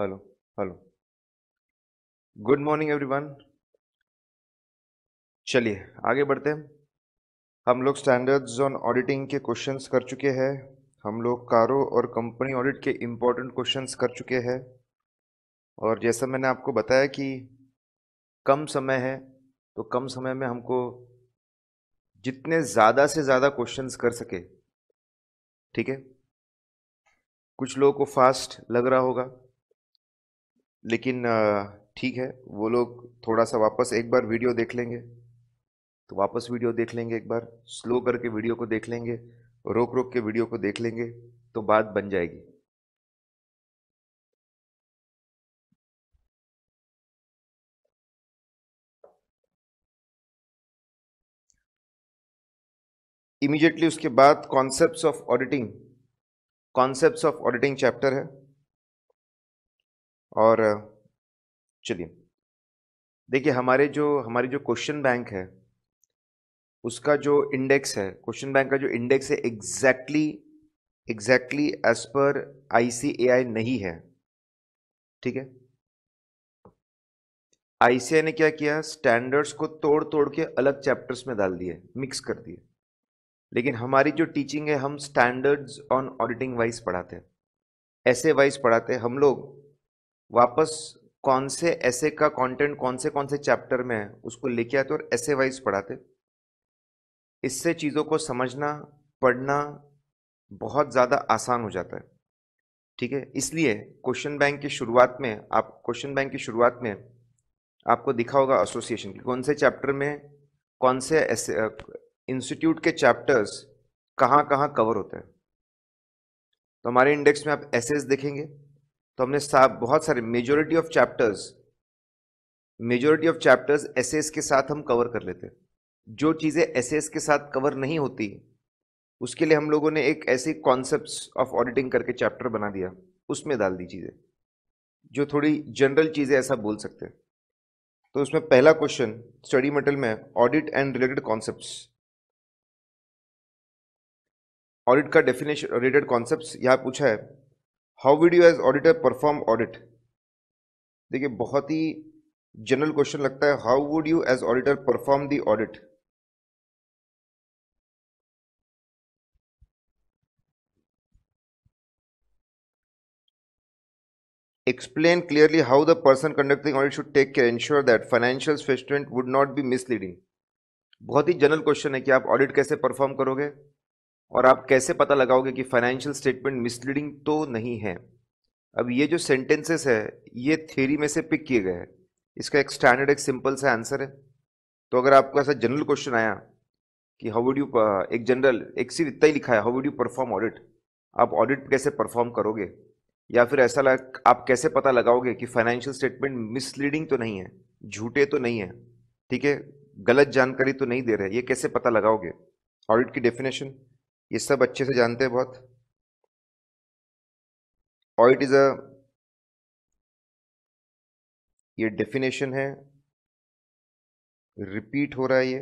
Hello hello good morning everyone चलिए आगे बढ़ते हैं हम लोग स्टैंडर्ड्स ऑन ऑडिटिंग के क्वेश्चंस कर चुके हैं हम लोग कारों और कंपनी ऑडिट के इम्पोर्टेंट क्वेश्चंस कर चुके हैं और जैसा मैंने आपको बताया कि कम समय है तो कम समय में हमको जितने ज़्यादा से ज़्यादा क्वेश्चंस कर सके ठीक है कुछ लोगों को फास्ट लग रहा होगा लेकिन ठीक है वो लोग थोड़ा सा वापस एक बार वीडियो देख लेंगे तो वापस वीडियो देख लेंगे एक बार स्लो करके वीडियो को देख लेंगे रोक रोक के वीडियो को देख लेंगे तो बात बन जाएगी इमीजिएटली उसके बाद concepts of auditing concepts of auditing chapter है और चलिए देखिए हमारे जो हमारी जो क्वेश्चन बैंक है उसका जो इंडेक्स है क्वेश्चन बैंक का जो इंडेक्स है exactly exactly as per ICAI नहीं है ठीक है आईसीआई ने क्या किया स्टैंडर्ड्स को तोड़ तोड़ के अलग चैप्टर्स में डाल दिए मिक्स कर दिए लेकिन हमारी जो टीचिंग है हम स्टैंडर्ड्स ऑन ऑडिटिंग वाइज पढ़ाते हैं ऐसे वाइज पढ़ाते हैं हम लोग वापस कौन से ऐसे का कंटेंट कौन से कौन से चैप्टर में है उसको लेके आते और ऐसे वाइज पढ़ाते इससे चीज़ों को समझना पढ़ना बहुत ज़्यादा आसान हो जाता है ठीक है इसलिए क्वेश्चन बैंक की शुरुआत में आप क्वेश्चन बैंक की शुरुआत में आपको दिखा होगा एसोसिएशन की कौन से चैप्टर में कौन से ऐसे इंस्टीट्यूट के चैप्टर्स कहाँ कहाँ कवर होते हैं तो हमारे इंडेक्स में आप एसेस देखेंगे तो हमने बहुत सारे majority of chapters majority of chapters SAs के साथ हम कवर कर लेते हैं जो चीज़ें एसेस के साथ कवर नहीं होती उसके लिए हम लोगों ने एक ऐसे कॉन्सेप्ट ऑफ ऑडिटिंग करके चैप्टर बना दिया उसमें डाल दी चीज़ें जो थोड़ी जनरल चीज़ें ऐसा बोल सकते हैं तो उसमें पहला क्वेश्चन स्टडी मटेरियल में audit and related concepts audit का डेफिनेशन रिलेटेड कॉन्सेप्ट्स यहाँ पूछा है how you as auditor perform audit देखिए बहुत ही जनरल क्वेश्चन लगता है how would you as auditor perform the audit explain clearly how the person conducting audit should take care ensure that financial statement would not be misleading बहुत ही general question है कि आप ऑडिट कैसे perform करोगे और आप कैसे पता लगाओगे कि फाइनेंशियल स्टेटमेंट मिसलीडिंग तो नहीं है अब ये जो सेंटेंसेस है ये थ्योरी में से पिक किए गए हैं इसका एक स्टैंडर्ड एक सिंपल सा आंसर है तो अगर आपको ऐसा जनरल क्वेश्चन आया कि हाउ वुड यू एक जनरल एक सिर्फ इतना ही लिखा है how would you perform audit आप ऑडिट कैसे परफॉर्म करोगे या फिर ऐसा लग, आप कैसे पता लगाओगे कि फाइनेंशियल स्टेटमेंट मिसलीडिंग तो नहीं है झूठे तो नहीं है ठीक है गलत जानकारी तो नहीं दे रहे ये कैसे पता लगाओगे ऑडिट की डेफिनेशन ये सब अच्छे से जानते हैं बहुत और इट इज अ ये डेफिनेशन है रिपीट हो रहा है ये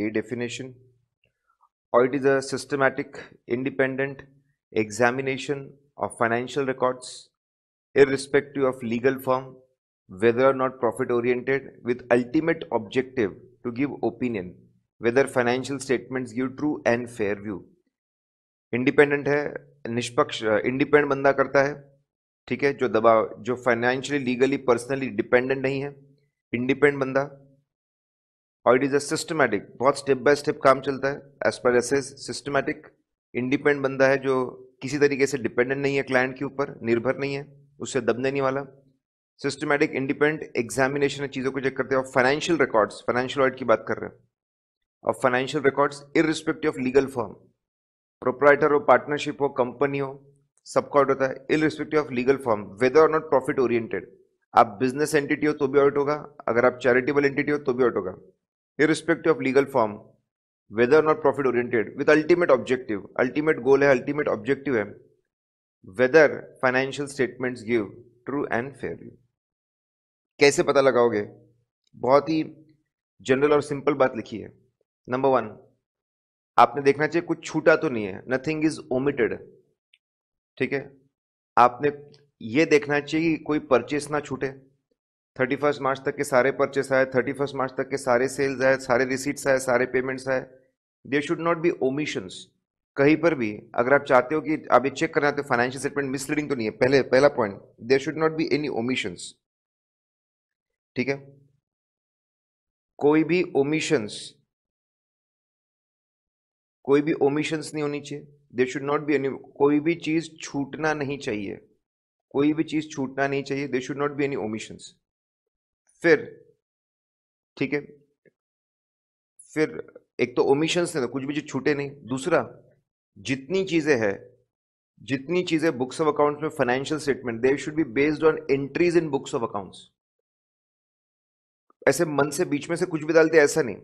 ये डेफिनेशन और it is a systematic independent examination of financial records irrespective of legal form whether or not profit oriented with ultimate objective to give opinion whether financial statements give true and fair view independent है निष्पक्ष independent बंदा करता है ठीक है जो दबाव जो फाइनेंशियली लीगली पर्सनली डिपेंडेंट नहीं है इंडिपेंडेंट बंदा और इट इज़ अ सिस्टमैटिक बहुत स्टेप बाय स्टेप काम चलता है as per S as systematic independent बंदा है जो किसी तरीके से डिपेंडेंट नहीं है क्लाइंट के ऊपर निर्भर नहीं है उससे दबने नहीं वाला सिस्टमैटिक इंडिपेंडेंट एग्जामिनेशन चीज़ों को चेक करते हैं और फाइनेंशियल रिकॉर्ड्स फाइनेंशियल ऑडिट की बात कर रहे हैं of financial records irrespective of legal firm proprietor हो partnership हो company हो सबका ऑडिट होता है irrespective of legal form whether not profit oriented आप बिजनेस एंटिटी हो तो भी आउट होगा अगर आप चैरिटेबल एंटिटी हो तो भी आउट होगा irrespective of legal form whether not profit oriented with ultimate objective ultimate goal है अल्टीमेट ऑब्जेक्टिव है whether financial statement give true and fairly कैसे पता लगाओगे बहुत ही जनरल और सिंपल बात लिखी है नंबर वन आपने देखना चाहिए कुछ छूटा तो नहीं है नथिंग इज ओमिटेड ठीक है आपने ये देखना चाहिए कोई परचेस ना छूटे थर्टी फर्स्ट मार्च तक के सारे परचेस आए थर्टी फर्स्ट मार्च तक के सारे सेल्स आए सारे रिसीट्स आए सारे पेमेंट्स आए there should not be omissions कहीं पर भी अगर आप चाहते हो कि आप ये चेक करना तो फाइनेंशियल स्टेटमेंट मिसलीडिंग तो नहीं है पहले पहला point there should not be any omissions ठीक है कोई भी ओमिशंस कोई भी ओमिशंस नहीं होनी चाहिए there should not be any कोई भी चीज़ छूटना नहीं चाहिए कोई भी चीज़ छूटना नहीं चाहिए there should not be any omissions फिर ठीक है फिर एक तो ओमिशंस नहीं कुछ भी चीज छूटे नहीं दूसरा जितनी चीज़ें हैं जितनी चीज़ें बुक्स ऑफ अकाउंट्स में financial statement there should be based on entries in books of accounts ऐसे मन से बीच में से कुछ भी डालते ऐसा नहीं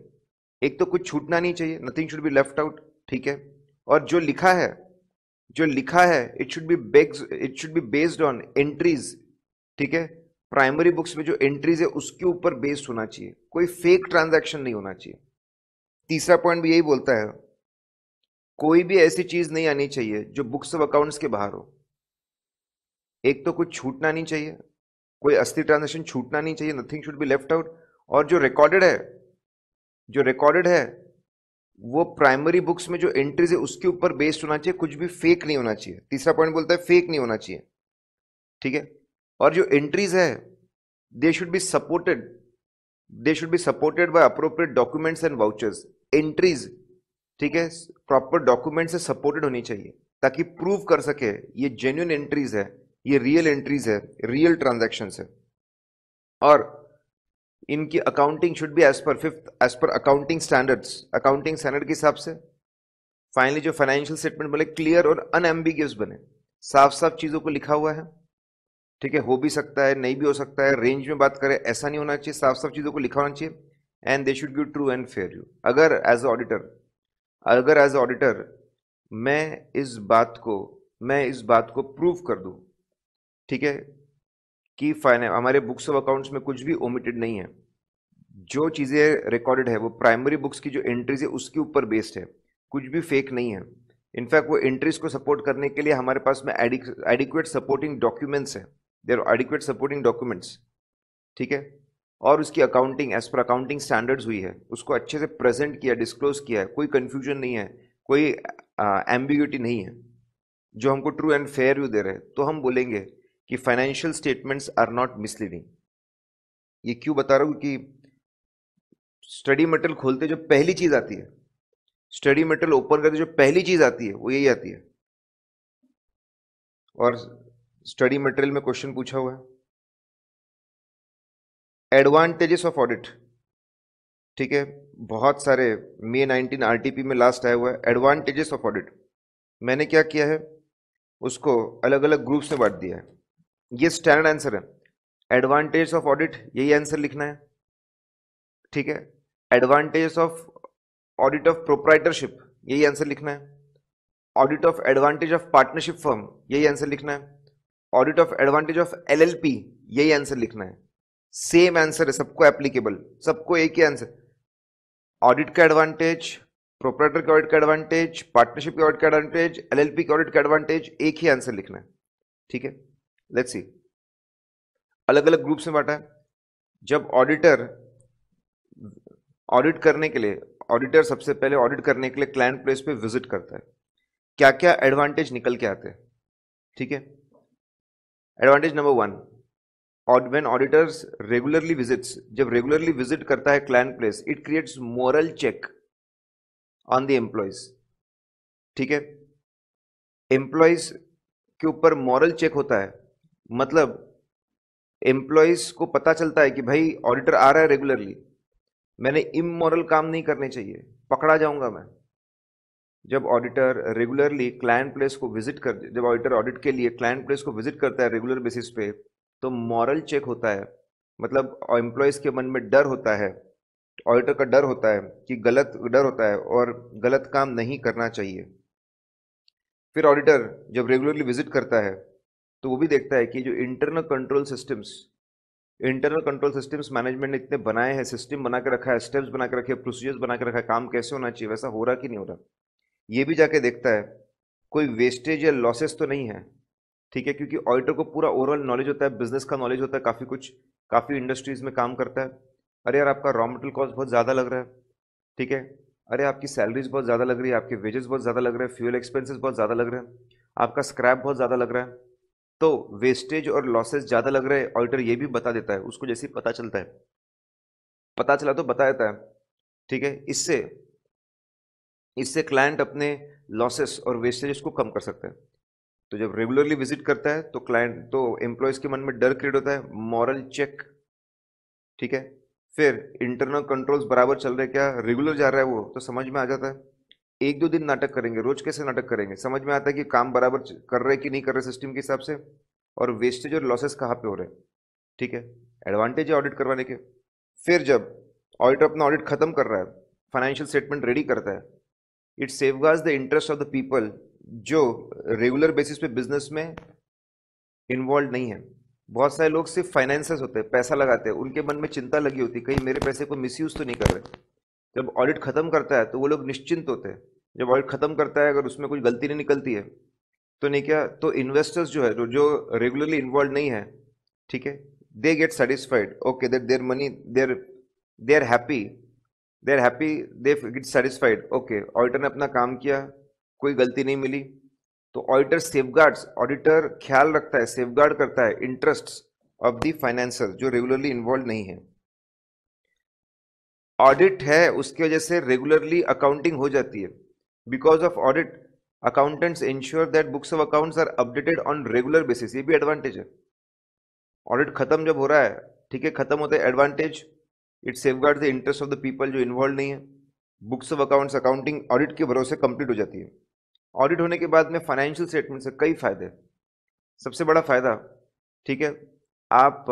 एक तो कुछ छूटना नहीं चाहिए nothing should be left out ठीक है और जो लिखा है जो लिखा है it should be begs it should be based on entries ठीक है प्राइमरी बुक्स में जो एंट्रीज है उसके ऊपर बेस्ड होना चाहिए कोई फेक ट्रांजैक्शन नहीं होना चाहिए तीसरा पॉइंट भी यही बोलता है कोई भी ऐसी चीज नहीं आनी चाहिए जो बुक्स ऑफ अकाउंट्स के बाहर हो एक तो कुछ छूटना नहीं चाहिए कोई अस्थि ट्रांजेक्शन छूटना नहीं चाहिए nothing should be left out और जो रिकॉर्डेड है जो रिकॉर्डेड है वो प्राइमरी बुक्स में जो एंट्रीज है उसके ऊपर बेस्ड होना चाहिए कुछ भी फेक नहीं होना चाहिए तीसरा पॉइंट बोलता है फेक नहीं होना चाहिए ठीक है और जो एंट्रीज है they should be supported they should be supported by appropriate documents and vouchers entries ठीक है प्रॉपर डॉक्यूमेंट से सपोर्टेड होनी चाहिए ताकि प्रूव कर सके ये जेन्यून एंट्रीज है ये रियल एंट्रीज है रियल ट्रांजेक्शन है और इनकी accounting should be as per fifth as per accounting standards accounting standard के हिसाब से फाइनली जो फाइनेंशियल स्टेटमेंट बोले क्लियर और अनएम्बिगियस बने साफ साफ चीज़ों को लिखा हुआ है ठीक है हो भी सकता है नहीं भी हो सकता है रेंज में बात करें ऐसा नहीं होना चाहिए साफ साफ चीज़ों को लिखा होना चाहिए and they should give true and fair you अगर एज अ ऑडिटर अगर एज ऑडिटर मैं इस बात को मैं इस बात को प्रूव कर दूं ठीक है कि फाइनेंस हमारे बुक्स ऑफ अकाउंट्स में कुछ भी ओमिटेड नहीं है जो चीज़ें रिकॉर्डेड है वो प्राइमरी बुक्स की जो एंट्रीज है उसके ऊपर बेस्ड है कुछ भी फेक नहीं है इनफैक्ट वो एंट्रीज को सपोर्ट करने के लिए हमारे पास में एडिक्वेट सपोर्टिंग डॉक्यूमेंट्स है देर एडिक्वेट सपोर्टिंग डॉक्यूमेंट्स ठीक है और उसकी accounting as per accounting standards हुई है उसको अच्छे से प्रेजेंट किया डिस्क्लोज किया है कोई कन्फ्यूजन नहीं है कोई एम्बिग्यूटी नहीं है जो हमको ट्रू एंड फेयर व्यू दे रहे हैं तो हम बोलेंगे कि financial statements are not misleading ये क्यों बता रहा हूं कि स्टडी मेटल खोलते जो पहली चीज़ आती है स्टडी मेटल ओपन करते जो पहली चीज़ आती है वो यही आती है और स्टडी मटेरियल में क्वेश्चन पूछा हुआ है एडवांटेजेस ऑफ ऑडिट ठीक है बहुत सारे मे 19 आरटीपी में लास्ट आया हुआ है एडवांटेजेस ऑफ ऑडिट मैंने क्या किया है उसको अलग अलग ग्रुप्स में बांट दिया है ये स्टैंडर्ड आंसर है एडवांटेज ऑफ ऑडिट यही आंसर लिखना है ठीक है advantage of audit of proprietorship यही आंसर लिखना है audit of advantage of partnership firm यही आंसर लिखना है audit of advantage of LLP यही आंसर लिखना है सेम आंसर है सबको एप्लीकेबल सबको एक ही आंसर ऑडिट का एडवांटेज प्रोपराइटर के ऑडिट का एडवांटेज पार्टनरशिप के ऑडिट का एडवांटेज एलएलपी के ऑडिट का एडवांटेज एक ही आंसर लिखना है ठीक है लेट्स सी अलग अलग ग्रुप्स में बांटा है जब ऑडिटर ऑडिट करने के लिए ऑडिटर सबसे पहले ऑडिट करने के लिए क्लाइंट प्लेस पे विजिट करता है क्या क्या एडवांटेज निकल के आते हैं ठीक है advantage number one odd when auditors regularly visits जब रेगुलरली विजिट करता है client place it creates moral check on the employees ठीक है एम्प्लॉयज के ऊपर मॉरल चेक होता है मतलब एम्प्लॉयज को पता चलता है कि भाई ऑडिटर आ रहा है रेगुलरली मैंने इमोरल काम नहीं करने चाहिए पकड़ा जाऊंगा मैं जब ऑडिटर रेगुलरली क्लाइंट प्लेस को विजिट कर जब ऑडिटर ऑडिट के लिए क्लाइंट प्लेस को विजिट करता है रेगुलर बेसिस पे तो मॉरल चेक होता है मतलब एम्प्लॉयज़ के मन में डर होता है ऑडिटर का डर होता है कि गलत डर होता है और गलत काम नहीं करना चाहिए फिर ऑडिटर जब रेगुलरली विजिट करता है तो वो भी देखता है कि जो internal control systems internal control systems management ने इतने बनाए हैं सिस्टम बना के रखा है स्टेप्स बना के रखे प्रोसीजर्स बना के रखा है काम कैसे होना चाहिए वैसा हो रहा कि नहीं हो रहा ये भी जाके देखता है कोई वेस्टेज या लॉसेस तो नहीं है ठीक है क्योंकि ऑडिटर को पूरा ओवरऑल नॉलेज होता है बिजनेस का नॉलेज होता है काफ़ी कुछ काफ़ी इंडस्ट्रीज़ में काम करता है अरे यार आपका रॉ मटेरियल कॉस्ट बहुत ज़्यादा लग रहा है ठीक है अरे आपकी सैलरीज बहुत ज़्यादा लग रही है आपके वेजेस बहुत ज़्यादा लग रहे हैं फ्यूल एक्सपेंसेस बहुत ज़्यादा लग रहे हैं आपका स्क्रैप बहुत ज़्यादा लग रहा है तो वेस्टेज और लॉसेज ज़्यादा लग रहे ऑडिटर ये भी बता देता है उसको जैसे ही पता चलता है पता चला तो बता देता है ठीक है इससे इससे क्लाइंट अपने लॉसेस और वेस्टेज को कम कर सकता है तो जब रेगुलरली विजिट करता है तो क्लाइंट तो एम्प्लॉयज़ के मन में डर क्रिएट होता है मॉरल चेक ठीक है फिर इंटरनल कंट्रोल्स बराबर चल रहे क्या रेगुलर जा रहा है वो तो समझ में आ जाता है एक दो दिन नाटक करेंगे रोज कैसे नाटक करेंगे समझ में आता है कि काम बराबर कर रहे कि नहीं कर रहे सिस्टम के हिसाब से और वेस्टेज और लॉसेस कहाँ पे हो रहे हैं ठीक है एडवांटेज है ऑडिट करवाने के फिर जब ऑडिटर अपना ऑडिट खत्म कर रहा है फाइनेंशियल स्टेटमेंट रेडी करता है it save the interest of the people जो रेगुलर बेसिस पे बिजनेस में इन्वॉल्व नहीं है बहुत सारे लोग सिर्फ फाइनेंसर्स होते हैं पैसा लगाते हैं उनके मन में चिंता लगी होती कहीं मेरे पैसे को मिसयूज तो नहीं कर रहे जब ऑडिट खत्म करता है तो वो लोग निश्चिंत होते हैं जब ऑडिट खत्म करता है अगर उसमें कुछ गलती नहीं निकलती है तो नहीं क्या तो इन्वेस्टर्स जो है तो जो जो रेगुलरली इन्वॉल्व नहीं है ठीक है they get satisfied okay their their money their they are happy they are happy they get satisfied okay auditor ने अपना काम किया कोई गलती नहीं मिली तो ऑडिटर सेफ ऑडिटर ख्याल रखता है सेफ करता है इंटरेस्ट ऑफ दी फाइनेंसर जो रेगुलरली इन्वॉल्व नहीं है ऑडिट है उसकी वजह से रेगुलरली अकाउंटिंग हो जाती है because of audit accountants ensure that books of accounts are updated on regular basis ये भी एडवांटेज है ऑडिट खत्म जब हो रहा है ठीक है खत्म होता है advantage it safeguard the interest of the people जो इन्वॉल्व नहीं है books of accounts accounting audit के भरोसे कंप्लीट हो जाती है ऑडिट होने के बाद में फाइनेंशियल स्टेटमेंट से कई फायदे सबसे बड़ा फायदा ठीक है आप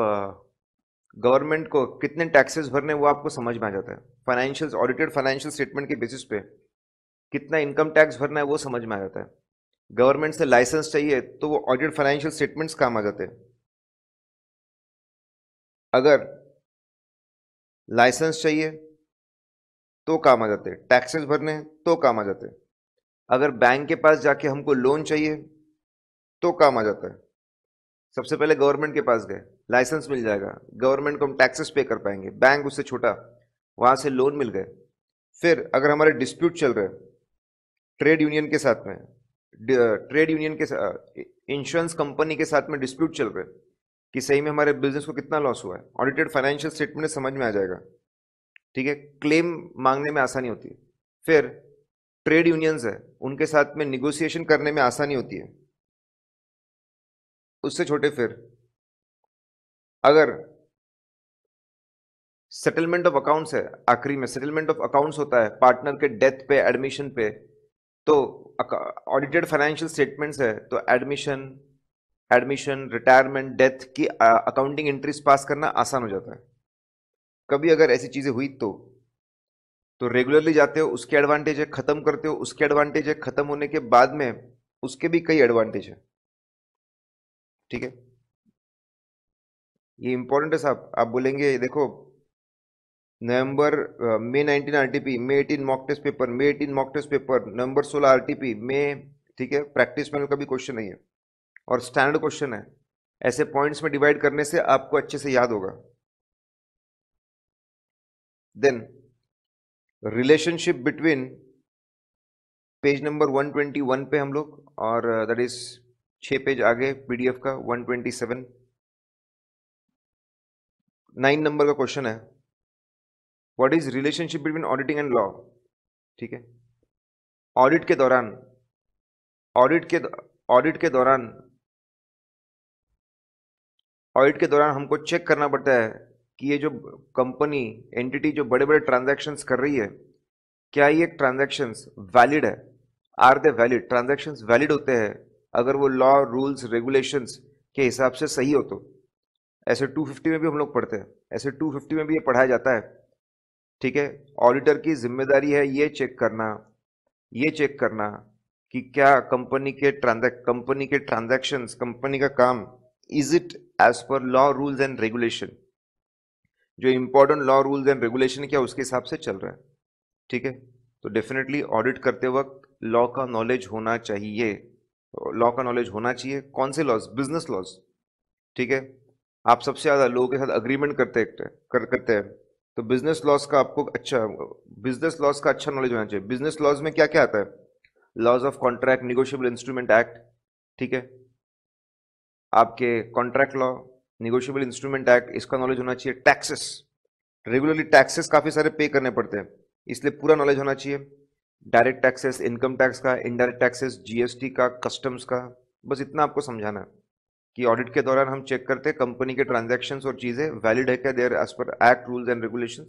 गवर्नमेंट को कितने टैक्सेस भरने वो आपको समझ में आ जाता है फाइनेंशियल ऑडिटेड फाइनेंशियल स्टेटमेंट के बेसिस पे कितना इनकम टैक्स भरना है वो समझ में आ जाता है गवर्नमेंट से लाइसेंस चाहिए तो वो ऑडिट फाइनेंशियल स्टेटमेंट्स काम आ जाते हैं अगर लाइसेंस चाहिए तो काम आ जाते हैं टैक्सेस भरने तो काम आ जाते हैं अगर बैंक के पास जाके हमको लोन चाहिए तो काम आ जाता है सबसे पहले गवर्नमेंट के पास गए लाइसेंस मिल जाएगा गवर्नमेंट को हम टैक्सेस पे कर पाएंगे बैंक उससे छोटा वहाँ से लोन मिल गए फिर अगर हमारे डिस्प्यूट चल रहे ट्रेड यूनियन के साथ में ट्रेड यूनियन के इंश्योरेंस कंपनी के साथ में डिस्प्यूट चल रहे कि सही में हमारे बिजनेस को कितना लॉस हुआ है ऑडिटेड फाइनेंशियल स्टेटमेंट समझ में आ जाएगा ठीक है क्लेम मांगने में आसानी होती है फिर ट्रेड यूनियंस है उनके साथ में निगोसिएशन करने में आसानी होती है उससे छोटे फिर अगर सेटलमेंट ऑफ अकाउंट्स है आखिरी में सेटलमेंट ऑफ अकाउंट्स होता है पार्टनर के डेथ पे एडमिशन पे तो ऑडिटेड फाइनेंशियल स्टेटमेंट्स है तो एडमिशन एडमिशन रिटायरमेंट डेथ की अकाउंटिंग एंट्रीज पास करना आसान हो जाता है कभी अगर ऐसी चीज़ें हुई तो तो रेगुलरली जाते हो उसके एडवांटेज है ख़त्म करते हो उसके एडवांटेज है ख़त्म होने के बाद में उसके भी कई एडवांटेज है ठीक है ये इम्पोर्टेंट है साहब आप बोलेंगे देखो नवंबर मे नाइनटीन आरटीपी मे एटीन मॉक टेस्ट पेपर मे eighteen mock test paper November सोलह आरटीपी मे ठीक है प्रैक्टिस पैनल का भी क्वेश्चन नहीं है और स्टैंडर्ड क्वेश्चन है ऐसे पॉइंट्स में डिवाइड करने से आपको अच्छे से याद होगा then relationship between page number 121 पे हम लोग और दैट इज छः पेज आगे पीडीएफ का 127 नाइन नंबर का क्वेश्चन है what is relationship between auditing and law ठीक है ऑडिट के दौरान ऑडिट के ऑडिट के दौरान ऑडिट के दौरान हमको चेक करना पड़ता है कि ये जो कंपनी एंटिटी जो बड़े बड़े ट्रांजैक्शंस कर रही है क्या ये ट्रांजैक्शंस वैलिड है are they valid transactions valid होते हैं अगर वो लॉ रूल्स रेगुलेशंस के हिसाब से सही हो तो ऐसे 250 में भी हम लोग पढ़ते हैं ऐसे 250 में भी ये पढ़ाया जाता है ठीक है ऑडिटर की जिम्मेदारी है ये चेक करना ये चेक करना कि क्या कंपनी के ट्रांजेक्ट कंपनी के ट्रांजेक्शन कंपनी का काम is it as per law rules and regulation जो important law rules and regulation क्या उसके हिसाब से चल रहा है ठीक है तो डेफिनेटली ऑडिट करते वक्त लॉ का नॉलेज होना चाहिए लॉ का नॉलेज होना चाहिए कौन से लॉज बिजनेस लॉज ठीक है आप सबसे ज़्यादा लोगों के साथ अग्रीमेंट करते कर, करते हैं तो बिजनेस लॉस का आपको अच्छा बिजनेस लॉस का अच्छा नॉलेज होना चाहिए बिजनेस लॉज में क्या क्या आता है laws of contract negotiable instrument act ठीक है आपके contract law negotiable instrument act इसका नॉलेज होना चाहिए टैक्सेस रेगुलरली टैक्सेस काफ़ी सारे पे करने पड़ते हैं इसलिए पूरा नॉलेज होना चाहिए डायरेक्ट टैक्सेस इनकम टैक्स का इनडायरेक्ट टैक्सेस जीएसटी का कस्टम्स का बस इतना आपको समझाना है कि ऑडिट के दौरान हम चेक करते हैं कंपनी के ट्रांजेक्शन और चीज़ें वैलिड है क्या there as per act rules and regulation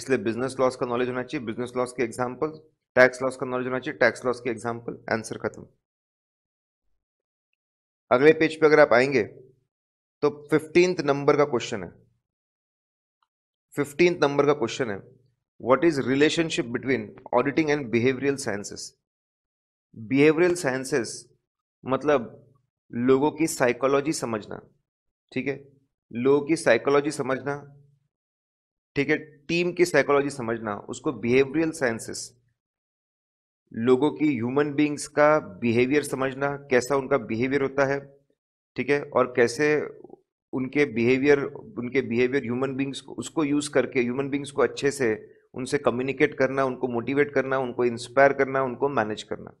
इसलिए बिजनेस लॉस का नॉलेज होना चाहिए बिजनेस लॉस के एग्जाम्पल टैक्स लॉस का नॉलेज होना चाहिए टैक्स लॉस के एग्जाम्पल आंसर खत्म अगले पेज पे अगर आप आएंगे तो फिफ्टींथ नंबर का क्वेश्चन है फिफ्टींथ नंबर का क्वेश्चन है what is relationship between auditing and behavioural sciences behavioural sciences मतलब लोगों की साइकोलॉजी समझना ठीक है लोगों की साइकोलॉजी समझना ठीक है टीम की साइकोलॉजी समझना उसको बिहेवियरल साइंसेस लोगों की ह्यूमन बींग्स का बिहेवियर समझना कैसा उनका बिहेवियर होता है ठीक है और कैसे उनके बिहेवियर उनके बिहेवियर ह्यूमन बींग्स को उसको यूज़ करके ह्यूमन बींग्स को अच्छे से उनसे कम्युनिकेट करना उनको मोटिवेट करना उनको इंस्पायर करना उनको मैनेज करना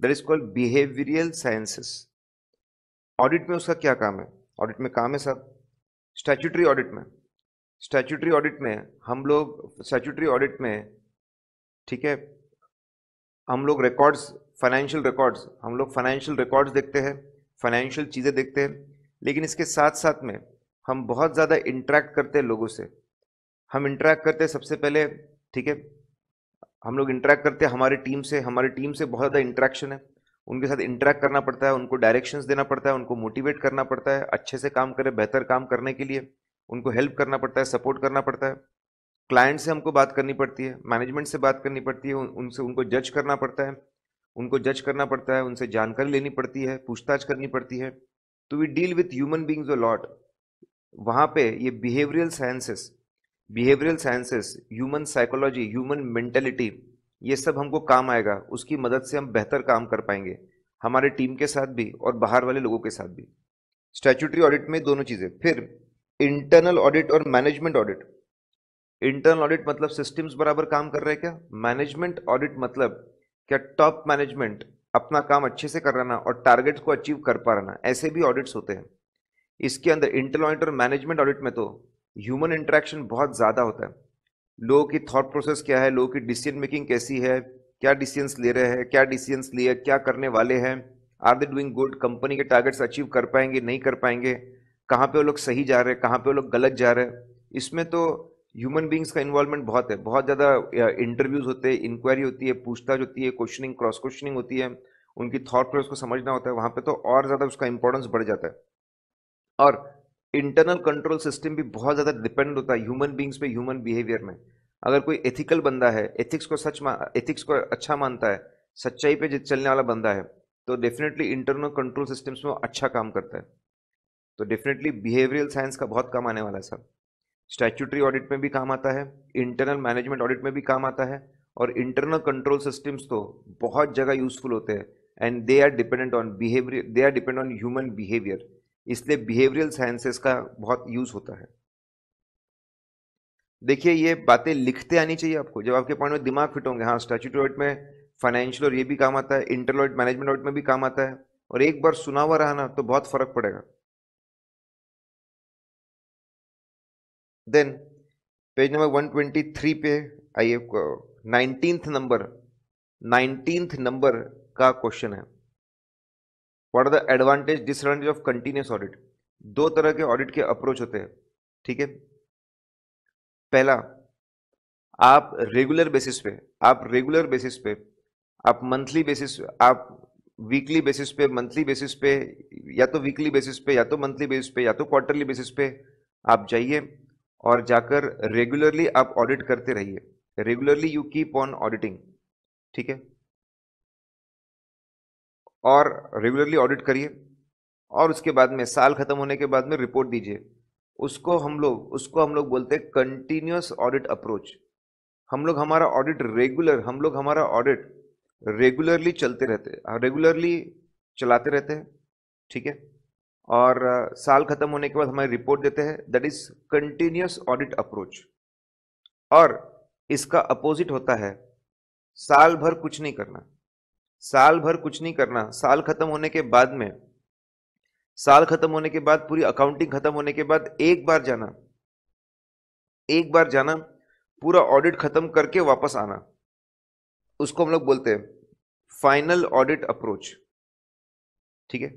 that is called behavioural sciences audit में उसका क्या काम है ऑडिट में काम है सर स्टैचूटरी ऑडिट में स्टैचूटरी ऑडिट में हम लोग स्टैचूटरी ऑडिट में ठीक है हम लोग रिकॉर्ड्स फाइनेंशियल रिकॉर्ड्स हम लोग फाइनेंशियल रिकॉर्ड्स देखते हैं फाइनेंशियल चीज़ें देखते हैं लेकिन इसके साथ साथ में हम बहुत ज़्यादा इंटरेक्ट करते हैं लोगों से हम इंटरेक्ट करते हैं सबसे पहले ठीक है हम लोग इंटरेक्ट करते हैं हमारी टीम से हमारी टीम से बहुत ज़्यादा इंट्रैक्शन है उनके साथ इंटरेक्ट करना पड़ता है उनको डायरेक्शंस देना पड़ता है उनको मोटिवेट करना पड़ता है अच्छे से काम करें बेहतर काम करने के लिए उनको हेल्प करना पड़ता है सपोर्ट करना पड़ता है क्लाइंट से हमको बात करनी पड़ती है मैनेजमेंट से बात करनी पड़ती है उनसे उनको जज करना पड़ता है उनको जज करना पड़ता है उनसे जानकारी लेनी पड़ती है पूछताछ करनी पड़ती है तो we deal with human beings a lot वहाँ पे ये behavioural sciences behavioural sciences human psychology human mentality ये सब हमको काम आएगा उसकी मदद से हम बेहतर काम कर पाएंगे हमारे टीम के साथ भी और बाहर वाले लोगों के साथ भी स्टैचूटरी ऑडिट में दोनों चीज़ें फिर इंटरनल ऑडिट और मैनेजमेंट ऑडिट इंटरनल ऑडिट मतलब सिस्टम्स बराबर काम कर रहे हैं क्या मैनेजमेंट ऑडिट मतलब क्या टॉप मैनेजमेंट अपना काम अच्छे से कर रहा और टारगेट को अचीव कर पा रहा ऐसे भी ऑडिट्स होते हैं इसके अंदर इंटरनल ऑडिट और मैनेजमेंट ऑडिट में तो ह्यूमन इंट्रैक्शन बहुत ज़्यादा होता है लोगों की थॉट प्रोसेस क्या है लोगों की डिसीजन मेकिंग कैसी है क्या डिसीजंस ले रहे हैं क्या डिसीजंस लिए क्या करने वाले हैं are they doing good company के टारगेट्स अचीव कर पाएंगे नहीं कर पाएंगे कहाँ पे वो लोग सही जा रहे हैं कहाँ पे वो लोग गलत जा रहे हैं इसमें तो ह्यूमन बींग्स का इन्वॉल्वमेंट बहुत है बहुत ज़्यादा इंटरव्यूज़ होते हैं इंक्वायरी होती है पूछताछ होती है क्वेश्चनिंग क्रॉस क्वेश्चनिंग होती है उनकी थॉट प्रोसेस को समझना होता है वहाँ पे तो और ज़्यादा उसका इंपॉर्टेंस बढ़ जाता है और इंटरनल कंट्रोल सिस्टम भी बहुत ज़्यादा डिपेंड होता है ह्यूमन बींग्स पे ह्यूमन बिहेवियर में अगर कोई एथिकल बंदा है एथिक्स को सच एथिक्स को अच्छा मानता है सच्चाई पे चलने वाला बंदा है तो डेफिनेटली इंटरनल कंट्रोल सिस्टम्स में अच्छा काम करता है तो डेफिनेटली बिहेवियरल साइंस का बहुत काम आने वाला है सर स्टैचूटरी ऑडिट में भी काम आता है इंटरनल मैनेजमेंट ऑडिट में भी काम आता है और इंटरनल कंट्रोल सिस्टम्स तो बहुत जगह यूजफुल होते हैं and they are dependent on behaviour they are depend on human behaviour इसलिए बिहेवियरल साइंसेस का बहुत यूज होता है देखिए ये बातें लिखते आनी चाहिए आपको जब आपके पॉइंट में दिमाग फिट होंगे हाँ स्टैचूट में फाइनेंशियल और ये भी काम आता है इंटरनल मैनेजमेंट ऑइट में भी काम आता है और एक बार सुना हुआ रहा ना तो बहुत फर्क पड़ेगा देन पेज नंबर 123 पे आइए नाइनटीन नंबर नाइनटीन नंबर का क्वेश्चन है what are the advantage disadvantage of continuous audit दो तरह के ऑडिट के अप्रोच होते हैं ठीक है पहला आप रेगुलर बेसिस पे आप रेगुलर बेसिस पे आप मंथली बेसिस आप वीकली बेसिस पे मंथली बेसिस पे या तो वीकली बेसिस पे या तो मंथली बेसिस पे या तो क्वार्टरली बेसिस पे आप जाइए और जाकर रेगुलरली आप ऑडिट करते रहिए regularly you keep on auditing ठीक है और रेगुलरली ऑडिट करिए और उसके बाद में साल खत्म होने के बाद में रिपोर्ट दीजिए उसको हम लोग उसको हम लोग बोलते हैं कंटिन्यूस ऑडिट अप्रोच हम लोग हमारा ऑडिट रेगुलर हम लोग हमारा ऑडिट रेगुलरली चलते रहते हैं रेगुलरली चलाते रहते हैं ठीक है और साल खत्म होने के बाद हमारी रिपोर्ट देते हैं that is continuous audit approach और इसका अपोजिट होता है साल भर कुछ नहीं करना साल भर कुछ नहीं करना साल खत्म होने के बाद में साल खत्म होने के बाद पूरी अकाउंटिंग खत्म होने के बाद एक बार जाना एक बार जाना पूरा ऑडिट खत्म करके वापस आना उसको हम लोग बोलते हैं फाइनल ऑडिट अप्रोच ठीक है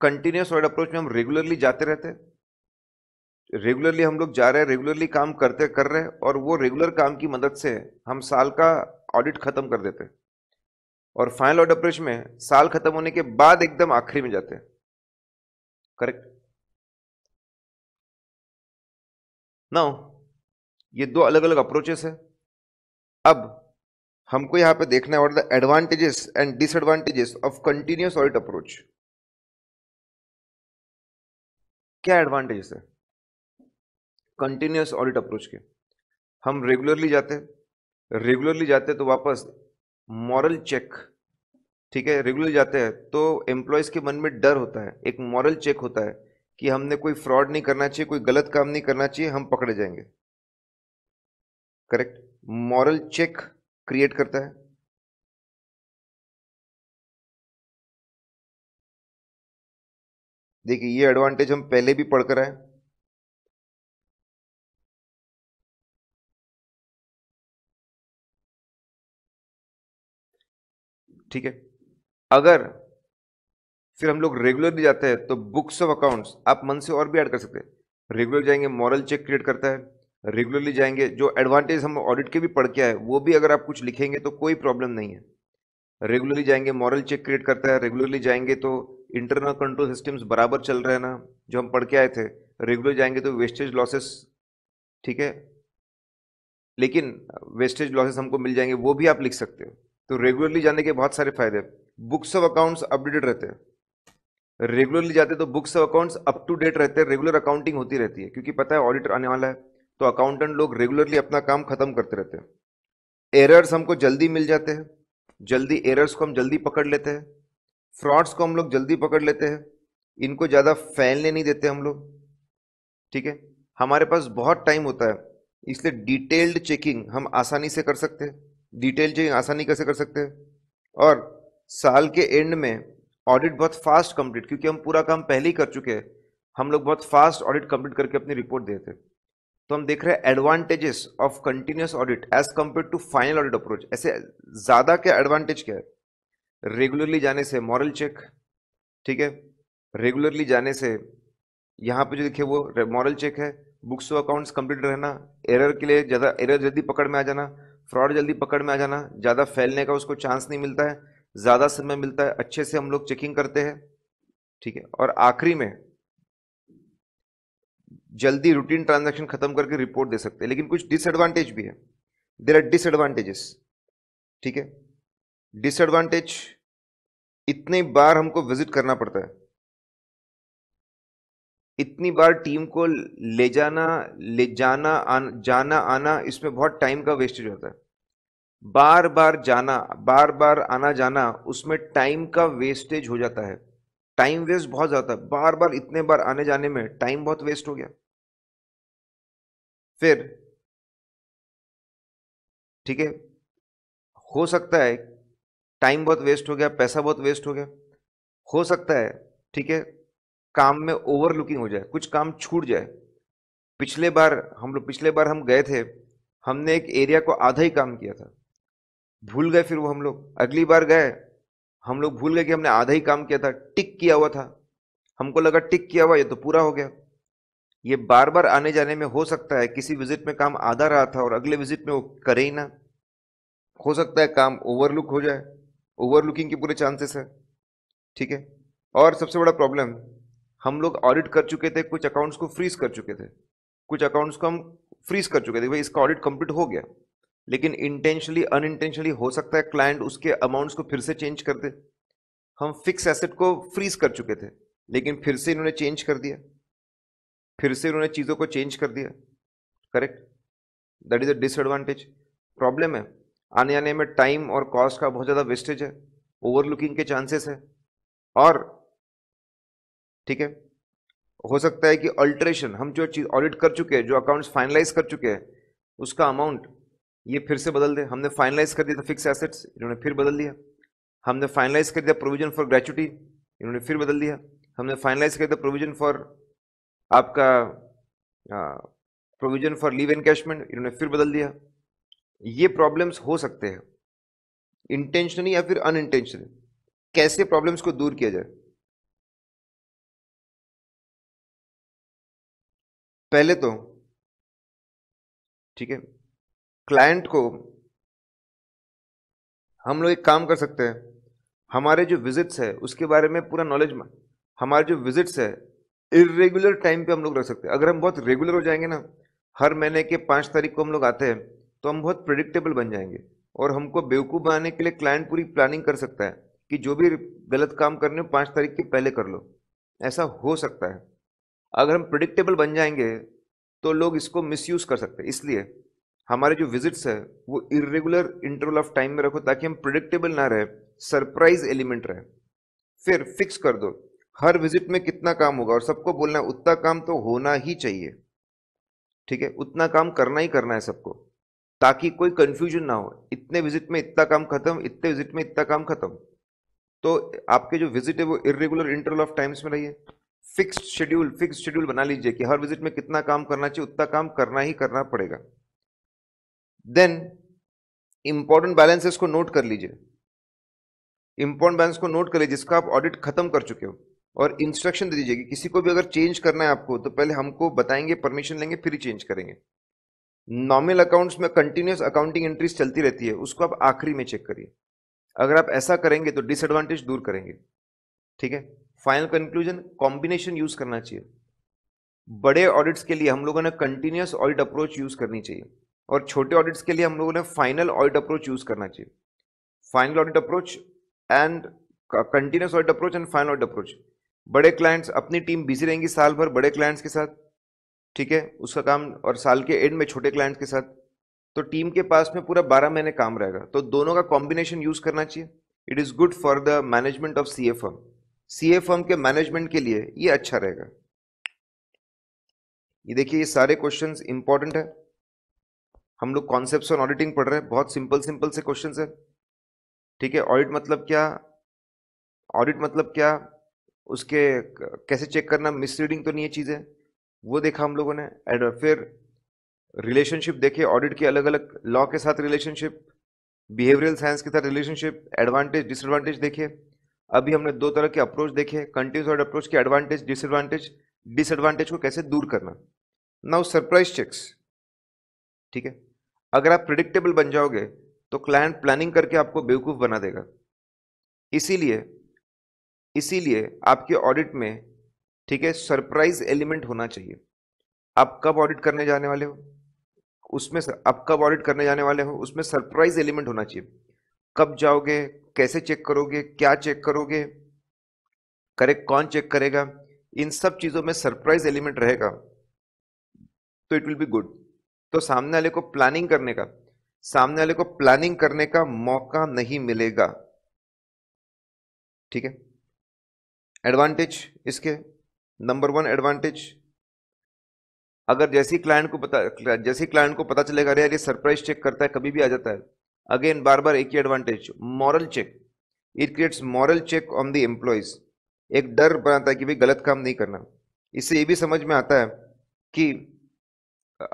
कंटिन्यूस ऑडिट अप्रोच में हम रेगुलरली जाते रहते हैं रेगुलरली हम लोग जा रहे हैं रेगुलरली काम करते कर रहे हैं और वो रेगुलर काम की मदद से हम साल का ऑडिट खत्म कर देते हैं और फाइनल ऑर्डर अप्रोच में साल खत्म होने के बाद एकदम आखिरी में जाते हैं करेक्ट ना ये दो अलग अलग अप्रोचेस है अब हमको यहां पे देखना है the advantages and disadvantages of continuous audit approach क्या एडवांटेजेस है कंटिन्यूस ऑडिट अप्रोच के हम रेगुलरली जाते रेगुलरली जाते तो वापस मॉरल चेक ठीक है रेगुलर जाते हैं तो एम्प्लॉयज़ के मन में डर होता है एक मॉरल चेक होता है कि हमने कोई फ्रॉड नहीं करना चाहिए कोई गलत काम नहीं करना चाहिए हम पकड़े जाएंगे करेक्ट मॉरल चेक क्रिएट करता है देखिए ये एडवांटेज हम पहले भी पढ़कर आए ठीक है अगर फिर हम लोग रेगुलर भी जाते हैं तो बुक्स ऑफ अकाउंट्स आप मन से और भी ऐड कर सकते हैं रेगुलर जाएंगे मॉरल चेक क्रिएट करता है रेगुलरली जाएंगे जो एडवांटेज हम ऑडिट के भी पढ़ के आए वो भी अगर आप कुछ लिखेंगे तो कोई प्रॉब्लम नहीं है रेगुलरली जाएंगे मॉरल चेक क्रिएट करता है रेगुलरली जाएंगे तो इंटरनल कंट्रोल सिस्टम्स बराबर चल रहे हैं ना जो हम पढ़ के आए थे रेगुलर जाएंगे तो वेस्टेज लॉसेस ठीक है लेकिन वेस्टेज लॉसेस हमको मिल जाएंगे वो भी आप लिख सकते हो तो रेगुलरली जाने के बहुत सारे फायदे बुक्स ऑफ अकाउंट्स अपडेटेड रहते हैं रेगुलरली जाते तो books of accounts up to date रहते हैं रेगुलर अकाउंटिंग होती रहती है क्योंकि पता है ऑडिटर आने वाला है तो अकाउंटेंट लोग रेगुलरली अपना काम खत्म करते रहते हैं एरर्स हमको जल्दी मिल जाते हैं जल्दी एरर्स को हम जल्दी पकड़ लेते हैं फ्रॉड्स को हम लोग जल्दी पकड़ लेते हैं इनको ज़्यादा फैलने नहीं देते हम लोग ठीक है हमारे पास बहुत टाइम होता है इसलिए डिटेल्ड चेकिंग हम आसानी से कर सकते हैं डिटेल चाहिए आसानी कैसे कर सकते हैं और साल के एंड में ऑडिट बहुत फास्ट कंप्लीट क्योंकि हम पूरा काम पहले ही कर चुके हैं हम लोग बहुत फास्ट ऑडिट कंप्लीट करके अपनी रिपोर्ट देते हैं तो हम देख रहे हैं advantages of continuous audit as compare to final audit approach ऐसे ज़्यादा क्या एडवांटेज क्या है रेगुलरली जाने से मॉरल चेक ठीक है रेगुलरली जाने से यहाँ पे जो देखिए वो मॉरल चेक है बुक्स ऑफ अकाउंट्स कंप्लीट रहना एरर के लिए ज़्यादा एरर जल्दी पकड़ में आ जाना फ्रॉड जल्दी पकड़ में आ जाना ज़्यादा फैलने का उसको चांस नहीं मिलता है ज़्यादा समय मिलता है अच्छे से हम लोग चेकिंग करते हैं ठीक है और आखिरी में जल्दी रूटीन ट्रांजैक्शन खत्म करके रिपोर्ट दे सकते हैं लेकिन कुछ डिसएडवांटेज भी है देर आर डिसएडवांटेजेस ठीक है डिसएडवांटेज इतने बार हमको विजिट करना पड़ता है इतनी बार टीम को ले जाना ले जाना आन, जाना आना इसमें बहुत टाइम का वेस्टेज होता है बार बार जाना बार बार आना जाना उसमें टाइम का वेस्टेज हो जाता है टाइम वेस्ट बहुत ज़्यादा है बार बार इतने बार आने जाने में टाइम बहुत वेस्ट हो गया फिर ठीक है हो सकता है टाइम बहुत वेस्ट हो गया पैसा बहुत वेस्ट हो गया हो सकता है ठीक है काम में ओवरलुकिंग हो जाए कुछ काम छूट जाए पिछले बार हम लोग पिछले बार हम गए थे हमने एक एरिया को आधा ही काम किया था भूल गए फिर वो हम लोग अगली बार गए हम लोग भूल गए कि हमने आधा ही काम किया था टिक किया हुआ था हमको लगा टिक किया हुआ ये तो पूरा हो गया ये बार बार आने जाने में हो सकता है किसी विजिट में काम आधा रहा था और अगले विजिट में वो करे ही ना हो सकता है काम ओवरलुक हो जाए ओवरलुकिंग के पूरे चांसेस है ठीक है और सबसे बड़ा प्रॉब्लम हम लोग ऑडिट कर चुके थे कुछ अकाउंट्स को फ्रीज कर चुके थे कुछ अकाउंट्स को हम फ्रीज कर चुके थे भाई इसका ऑडिट कंप्लीट हो गया लेकिन इंटेंशनली अनइंटेंशनली हो सकता है क्लाइंट उसके अमाउंट्स को फिर से चेंज कर दे हम फिक्स एसेट को फ्रीज कर चुके थे लेकिन फिर से इन्होंने चेंज कर दिया फिर से इन्होंने चीज़ों को चेंज कर दिया correct that is a disadvantage problem है आने आने में टाइम और कॉस्ट का बहुत ज़्यादा वेस्टेज है ओवरलुकिंग के चांसेस है और ठीक है हो सकता है कि अल्ट्रेशन हम जो चीज़ ऑडिट कर चुके हैं जो अकाउंट्स फाइनलाइज कर चुके हैं उसका अमाउंट ये फिर से बदल दे हमने फाइनलाइज कर दिया था फिक्स एसेट्स इन्होंने फिर बदल दिया हमने फाइनलाइज कर दिया प्रोविजन फॉर ग्रेचुटी इन्होंने फिर बदल दिया हमने फाइनलाइज कर दिया प्रोविजन फॉर आपका प्रोविजन फॉर लीव एनकैशमेंट इन्होंने फिर बदल दिया ये प्रॉब्लम्स हो सकते हैं इंटेंशनली या फिर अनइंटेंशनली कैसे प्रॉब्लम्स को दूर किया जाए पहले तो ठीक है क्लाइंट को हम लोग एक काम कर सकते हैं हमारे जो विजिट्स है उसके बारे में पूरा नॉलेज हमारे जो विजिट्स है इरेगुलर टाइम पे हम लोग रख सकते हैं अगर हम बहुत रेगुलर हो जाएंगे ना हर महीने के पाँच तारीख को हम लोग आते हैं तो हम बहुत प्रिडिक्टेबल बन जाएंगे और हमको बेवकूफ़ बनाने के लिए क्लाइंट पूरी प्लानिंग कर सकता है कि जो भी गलत काम करने हो पाँच तारीख के पहले कर लो ऐसा हो सकता है अगर हम प्रडिक्टेबल बन जाएंगे तो लोग इसको मिस कर सकते हैं इसलिए हमारे जो विजिट्स है वो इरेगुलर इंटरवल ऑफ टाइम में रखो ताकि हम प्रिडिक्टेबल ना रहे सरप्राइज एलिमेंट रहे फिर फिक्स कर दो हर विजिट में कितना काम होगा और सबको बोलना है उतना काम तो होना ही चाहिए ठीक है उतना काम करना ही करना है सबको ताकि कोई कन्फ्यूजन ना हो इतने विजिट में इतना काम खत्म इतने विजिट में इतना काम खत्म तो आपके जो विजिट है वो इरेगुलर इंटरवल ऑफ टाइम्स में रहिए फिक्स्ड शेड्यूल फिक्स्ड शेड्यूल बना लीजिए कि हर विजिट में कितना काम करना चाहिए उतना काम करना ही करना पड़ेगा देन इंपॉर्टेंट बैलेंसेस को नोट कर लीजिए इंपॉर्टेंट बैलेंस को नोट कर लीजिए जिसका आप ऑडिट खत्म कर चुके हो और इंस्ट्रक्शन दे दीजिए कि किसी को भी अगर चेंज करना है आपको तो पहले हमको बताएंगे परमिशन लेंगे फिर ही चेंज करेंगे नॉर्मल अकाउंट्स में कंटिन्यूस अकाउंटिंग एंट्रीज चलती रहती है उसको आप आखिरी में चेक करिए अगर आप ऐसा करेंगे तो डिसएडवांटेज दूर करेंगे ठीक है फाइनल कंक्लूजन कॉम्बिनेशन यूज करना चाहिए बड़े ऑडिट्स के लिए हम लोगों ने कंटिन्यूस ऑडिट अप्रोच यूज करनी चाहिए और छोटे ऑडिट्स के लिए हम लोगों ने फाइनल ऑडिट अप्रोच यूज करना चाहिए final audit approach and continuous audit approach and final audit approach बड़े क्लाइंट्स अपनी टीम बिजी रहेंगी साल भर बड़े क्लाइंट्स के साथ ठीक है उसका काम और साल के एंड में छोटे क्लाइंट्स के साथ तो टीम के पास में पूरा बारह महीने काम रहेगा तो दोनों का कॉम्बिनेशन यूज करना चाहिए it is good for the management of C F M CA firm के मैनेजमेंट के लिए ये अच्छा रहेगा ये देखिए ये सारे क्वेश्चन इंपॉर्टेंट है हम लोग कॉन्सेप्ट ऑन ऑडिटिंग पढ़ रहे हैं बहुत सिंपल सिंपल से क्वेश्चन है ठीक है ऑडिट मतलब क्या ऑडिट मतलब क्या उसके कैसे चेक करना मिसरीडिंग तो नहीं है चीज़ें वो देखा हम लोगों ने एंड फिर रिलेशनशिप देखे ऑडिट के अलग अलग लॉ के साथ रिलेशनशिप बिहेवियरल साइंस के साथ रिलेशनशिप एडवांटेज डिसएडवांटेज देखे अभी हमने दो तरह के अप्रोच देखे कंटिन्यूस अप्रोच के एडवांटेज डिसएडवांटेज डिसएडवांटेज को कैसे दूर करना नाउ सरप्राइज चेक्स ठीक है अगर आप प्रिडिक्टेबल बन जाओगे तो क्लाइंट प्लानिंग करके आपको बेवकूफ़ बना देगा इसीलिए इसीलिए आपके ऑडिट में ठीक है सरप्राइज एलिमेंट होना चाहिए आप कब ऑडिट करने जाने वाले हो उसमें आप कब ऑडिट करने जाने वाले हो उसमें सरप्राइज एलिमेंट होना चाहिए कब जाओगे कैसे चेक करोगे क्या चेक करोगे करेक्ट कौन चेक करेगा इन सब चीज़ों में सरप्राइज एलिमेंट रहेगा तो इट विल बी गुड तो सामने वाले को प्लानिंग करने का सामने वाले को प्लानिंग करने का मौका नहीं मिलेगा ठीक है एडवांटेज इसके नंबर वन एडवांटेज अगर जैसी क्लाइंट को पता जैसी क्लाइंट को पता चलेगा अरे यार ये सरप्राइज चेक करता है कभी भी आ जाता है अगेन बार बार एक ही advantage moral check it creates moral check on the employees एक डर बनाता है कि भाई गलत काम नहीं करना इससे ये भी समझ में आता है कि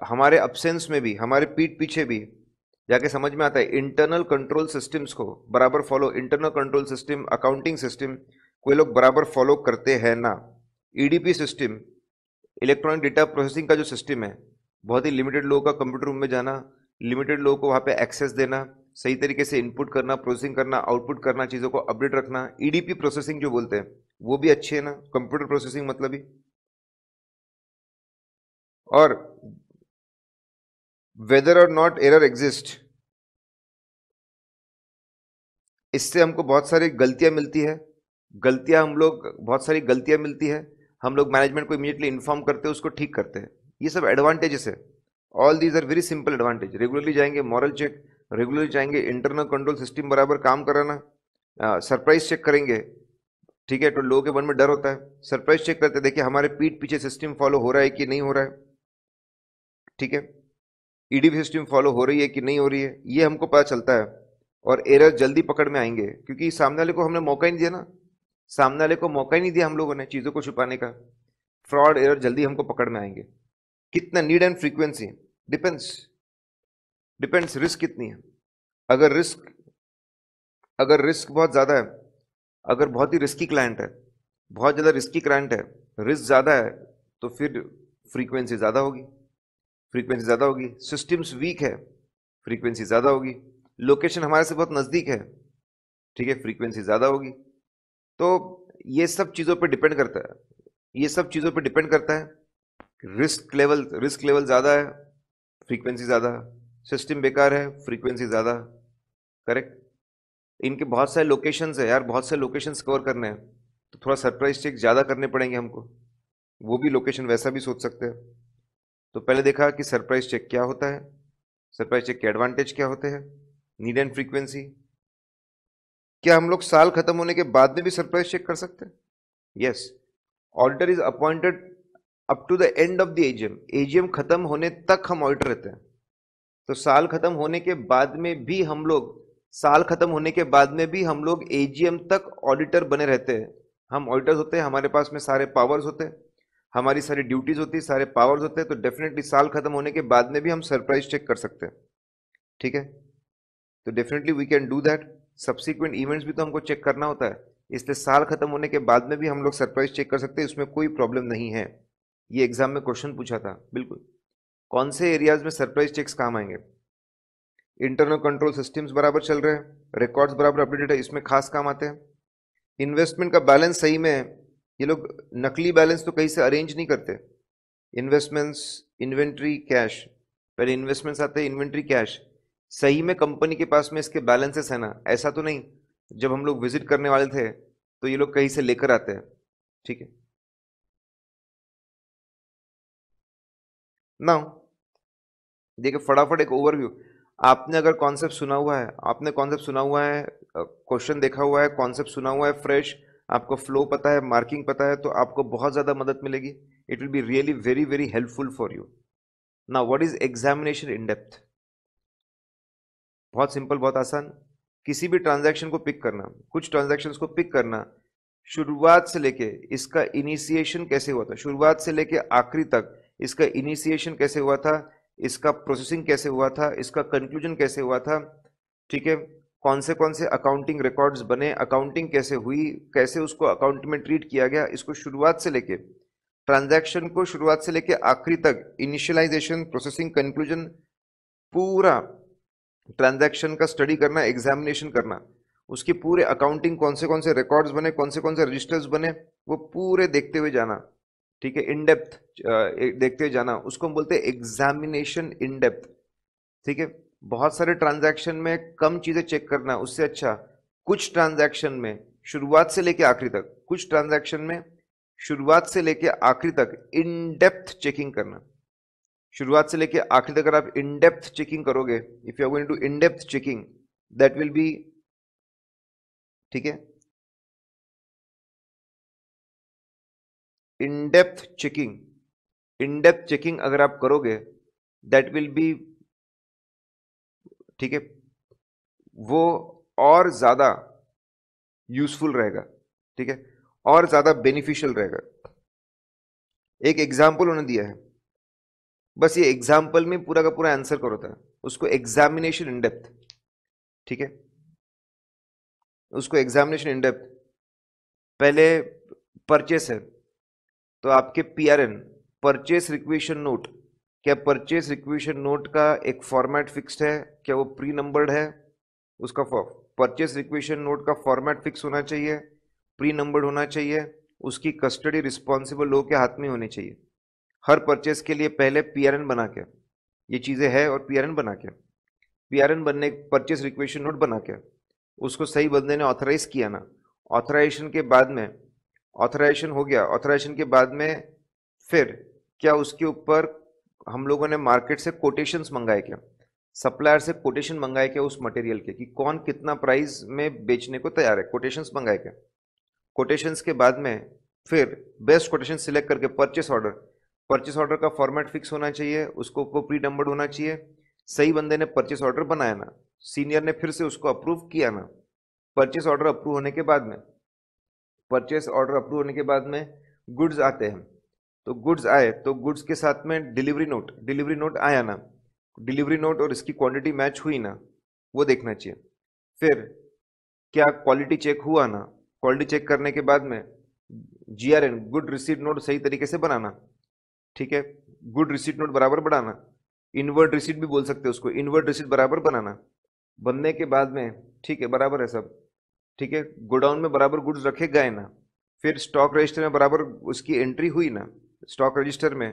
हमारे अपसेंस में भी हमारे पीठ पीछे भी जाके समझ में आता है इंटरनल कंट्रोल सिस्टम्स को बराबर follow internal control system accounting system को लोग बराबर फॉलो करते हैं ना EDP system electronic data processing का जो सिस्टम है बहुत ही लिमिटेड लोगों का कंप्यूटर रूम में जाना लिमिटेड लोगों को वहाँ पे एक्सेस देना सही तरीके से इनपुट करना प्रोसेसिंग करना आउटपुट करना चीज़ों को अपडेट रखना ईडीपी e प्रोसेसिंग जो बोलते हैं वो भी अच्छी है ना कंप्यूटर प्रोसेसिंग मतलब ही और वेदर और नॉट एरर एग्जिस्ट इससे हमको बहुत सारी गलतियां मिलती है गलतियां हम लोग बहुत सारी गलतियां मिलती है हम लोग मैनेजमेंट को इमीडिएटली इन्फॉर्म करते हैं उसको ठीक करते हैं ये सब एडवांटेजेस है all these are very simple advantage regularly जाएंगे मॉरल चेक रेगुलरली चाहेंगे इंटरनल कंट्रोल सिस्टम बराबर काम कराना सरप्राइज चेक करेंगे ठीक है तो लोगों के मन में डर होता है सरप्राइज चेक करते देखिए हमारे पीठ पीछे सिस्टम फॉलो हो रहा है कि नहीं हो रहा है ठीक है ईडी सिस्टम फॉलो हो रही है कि नहीं हो रही है ये हमको पता चलता है और एरर जल्दी पकड़ में आएंगे क्योंकि सामने वाले को हमने मौका ही नहीं दिया ना सामने वाले को मौका ही नहीं दिया हम लोगों ने चीज़ों को छुपाने का फ्रॉड एरर जल्दी हमको पकड़ में आएंगे कितना need and frequency depends depends risk कितनी है अगर रिस्क अगर रिस्क बहुत ज़्यादा है अगर बहुत ही रिस्की क्लाइंट है बहुत ज़्यादा रिस्की क्लाइंट है रिस्क ज़्यादा है तो फिर फ्रीक्वेंसी ज़्यादा होगी फ्रीक्वेंसी ज़्यादा होगी सिस्टम्स वीक है फ्रीक्वेंसी ज़्यादा होगी लोकेशन हमारे से बहुत नज़दीक है ठीक है फ्रीक्वेंसी ज़्यादा होगी तो ये सब चीज़ों पर डिपेंड करता है ये सब चीज़ों पर डिपेंड करता है रिस्क लेवल रिस्क लेवल ज़्यादा है फ्रीक्वेंसी ज़्यादा है सिस्टम बेकार है फ्रीक्वेंसी ज़्यादा करेक्ट इनके बहुत सारे लोकेशंस है यार बहुत सारे लोकेशंस कवर करने हैं तो थोड़ा सरप्राइज चेक ज़्यादा करने पड़ेंगे हमको वो भी लोकेशन वैसा भी सोच सकते हैं तो पहले देखा कि सरप्राइज चेक क्या होता है सरप्राइज चेक के एडवांटेज क्या होते हैं नीड एंड फ्रीक्वेंसी क्या हम लोग साल खत्म होने के बाद में भी सरप्राइज चेक कर सकते हैं yes auditor is appointed up to the end of the AGM AGM खत्म होने तक हम ऑडिटर रहते हैं तो साल खत्म होने के बाद में भी हम लोग साल खत्म होने के बाद में भी हम लोग एजीएम तक ऑडिटर बने रहते हैं हम ऑडिटर्स होते हैं हमारे पास में सारे पावर्स होते हैं हमारी सारी ड्यूटीज़ होती है सारे पावर्स होते हैं तो डेफिनेटली साल खत्म होने के बाद में भी हम सरप्राइज चेक कर सकते हैं ठीक है तो definitely we can do that subsequent events भी तो हमको चेक करना होता है इसलिए साल खत्म होने के बाद में भी हम लोग सरप्राइज चेक कर सकते हैं इसमें कोई प्रॉब्लम नहीं है ये एग्जाम में क्वेश्चन पूछा था बिल्कुल कौन से एरियाज में सरप्राइज चेक्स काम आएंगे इंटरनल कंट्रोल सिस्टम्स बराबर चल रहे हैं रिकॉर्ड्स बराबर अपडेटेड है इसमें खास काम आते हैं इन्वेस्टमेंट का बैलेंस सही में ये लोग नकली बैलेंस तो कहीं से अरेंज नहीं करते इन्वेस्टमेंट्स इन्वेंट्री कैश पहले इन्वेस्टमेंट्स आते हैं इन्वेंट्री कैश सही में कंपनी के पास में इसके बैलेंसेस है ना ऐसा तो नहीं जब हम लोग विजिट करने वाले थे तो ये लोग कहीं से लेकर आते हैं ठीक है ना देखिए फटाफट एक ओवरव्यू आपने अगर कॉन्सेप्ट सुना हुआ है आपने कॉन्सेप्ट सुना हुआ है क्वेश्चन देखा हुआ है कॉन्सेप्ट सुना हुआ है फ्रेश आपको फ्लो पता है मार्किंग पता है तो आपको बहुत ज़्यादा मदद मिलेगी it will be really very very helpful for you ना what is examination in depth बहुत सिंपल बहुत आसान किसी भी ट्रांजेक्शन को पिक करना कुछ ट्रांजेक्शन को पिक करना शुरुआत से लेके इसका इनिशिएशन कैसे हुआ था शुरुआत से लेके आखिरी तक इसका इनिशिएशन कैसे हुआ था इसका प्रोसेसिंग कैसे हुआ था इसका कंक्लूजन कैसे हुआ था ठीक है कौन से कौन से अकाउंटिंग रिकॉर्ड्स बने अकाउंटिंग कैसे हुई कैसे उसको अकाउंट में ट्रीट किया गया इसको शुरुआत से लेके ट्रांजैक्शन को शुरुआत से लेके आखिरी तक इनिशियलाइजेशन प्रोसेसिंग कंक्लूजन पूरा ट्रांजैक्शन का स्टडी करना एग्जामिनेशन करना उसके पूरे अकाउंटिंग कौन से कौन से रिकॉर्ड्स बने कौन से कौन से रजिस्टर्स बने वो पूरे देखते हुए जाना ठीक है इनडेप्थ देखते जाना उसको हम बोलते हैं एग्जामिनेशन इनडेप्थ ठीक है बहुत सारे ट्रांजैक्शन में कम चीज़ें चेक करना उससे अच्छा कुछ ट्रांजैक्शन में शुरुआत से लेकर आखिरी तक कुछ ट्रांजैक्शन में शुरुआत से लेकर आखिरी तक इनडेप्थ चेकिंग करना शुरुआत से लेकर आखिरी तक अगर आप इनडेप्थ चेकिंग करोगे if you are going to in depth checking that will be ठीक है इनडेप्थ चेकिंग इनडेप्थ चेकिंग अगर आप करोगे दैट विल बी ठीक है वो और ज़्यादा यूजफुल रहेगा ठीक है और ज़्यादा बेनिफिशियल रहेगा एक एग्जाम्पल उन्होंने दिया है बस ये एग्जाम्पल में पूरा का पूरा आंसर करो था उसको एग्जामिनेशन इन डेप्थ ठीक है उसको एग्जामिनेशन इन डेप्थ पहले परचेस है तो आपके P R N purchase requisition note क्या परचेस रिक्वेशन नोट का एक फॉर्मेट फिक्स्ड है क्या वो प्री नंबर्ड है उसका परचेस रिक्वेशन नोट का फॉर्मेट फिक्स होना चाहिए प्री नंबर्ड होना चाहिए उसकी कस्टडी रिस्पॉन्सिबल लोग के हाथ में होनी चाहिए हर परचेस के लिए पहले पी बना के ये चीज़ें है और पी बना के पी बनने परचेस रिक्वेशन नोट बना के उसको सही बंदे ने ऑथराइज किया ना ऑथराइजेशन के बाद में ऑथराइजेशन हो गया ऑथराइजेशन के बाद में फिर क्या उसके ऊपर हम लोगों ने मार्केट से कोटेशंस मंगाए क्या सप्लायर से कोटेशन मंगाए क्या उस मटेरियल के कि कौन कितना प्राइस में बेचने को तैयार है कोटेशंस मंगाए क्या कोटेशंस के बाद में फिर बेस्ट कोटेशन सिलेक्ट करके परचेस ऑर्डर परचेस ऑर्डर का फॉर्मेट फिक्स होना चाहिए उसको ऊपर प्री नंबर्ड होना चाहिए सही बंदे ने परचेस ऑर्डर बनाया ना सीनियर ने फिर से उसको अप्रूव किया ना परचेस ऑर्डर अप्रूव होने के बाद में परचेस ऑर्डर अप्रूव होने के बाद में गुड्स आते हैं तो गुड्स आए तो गुड्स के साथ में डिलीवरी नोट डिलीवरी नोट आया ना डिलीवरी नोट और इसकी क्वांटिटी मैच हुई ना वो देखना चाहिए फिर क्या क्वालिटी चेक हुआ ना क्वालिटी चेक करने के बाद में G R N good receipt note सही तरीके से बनाना ठीक है गुड रिसीट नोट बराबर बढ़ाना इनवर्ड रिसीट भी बोल सकते हैं उसको इनवर्ड रिसीट बराबर बनाना बनने के बाद में ठीक है बराबर है सब ठीक है गोडाउन में बराबर गुड्स रखे गए ना फिर स्टॉक रजिस्टर में बराबर उसकी एंट्री हुई ना स्टॉक रजिस्टर में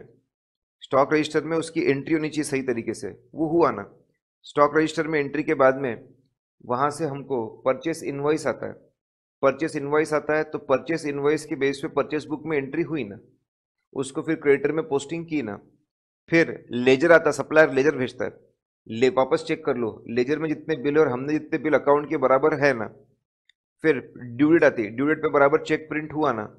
स्टॉक रजिस्टर में उसकी एंट्री होनी चाहिए सही तरीके से वो हुआ ना स्टॉक रजिस्टर में एंट्री के बाद में वहाँ से हमको परचेस इन्वाइस आता है परचेस इन्वाइस आता है तो परचेस इन्वाइस के बेस पे परचेस बुक में एंट्री हुई ना उसको फिर क्रेडिटर में पोस्टिंग की ना फिर लेजर आता सप्लायर लेजर भेजता है ले वापस चेक कर लो लेजर में जितने बिल और हमने जितने बिल अकाउंट के बराबर है ना फिर ड्यूडेट आती है ड्यू पर बराबर चेक प्रिंट हुआ ना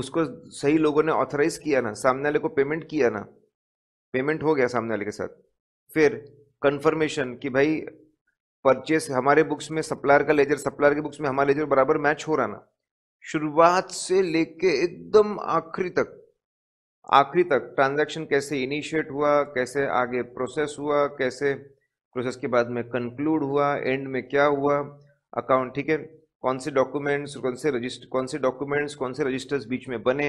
उसको सही लोगों ने ऑथराइज किया ना सामने वाले को पेमेंट किया ना पेमेंट हो गया सामने वाले के साथ फिर कंफर्मेशन कि भाई परचेस हमारे बुक्स में सप्लायर का लेजर सप्लायर के बुक्स में हमारा लेजर बराबर मैच हो रहा ना शुरुआत से लेके एकदम आखिरी तक आखिरी तक ट्रांजैक्शन कैसे इनिशिएट हुआ कैसे आगे प्रोसेस हुआ कैसे प्रोसेस के बाद में कंक्लूड हुआ एंड में क्या हुआ अकाउंट ठीक है कौन से डॉक्यूमेंट्स कौन से रजिस्टर कौन से डॉक्यूमेंट्स कौन से रजिस्टर्स बीच में बने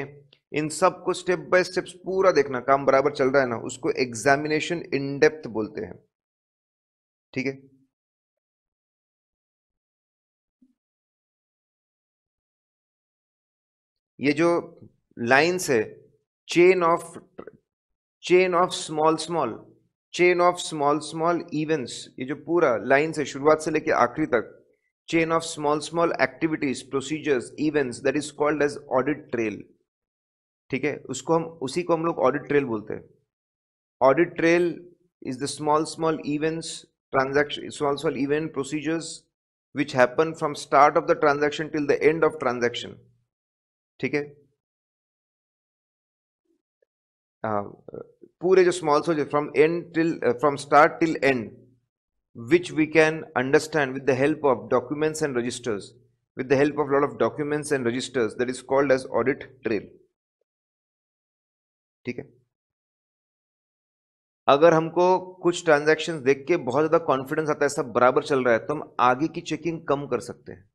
इन सब को स्टेप बाय स्टेप पूरा देखना काम बराबर चल रहा है ना उसको एग्जामिनेशन इन डेप्थ बोलते हैं ठीक है ये जो लाइंस है chain of chain of small small chain of small small events ये जो पूरा लाइन से शुरुआत से लेकर आखिरी तक chain of small small activities procedures events that is called as audit trail ठीक है उसको हम उसी को हम लोग ऑडिट ट्रेल बोलते हैं audit trail is the small small events transaction small small event procedures which happen from start of the transaction till the end of transaction ठीक है हाँ, पूरे जो small small from end till from start till end which we can understand with the help of documents and registers, with the help of a lot of documents and registers that is called as audit trail. ठीक है अगर हमको कुछ transaction देख के बहुत ज़्यादा confidence आता है सब बराबर चल रहा है तो हम आगे की चेकिंग कम कर सकते हैं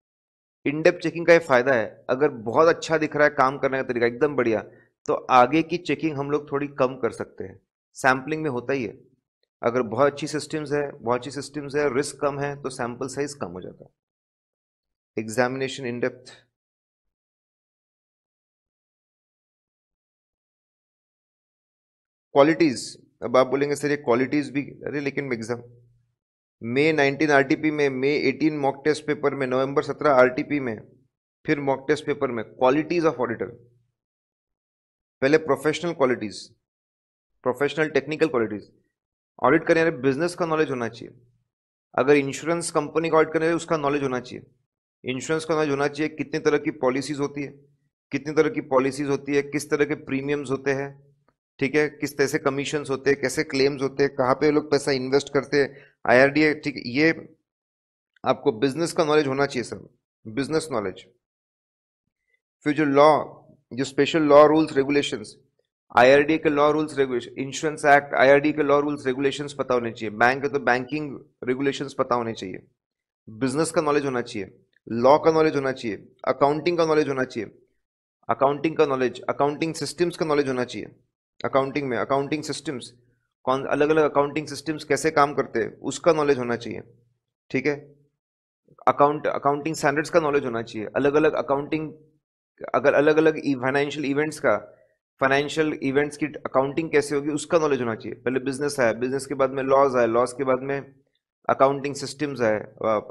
इनडेप चेकिंग का ये फ़ायदा है अगर बहुत अच्छा दिख रहा है काम करने का तरीका एकदम बढ़िया तो आगे की चेकिंग हम लोग थोड़ी कम कर सकते हैं सैम्पलिंग में होता ही है अगर बहुत अच्छी सिस्टम्स है बहुत अच्छी सिस्टम्स है रिस्क कम है तो सैंपल साइज कम हो जाता है एग्जामिनेशन इन डेप्थ क्वालिटीज़ अब आप बोलेंगे सर ये क्वालिटीज़ भी अरे लेकिन एग्ज़ाम मई 19 आरटीपी में मई 18 मॉक टेस्ट पेपर में नवंबर 17 आरटीपी में फिर मॉक टेस्ट पेपर में क्वालिटीज़ ऑफ ऑडिटर पहले professional qualities professional technical qualities audit करने वाले बिजनेस का नॉलेज होना चाहिए अगर इंश्योरेंस कंपनी का ऑडिट करने वाले उसका नॉलेज होना चाहिए इंश्योरेंस का नॉलेज होना चाहिए कितने तरह की पॉलिसीज होती है कितनी तरह की पॉलिसीज होती है किस तरह के प्रीमियम्स होते हैं ठीक है किस तरह से कमीशन होते हैं कैसे क्लेम्स होते हैं कहाँ पे लोग पैसा इन्वेस्ट करते हैं आई ठीक है ये आपको बिजनेस का नॉलेज होना चाहिए सर बिजनेस नॉलेज फिर जो लॉ जो special law rules regulations IRD के law rules regulation insurance act IRD के लॉ रूल्स रेगुलेशन पता होने चाहिए बैंक है तो बैंकिंग रेगुलेशन पता होने चाहिए बिजनेस का नॉलेज होना चाहिए लॉ का नॉलेज होना चाहिए अकाउंटिंग का नॉलेज होना चाहिए अकाउंटिंग का नॉलेज अकाउंटिंग सिस्टम्स का नॉलेज होना चाहिए अकाउंटिंग में अकाउंटिंग सिस्टम्स कौन अलग अलग अकाउंटिंग सिस्टम्स कैसे काम करते हैं उसका नॉलेज होना चाहिए ठीक है अकाउंट अकाउंटिंग स्टैंडर्ड्स का नॉलेज होना चाहिए अलग अलग अकाउंटिंग अगर अलग अलग फाइनेंशियल इवेंट्स का फाइनेंशियल इवेंट्स की अकाउंटिंग कैसे होगी उसका नॉलेज होना चाहिए पहले बिजनेस है बिजनेस के बाद में लॉज आए लॉज के बाद में अकाउंटिंग सिस्टम्स है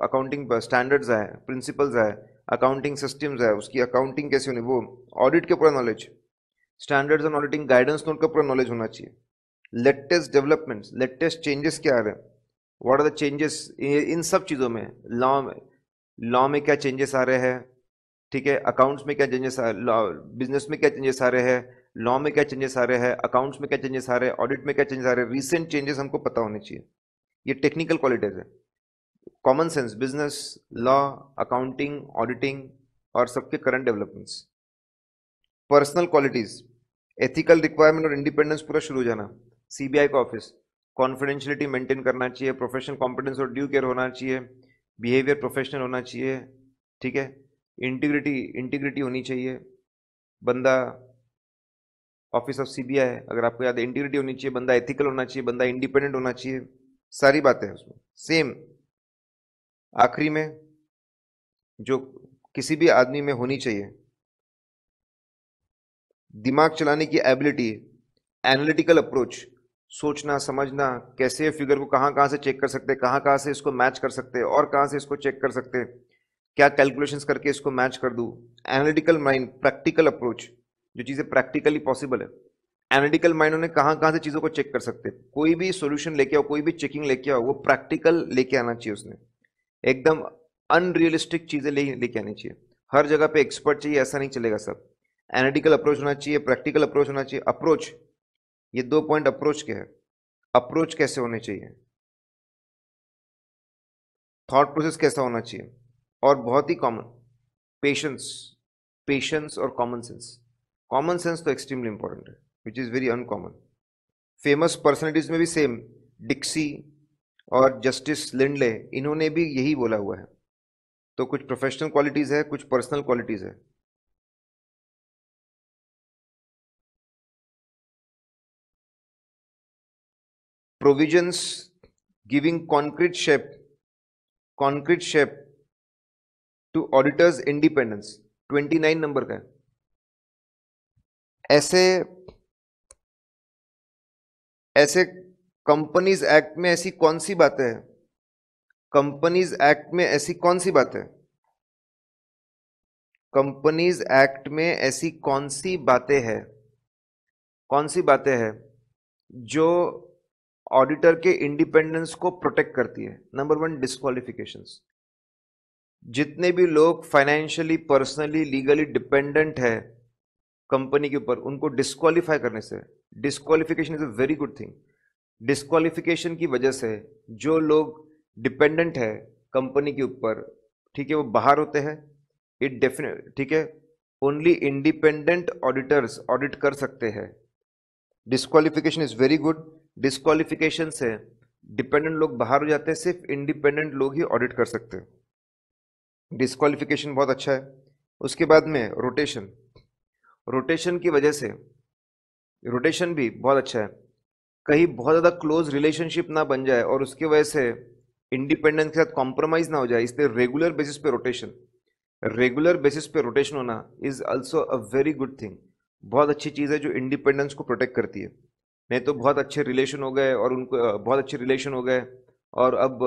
अकाउंटिंग स्टैंडर्ड्स है प्रिंसिपल्स है अकाउंटिंग सिस्टम्स है उसकी अकाउंटिंग कैसे होनी वो ऑडिट का पूरा knowledge standards and auditing guidance note का पूरा नॉलेज होना चाहिए लेटेस्ट डेवलपमेंट्स लेटेस्ट चेंजेस क्या आ रहे हैं वॉट आर द चेंजेस इन सब चीज़ों में लॉ में लॉ में क्या चेंजेस आ रहे हैं ठीक है अकाउंट्स में क्या चेंजेस बिजनेस में क्या चेंजेस आ रहे हैं लॉ में क्या चेंजेस आ रहे हैं अकाउंट्स में क्या चेंजेस आ रहे हैं ऑडिट में क्या चेंजेस आ रहे हैं रिसेंट चेंजेस हमको पता होने चाहिए ये टेक्निकल क्वालिटीज है common sense business law accounting auditing और सबके current developments personal qualities ethical requirement और इंडिपेंडेंस पूरा शुरू हो जाना सीबीआई का ऑफिस कॉन्फिडेंशियलिटी मेंटेन करना चाहिए प्रोफेशनल कॉम्पिटेंस और ड्यू केयर होना चाहिए बिहेवियर प्रोफेशनल होना चाहिए ठीक है इंटीग्रिटी इंटीग्रिटी होनी चाहिए बंदा ऑफिस ऑफ सी है अगर आपको याद इंटीग्रिटी होनी चाहिए बंदा एथिकल होना चाहिए बंदा इंडिपेंडेंट होना चाहिए सारी बातें हैं उसमें सेम आखिरी में जो किसी भी आदमी में होनी चाहिए दिमाग चलाने की एबिलिटी एनालिटिकल अप्रोच सोचना समझना कैसे फिगर को कहाँ कहाँ से चेक कर सकते हैं कहाँ कहाँ से इसको मैच कर सकते हैं और कहाँ से इसको चेक कर सकते हैं क्या कैलकुलेशंस करके इसको मैच कर दूँ एनालिटिकल माइंड प्रैक्टिकल अप्रोच जो चीज़ें प्रैक्टिकली पॉसिबल है एनालिटिकल माइंड उन्हें कहां कहां से चीज़ों को चेक कर सकते हैं कोई भी सोल्यूशन लेके आओ कोई भी चेकिंग लेके आओ वो प्रैक्टिकल लेके आना चाहिए उसने एकदम अनरियलिस्टिक चीज़ें ले लेके आनी चाहिए हर जगह पे एक्सपर्ट चाहिए ऐसा नहीं चलेगा सब एनालिटिकल अप्रोच होना चाहिए प्रैक्टिकल अप्रोच होना चाहिए अप्रोच ये दो पॉइंट अप्रोच के है अप्रोच कैसे होने चाहिए थॉट प्रोसेस कैसा होना चाहिए और बहुत ही कॉमन पेशेंस पेशेंस और कॉमन सेंस कॉमन सेंस तो एक्सट्रीमली इंपॉर्टेंट है which is very uncommon famous personalities में भी सेम डिक्सी और जस्टिस लिंडले इन्होंने भी यही बोला हुआ है तो कुछ प्रोफेशनल क्वालिटीज़ है कुछ पर्सनल क्वालिटीज़ है giving concrete shape concrete shape to auditors independence twenty 29 number का है ऐसे ऐसे कंपनीज एक्ट में ऐसी कौन सी बातें हैं कंपनीज एक्ट में ऐसी कौन सी बातें कंपनीज एक्ट में ऐसी कौन सी बातें हैं कौन सी बातें हैं जो ऑडिटर के इंडिपेंडेंस को प्रोटेक्ट करती है नंबर वन डिस्कालिफिकेशन जितने भी लोग फाइनेंशियली पर्सनली लीगली डिपेंडेंट है कंपनी के ऊपर उनको डिस्कालीफाई करने से disqualification is a very good thing disqualification की वजह से जो लोग डिपेंडेंट है कंपनी के ऊपर ठीक है वो बाहर होते हैं इट डेफिनेट ठीक है ओनली इंडिपेंडेंट ऑडिटर्स ऑडिट कर सकते हैं disqualification is very good disqualification से डिपेंडेंट लोग बाहर हो जाते हैं सिर्फ इंडिपेंडेंट लोग ही ऑडिट कर सकते हैं डिस्कालीफिकेशन बहुत अच्छा है उसके बाद में रोटेशन रोटेशन की वजह से रोटेशन भी बहुत अच्छा है कहीं बहुत ज़्यादा क्लोज रिलेशनशिप ना बन जाए और उसकी वजह से इंडिपेंडेंस के साथ कॉम्प्रोमाइज़ ना हो जाए इसलिए रेगुलर बेसिस पे रोटेशन रेगुलर बेसिस पे रोटेशन होना is also a very good thing बहुत अच्छी चीज़ है जो इंडिपेंडेंस को प्रोटेक्ट करती है नहीं तो बहुत अच्छे रिलेशन हो गए और उनको बहुत अच्छे रिलेशन हो गए और अब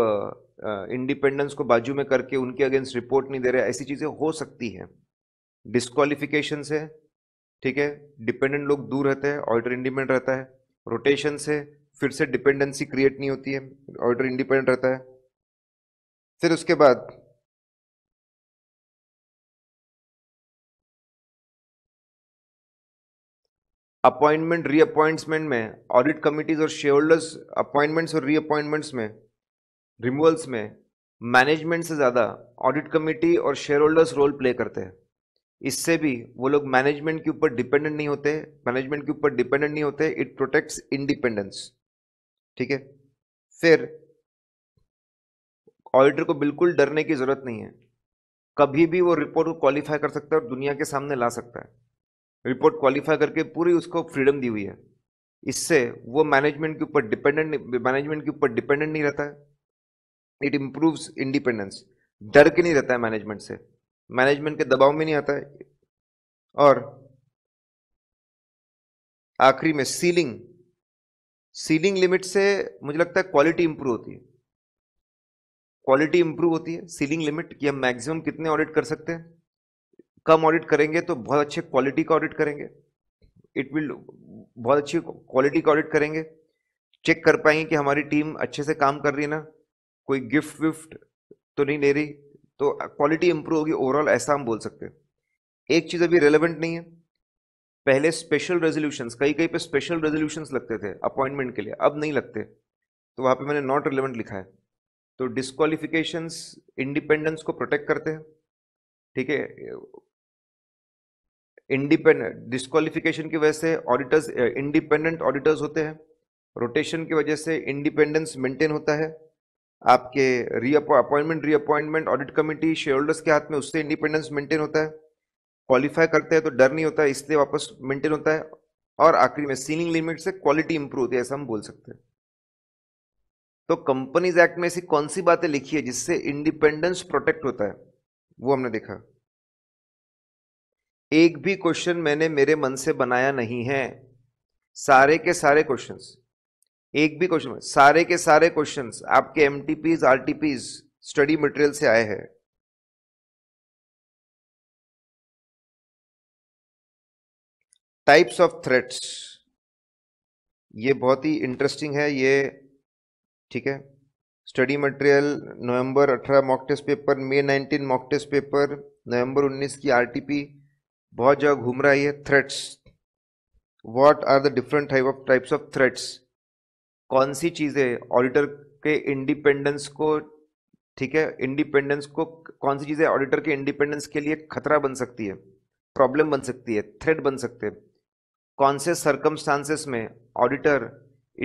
इंडिपेंडेंस को बाजू में करके उनके अगेंस्ट रिपोर्ट नहीं दे रहे ऐसी चीज़ें हो सकती हैं डिस्कालिफिकेशन है ठीक है डिपेंडेंट लोग दूर रहते हैं ऑर्डर इंडिपेंडेंट रहता है रोटेशन से फिर से डिपेंडेंसी क्रिएट नहीं होती है ऑर्डर इंडिपेंडेंट रहता है फिर उसके बाद अपॉइंटमेंट रीअपॉइंटमेंट में ऑडिट कमिटीज और शेयर होल्डर्स अपॉइंटमेंट्स और रीअपॉइंटमेंट्स में रिमूवल्स में मैनेजमेंट से ज़्यादा ऑडिट कमिटी और शेयर होल्डर्स रोल प्ले करते हैं इससे भी वो लोग मैनेजमेंट के ऊपर डिपेंडेंट नहीं होते मैनेजमेंट के ऊपर डिपेंडेंट नहीं होते इट प्रोटेक्ट्स इंडिपेंडेंस ठीक है फिर ऑडिटर को बिल्कुल डरने की ज़रूरत नहीं है कभी भी वो रिपोर्ट को क्वालिफाई कर सकता है और दुनिया के सामने ला सकता है रिपोर्ट क्वालिफाई करके पूरी उसको फ्रीडम दी हुई है इससे वो मैनेजमेंट के ऊपर डिपेंडेंट मैनेजमेंट के ऊपर डिपेंडेंट नहीं रहता है इट इम्प्रूव्स इंडिपेंडेंस डर के नहीं रहता है मैनेजमेंट से मैनेजमेंट के दबाव में नहीं आता है और आखिरी में सीलिंग सीलिंग लिमिट से मुझे लगता है क्वालिटी इंप्रूव होती है क्वालिटी इंप्रूव होती है सीलिंग लिमिट कि हम मैक्सिमम कितने ऑडिट कर सकते हैं कम ऑडिट करेंगे तो बहुत अच्छे क्वालिटी का ऑडिट करेंगे इट विल बहुत अच्छी क्वालिटी का ऑडिट करेंगे चेक कर पाएंगे कि हमारी टीम अच्छे से काम कर रही है ना कोई गिफ्ट विफ्ट तो नहीं ले रही तो क्वालिटी इंप्रूव होगी ओवरऑल ऐसा हम बोल सकते हैं एक चीज़ अभी रेलिवेंट नहीं है पहले स्पेशल रेजोल्यूशन कई कई पे स्पेशल रेजोल्यूशन लगते थे अपॉइंटमेंट के लिए अब नहीं लगते तो वहाँ पे मैंने नॉट रिलेवेंट लिखा है तो डिस्कालिफिकेशन इंडिपेंडेंस को प्रोटेक्ट करते हैं ठीक है इंडिपेंडेंट डिस्कालिफिकेशन की वजह से ऑडिटर्स इंडिपेंडेंट ऑडिटर्स होते हैं रोटेशन की वजह से इंडिपेंडेंस मेंटेन होता है आपके reappointment appointment audit committee holders के हाथ में उससे इंडिपेंडेंस मेंटेन होता है क्वालिफाई करते हैं तो डर नहीं होता है इसलिए वापस मेंटेन होता है और आखिरी में सीलिंग लिमिट से क्वालिटी इंप्रूव होती है ऐसा हम बोल सकते हैं तो कंपनीज एक्ट में ऐसी कौन सी बातें लिखी है जिससे इंडिपेंडेंस प्रोटेक्ट होता है वो हमने देखा एक भी क्वेश्चन मैंने मेरे मन से बनाया नहीं है सारे के सारे क्वेश्चंस एक भी क्वेश्चन सारे के सारे क्वेश्चन आपके M TPs R TPs study material से आए हैं टाइप्स ऑफ थ्रेट्स ये बहुत ही इंटरेस्टिंग है ये ठीक है study material November 18 mock test paper May 19 mock test paper November 19 की आरटीपी बहुत जगह घूम रहा है threats what are the different type of types of threats कौन सी चीज़ें ऑडिटर के इंडिपेंडेंस को ठीक है इंडिपेंडेंस को कौन सी चीज़ें ऑडिटर के इंडिपेंडेंस के लिए खतरा बन सकती है प्रॉब्लम बन सकती है थ्रेड बन सकते हैं कौन से सर्कमस्टांसेस में ऑडिटर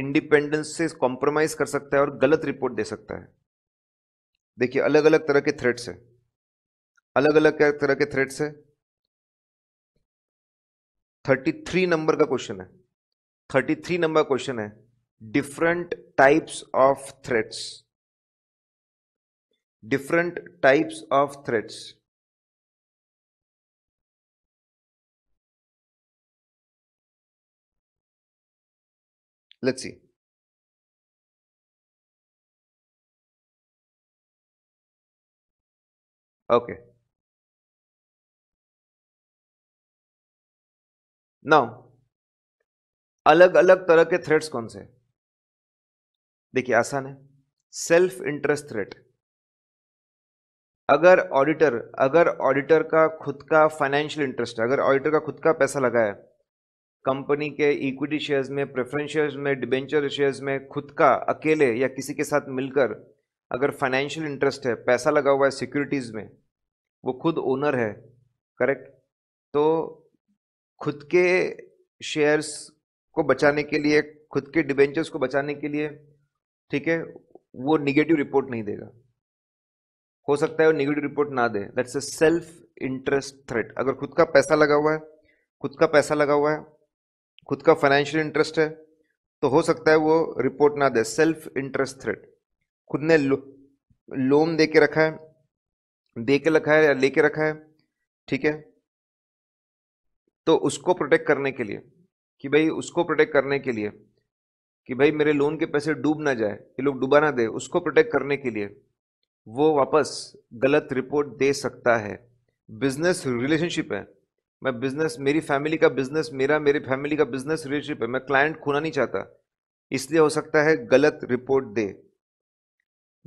इंडिपेंडेंस से कॉम्प्रोमाइज़ कर सकता है और गलत रिपोर्ट दे सकता है देखिए अलग अलग तरह के थ्रेड्स है अलग अलग तरह के थ्रेड्स है थर्टी थ्री नंबर का क्वेश्चन है थर्टी थ्री नंबर क्वेश्चन है different types of threats different types of threats let's see okay now अलग अलग तरह के थ्रेड्स कौन से हैं देखिए आसान है सेल्फ इंटरेस्ट रेट अगर ऑडिटर अगर ऑडिटर का खुद का फाइनेंशियल इंटरेस्ट अगर ऑडिटर का खुद का पैसा लगाया कंपनी के इक्विटी शेयर्स में प्रेफरेंस शेयर्स में डिबेंचर शेयर्स में खुद का अकेले या किसी के साथ मिलकर अगर फाइनेंशियल इंटरेस्ट है पैसा लगा हुआ है सिक्योरिटीज़ में वो खुद ओनर है करेक्ट तो खुद के शेयर्स को बचाने के लिए खुद के डिबेंचर्स को बचाने के लिए ठीक है वो निगेटिव रिपोर्ट नहीं देगा हो सकता है वो निगेटिव रिपोर्ट ना दे that's a self interest threat अगर खुद का पैसा लगा हुआ है खुद का पैसा लगा हुआ है खुद का फाइनेंशियल इंटरेस्ट है तो हो सकता है वो रिपोर्ट ना दे सेल्फ इंटरेस्ट थ्रेट खुद ने लोन दे के रखा है दे के रखा है या लेके रखा है ठीक है तो उसको प्रोटेक्ट करने के लिए कि भाई उसको प्रोटेक्ट करने के लिए कि भाई मेरे लोन के पैसे डूब ना जाए ये लोग डूबा ना दे उसको प्रोटेक्ट करने के लिए वो वापस गलत रिपोर्ट दे सकता है बिजनेस रिलेशनशिप है मैं बिजनेस मेरी फैमिली का बिजनेस मेरा मेरी फैमिली का बिजनेस रिलेशनशिप है मैं क्लाइंट खोना नहीं चाहता इसलिए हो सकता है गलत रिपोर्ट दे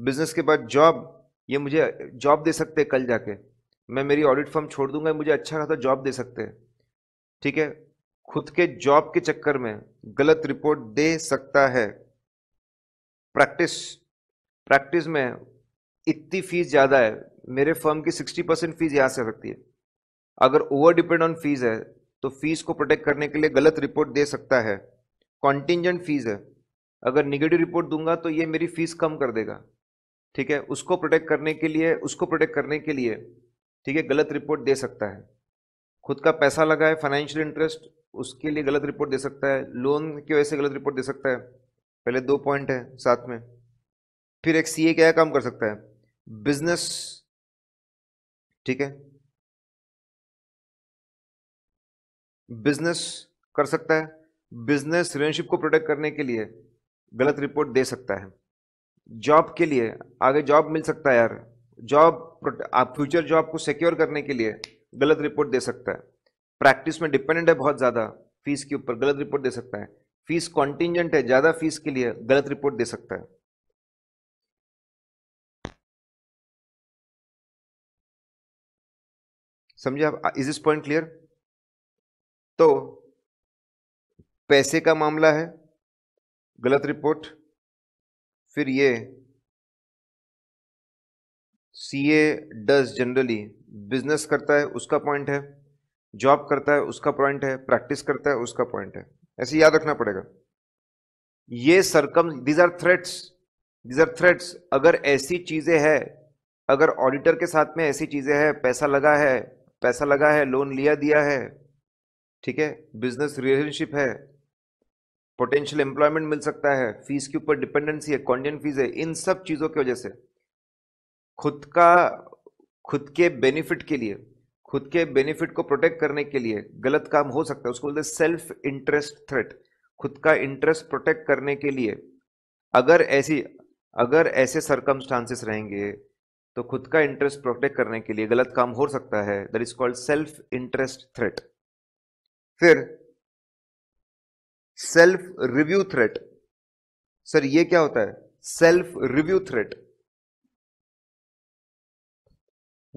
बिजनेस के बाद जॉब ये मुझे जॉब दे सकते हैं कल जाके मैं मेरी ऑडिट फर्म छोड़ दूंगा मुझे अच्छा खासा जॉब दे सकते हैं ठीक है खुद के जॉब के चक्कर में गलत रिपोर्ट दे सकता है प्रैक्टिस प्रैक्टिस में इतनी फीस ज़्यादा है मेरे फर्म की 60 परसेंट फीस यहाँ से सकती है अगर ओवर डिपेंड ऑन फीस है तो फीस को प्रोटेक्ट करने के लिए गलत रिपोर्ट दे सकता है कॉन्टिजेंट फीस है अगर निगेटिव रिपोर्ट दूंगा तो ये मेरी फीस कम कर देगा ठीक है उसको प्रोटेक्ट करने के लिए उसको प्रोटेक्ट करने के लिए ठीक है गलत रिपोर्ट दे सकता है खुद का पैसा लगा है फाइनेंशियल इंटरेस्ट उसके लिए गलत रिपोर्ट दे सकता है लोन की वजह से गलत रिपोर्ट दे सकता है पहले दो पॉइंट है साथ में फिर एक सीए क्या काम कर सकता है बिजनेस ठीक है बिजनेस कर सकता है बिजनेस रिलेशनशिप को प्रोटेक्ट करने के लिए गलत रिपोर्ट दे सकता है जॉब के लिए आगे जॉब मिल सकता है यार जॉब आप फ्यूचर जॉब को सिक्योर करने के लिए गलत रिपोर्ट दे सकता है प्रैक्टिस में डिपेंडेंट है बहुत ज़्यादा फीस के ऊपर गलत रिपोर्ट दे सकता है फीस कॉन्टिजेंट है ज़्यादा फीस के लिए गलत रिपोर्ट दे सकता है समझे आप इज इस पॉइंट क्लियर तो पैसे का मामला है गलत रिपोर्ट फिर ये C A does generally business करता है उसका पॉइंट है जॉब करता है उसका पॉइंट है प्रैक्टिस करता है उसका पॉइंट है ऐसे याद रखना पड़ेगा ये सरकम these are threats these are threats अगर ऐसी चीज़ें हैं अगर ऑडिटर के साथ में ऐसी चीज़ें हैं पैसा लगा है पैसा लगा है लोन लिया दिया है ठीक है बिजनेस रिलेशनशिप है पोटेंशियल एम्प्लॉयमेंट मिल सकता है फीस के ऊपर डिपेंडेंसी है कॉन्टेंट फीस है इन सब चीज़ों की वजह से खुद का खुद के बेनिफिट के लिए खुद के बेनिफिट को प्रोटेक्ट करने के लिए गलत काम हो सकता है उसको बोलते सेल्फ इंटरेस्ट थ्रेट खुद का इंटरेस्ट प्रोटेक्ट करने के लिए अगर ऐसी अगर ऐसे सरकमस्टांसेस रहेंगे तो खुद का इंटरेस्ट प्रोटेक्ट करने के लिए गलत काम हो सकता है that is called self interest threat फिर सेल्फ रिव्यू थ्रेट सर ये क्या होता है self review threat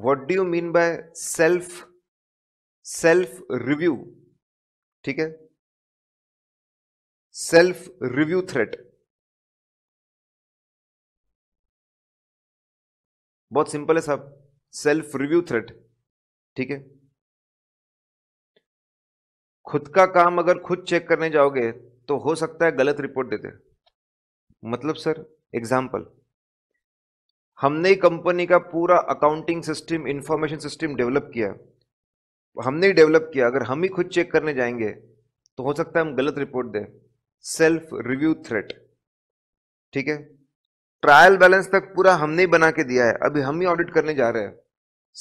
what do you mean by self self review ठीक है सेल्फ रिव्यू थ्रेट बहुत सिंपल है साहब सेल्फ रिव्यू थ्रेट ठीक है खुद का काम अगर खुद चेक करने जाओगे तो हो सकता है गलत रिपोर्ट देते मतलब सर एग्जाम्पल हमने कंपनी का पूरा accounting system information system develop किया हमने डेवलप किया अगर हम ही खुद चेक करने जाएंगे तो हो सकता है हम गलत रिपोर्ट दें सेल्फ रिव्यू थ्रेट ठीक है ट्रायल बैलेंस तक पूरा हमने ही बना के दिया है अभी हम ही ऑडिट करने जा रहे हैं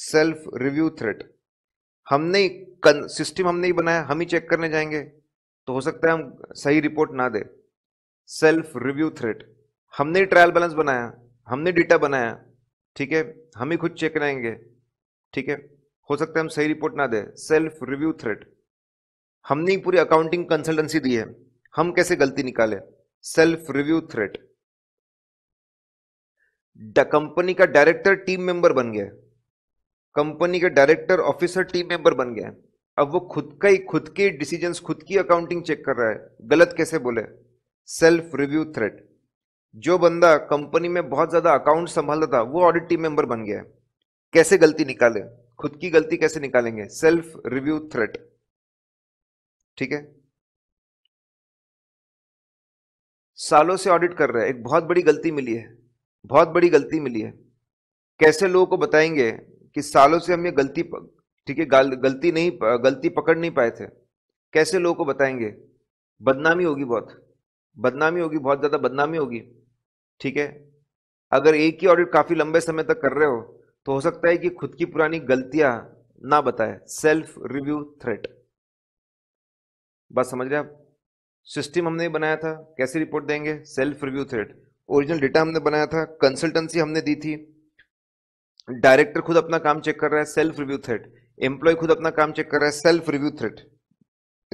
सेल्फ रिव्यू थ्रेट हमने सिस्टम हमने ही बनाया हम ही चेक करने जाएंगे तो हो सकता है हम सही रिपोर्ट ना दे सेल्फ रिव्यू थ्रेट हमने ही ट्रायल बैलेंस बनाया हमने डेटा बनाया ठीक है हम ही खुद चेक कराएंगे ठीक है हो सकता है हम सही रिपोर्ट ना दें सेल्फ रिव्यू थ्रेट हमने ही पूरी अकाउंटिंग कंसल्टेंसी दी है हम कैसे गलती निकाले सेल्फ रिव्यू थ्रेट कंपनी का डायरेक्टर टीम मेंबर बन गया कंपनी का डायरेक्टर ऑफिसर टीम मेंबर बन गया अब वो खुद का ही खुद के डिसीजंस खुद की अकाउंटिंग चेक कर रहा है गलत कैसे बोले सेल्फ रिव्यू थ्रेट जो बंदा कंपनी में बहुत ज़्यादा अकाउंट संभालता था वो ऑडिट टीम मेंबर बन गया है कैसे गलती निकाले खुद की गलती कैसे निकालेंगे सेल्फ रिव्यू थ्रेट ठीक है सालों से ऑडिट कर रहे हैं एक बहुत बड़ी गलती मिली है बहुत बड़ी गलती मिली है कैसे लोगों को बताएंगे कि सालों से हम ये गलती ठीक है गलती नहीं गलती पकड़ नहीं पाए थे कैसे लोगों को बताएंगे बदनामी होगी बहुत बदनामी होगी बहुत ज़्यादा बदनामी होगी ठीक है अगर एक ही ऑडिट काफी लंबे समय तक कर रहे हो तो हो सकता है कि खुद की पुरानी गलतियां ना बताए सेल्फ रिव्यू थ्रेट बात समझ रहे आप सिस्टम हमने बनाया था कैसे रिपोर्ट देंगे self review threat original data हमने बनाया था कंसल्टेंसी हमने दी थी डायरेक्टर खुद अपना काम चेक कर रहा है सेल्फ रिव्यू थ्रेट एम्प्लॉय खुद अपना काम चेक कर रहा है सेल्फ रिव्यू थ्रेट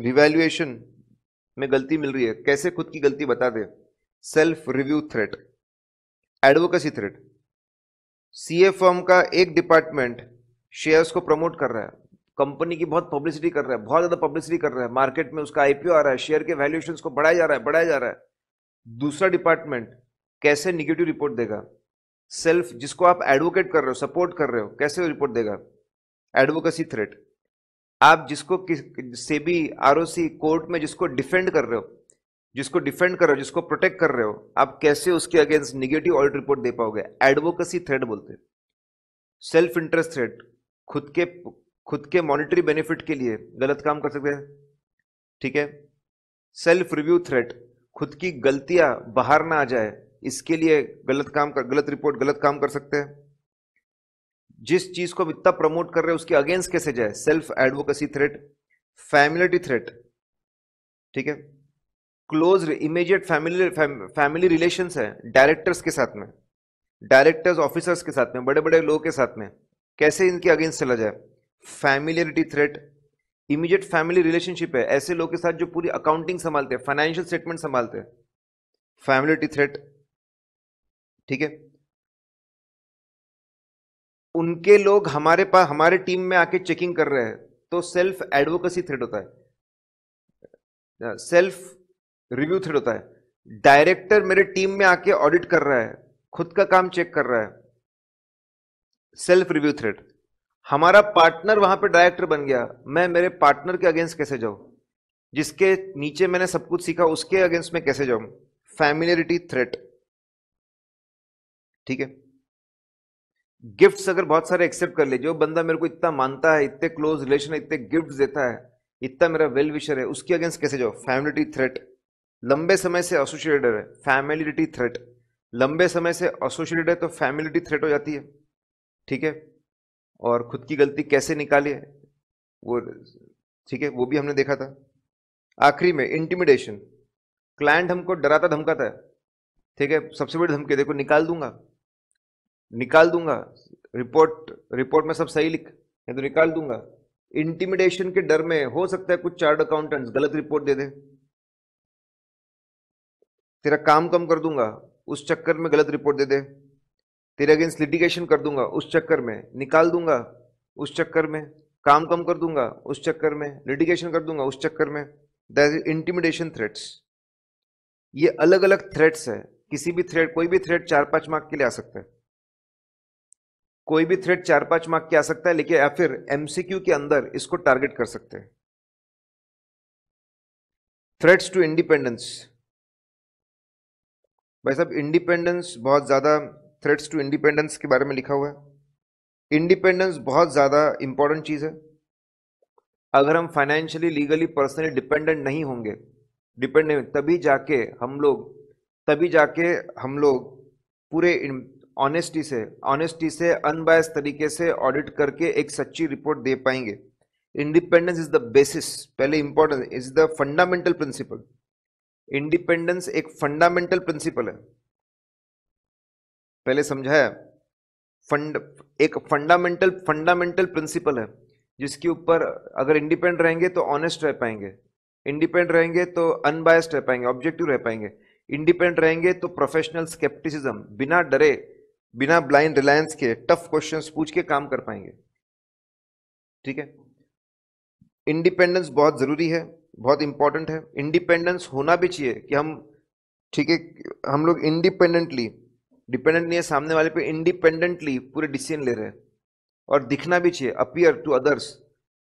रिवेल्युएशन में गलती मिल रही है कैसे खुद की गलती बता दे self review threat advocacy threat CA firm का एक डिपार्टमेंट शेयर्स को प्रमोट कर रहा है कंपनी की बहुत पब्लिसिटी कर रहा है बहुत ज़्यादा पब्लिसिटी कर रहा है मार्केट में उसका आईपीओ आ रहा है शेयर के वैल्यूएशन को बढ़ाया जा रहा है बढ़ाया जा रहा है दूसरा डिपार्टमेंट कैसे निगेटिव रिपोर्ट देगा सेल्फ जिसको आप एडवोकेट कर रहे हो सपोर्ट कर रहे हो कैसे रिपोर्ट देगा एडवोकेसी थ्रेट आप जिसको सेबी आरओसी कोर्ट में जिसको डिफेंड कर रहे हो जिसको डिफेंड कर रहे हो जिसको प्रोटेक्ट कर रहे हो आप कैसे उसके अगेंस्ट निगेटिव ऑडिट रिपोर्ट दे पाओगे एडवोकेसी थ्रेड बोलते हैं सेल्फ इंटरेस्ट थ्रेड खुद के खुद के मॉनिटरी बेनिफिट के लिए गलत काम कर सकते हैं ठीक है सेल्फ रिव्यू थ्रेट खुद की गलतियां बाहर ना आ जाए इसके लिए गलत काम कर गलत रिपोर्ट गलत काम कर सकते हैं जिस चीज को हम इतना प्रमोट कर रहे हैं उसके अगेंस्ट कैसे जाए self advocacy threat familiarity threat ठीक है close immediate family family relations है डायरेक्टर्स के साथ में डायरेक्टर्स ऑफिसर्स के साथ में बड़े बड़े लोगों के साथ में कैसे इनके अगेंस्ट चला जाए familiarity threat immediate family relationship है ऐसे लोग के साथ जो पूरी अकाउंटिंग संभालते हैं फाइनेंशियल स्टेटमेंट संभालते हैं फैमिलिटी थ्रेट ठीक है उनके लोग हमारे पास हमारे टीम में आके चेकिंग कर रहे हैं तो सेल्फ एडवोकेसी थ्रेट होता है सेल्फ हाँ, रिव्यू थ्रेड होता है डायरेक्टर मेरे टीम में आके ऑडिट कर रहा है खुद का काम चेक कर रहा है सेल्फ रिव्यू थ्रेड हमारा पार्टनर वहां पे डायरेक्टर बन गया मैं मेरे पार्टनर के अगेंस्ट कैसे जाऊं जिसके नीचे मैंने सब कुछ सीखा उसके अगेंस्ट में कैसे जाऊं फैमिलियरिटी थ्रेट ठीक है गिफ्ट्स अगर बहुत सारे एक्सेप्ट कर ले जो बंदा मेरे को इतना मानता है इतने क्लोज रिलेशन है इतने गिफ्ट देता है इतना मेरा वेल विशर है उसके अगेंस्ट कैसे जाओ फैमिलिटी थ्रेट लंबे समय से एसोसिएटेड है फैमिलिटी थ्रेट लंबे समय से एसोसिएटेड है तो फैमिलिटी थ्रेट हो जाती है ठीक है और खुद की गलती कैसे निकाली है वो ठीक है वो भी हमने देखा था आखिरी में इंटिमिडेशन क्लाइंट हमको डराता धमकाता है ठीक है सबसे बड़ी धमकी देखो निकाल दूंगा निकाल दूंगा रिपोर्ट रिपोर्ट में सब सही लिख नहीं तो निकाल दूंगा इंटिमिडेशन के डर में हो सकता है कुछ चार्ट अकाउंटेंट्स गलत रिपोर्ट दे दें तेरा काम कम कर दूंगा उस चक्कर में गलत रिपोर्ट दे दे तेरे अगेंस्ट लिटिगेशन कर दूंगा उस चक्कर में निकाल दूंगा उस चक्कर में काम कम कर दूंगा उस चक्कर में लिटिगेशन कर दूंगा उस चक्कर में दैट इज इंटिमिडेशन थ्रेट्स ये अलग अलग थ्रेट्स है किसी भी थ्रेट कोई भी थ्रेट चार पांच मार्क के लिए आ सकता है कोई भी थ्रेट चार पांच मार्क के आ सकता है लेकिन या फिर एमसीक्यू के अंदर इसको टारगेट कर सकते हैं थ्रेट्स टू इंडिपेंडेंस भाई साहब इंडिपेंडेंस बहुत ज़्यादा थ्रेट्स टू इंडिपेंडेंस के बारे में लिखा हुआ है इंडिपेंडेंस बहुत ज़्यादा इंपॉर्टेंट चीज़ है अगर हम फाइनेंशियली लीगली पर्सनली डिपेंडेंट नहीं होंगे डिपेंड नहीं तभी जाके हम लोग तभी जाके हम लोग पूरे ऑनेस्टी से ऑनेस्टी से अनबायस तरीके से ऑडिट करके एक सच्ची रिपोर्ट दे पाएंगे इंडिपेंडेंस इज द बेसिस पहले importance is the fundamental principle independence एक फंडामेंटल प्रिंसिपल है पहले समझाया फंड एक फंडामेंटल फंडामेंटल प्रिंसिपल है जिसके ऊपर अगर इंडिपेंडेंट रहेंगे तो ऑनेस्ट रह पाएंगे इंडिपेंडेंट रहेंगे तो अनबायस्ड रह पाएंगे ऑब्जेक्टिव रह पाएंगे इंडिपेंडेंट रहेंगे तो प्रोफेशनल स्केप्टिसिज्म बिना डरे बिना ब्लाइंड रिलायंस के टफ क्वेश्चंस पूछ के काम कर पाएंगे ठीक है इंडिपेंडेंस बहुत ज़रूरी है बहुत इंपॉर्टेंट है इंडिपेंडेंस होना भी चाहिए कि हम ठीक है हम लोग इंडिपेंडेंटली डिपेंडेंट नहीं है सामने वाले पे इंडिपेंडेंटली पूरे डिसीजन ले रहे हैं और दिखना भी चाहिए अपियर टू अदर्स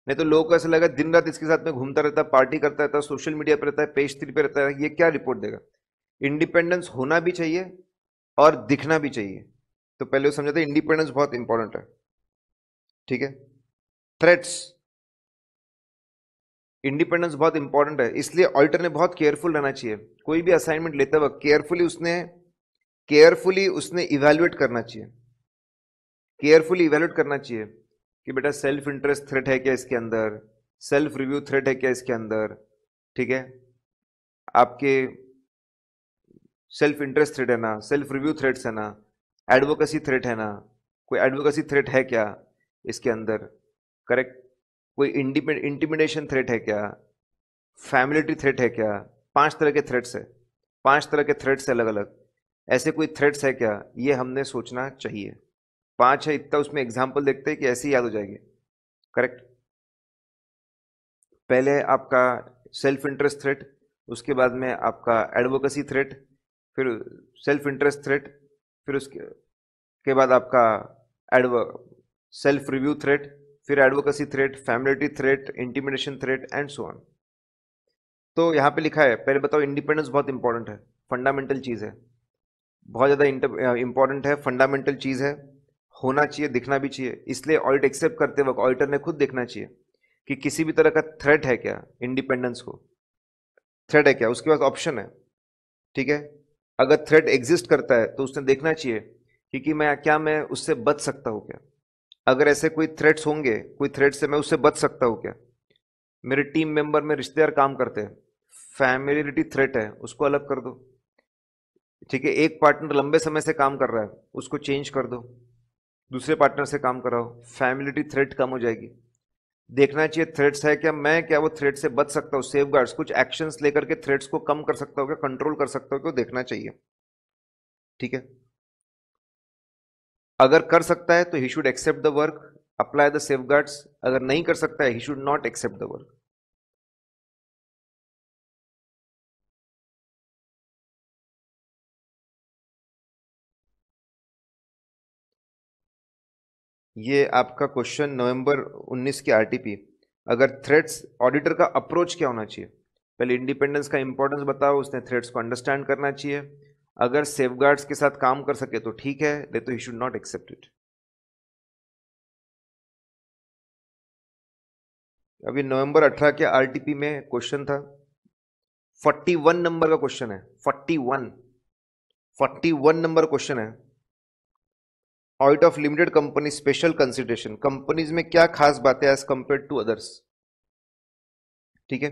नहीं तो लोगों को ऐसा लगा दिन रात इसके साथ में घूमता रहता है पार्टी करता रहता है सोशल मीडिया पर रहता है पेज थ्री पर रहता है ये क्या रिपोर्ट देगा इंडिपेंडेंस होना भी चाहिए और दिखना भी चाहिए तो पहले वो समझाते इंडिपेंडेंस बहुत इंपॉर्टेंट है ठीक है थ्रेट्स इंडिपेंडेंस बहुत इंपॉर्टेंट है इसलिए ऑल्टर ने बहुत केयरफुल रहना चाहिए कोई भी असाइनमेंट लेते वक्त केयरफुली उसने केयरफुली उसने इवेल्युएट करना चाहिए केयरफुली इवेल्युएट करना चाहिए कि बेटा सेल्फ इंटरेस्ट थ्रेट है क्या इसके अंदर सेल्फ रिव्यू थ्रेट है क्या इसके अंदर ठीक है आपके सेल्फ इंटरेस्ट थ्रेट है ना सेल्फ रिव्यू थ्रेट्स है ना एडवोकेसी थ्रेट है ना कोई एडवोकेसी थ्रेट है क्या इसके अंदर करेक्ट कोई इंटिमिडेशन थ्रेट है क्या फैमिलिटी थ्रेट है क्या पांच तरह के थ्रेट्स है पांच तरह के थ्रेट्स है अलग अलग ऐसे कोई थ्रेट्स है क्या ये हमने सोचना चाहिए पांच है इतना उसमें एग्जाम्पल देखते हैं कि ऐसे ही याद हो जाएगी करेक्ट पहले आपका सेल्फ इंटरेस्ट थ्रेट उसके बाद में आपका एडवोकेसी थ्रेट फिर सेल्फ इंटरेस्ट थ्रेट फिर उसके के बाद आपका एडव सेल्फ रिव्यू थ्रेट फिर advocacy threat familiarity threat intimidation threat and so on तो यहाँ पे लिखा है पहले बताओ इंडिपेंडेंस बहुत इंपॉर्टेंट है फंडामेंटल चीज़ है बहुत ज़्यादा इंपॉर्टेंट है फंडामेंटल चीज़ है होना चाहिए दिखना भी चाहिए इसलिए ऑडिट एक्सेप्ट करते वक्त ऑडिटर ने खुद देखना चाहिए कि किसी भी तरह का थ्रेट है क्या इंडिपेंडेंस को थ्रेट है क्या उसके पास ऑप्शन है ठीक है अगर थ्रेट एग्जिस्ट करता है तो उसने देखना चाहिए कि, कि मैं क्या मैं उससे बच सकता हूँ क्या अगर ऐसे कोई थ्रेट्स होंगे कोई थ्रेट से मैं उससे बच सकता हूँ क्या मेरे टीम मेंबर में रिश्तेदार काम करते हैं फैमिलिटी थ्रेट है उसको अलग कर दो ठीक है एक पार्टनर लंबे समय से काम कर रहा है उसको चेंज कर दो दूसरे पार्टनर से काम कराओ फैमिलिटी थ्रेट कम हो जाएगी देखना चाहिए थ्रेट्स है क्या मैं क्या वो थ्रेट से बच सकता हूँ सेफ गार्ड्स कुछ एक्शंस लेकर के थ्रेट्स को कम कर सकता हूँ क्या कंट्रोल कर सकता हूँ क्या देखना चाहिए ठीक है अगर कर सकता है तो he should accept the work apply the safeguards अगर नहीं कर सकता है he should not accept the work ये आपका क्वेश्चन नवंबर 19 की आरटीपी अगर थ्रेड्स ऑडिटर का अप्रोच क्या होना चाहिए पहले इंडिपेंडेंस का इंपॉर्टेंस बताओ उसने थ्रेड्स को अंडरस्टैंड करना चाहिए अगर सेफ के साथ काम कर सके तो ठीक है नहीं तो he should not accept it अभी नवंबर 18 के आरटीपी में क्वेश्चन था 41 नंबर का क्वेश्चन है 41 41 नंबर क्वेश्चन है out of limited company special consideration companies में क्या खास बातें एज कंपेयर टू अदर्स ठीक है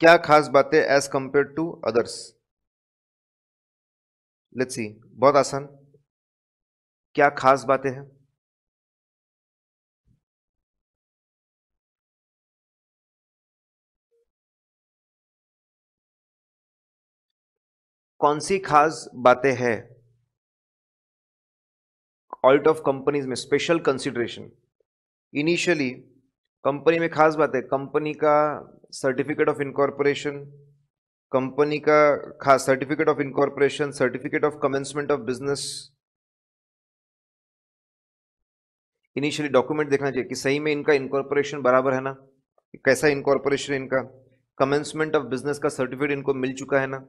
क्या खास बातें as compared to others let's see बहुत आसान क्या खास बातें हैं कौन सी खास बातें हैं ऑल्ट ऑफ कंपनीज में स्पेशल कंसिडरेशन इनिशियली कंपनी में खास बात है कंपनी का सर्टिफिकेट ऑफ इनकॉर्पोरेशन कंपनी का खास certificate of incorporation certificate of commencement of business initially document देखना चाहिए कि सही में इनका इनकॉर्पोरेशन बराबर है ना कैसा इनकॉर्पोरेशन इनका कमेंसमेंट ऑफ बिजनेस का सर्टिफिकेट इनको मिल चुका है ना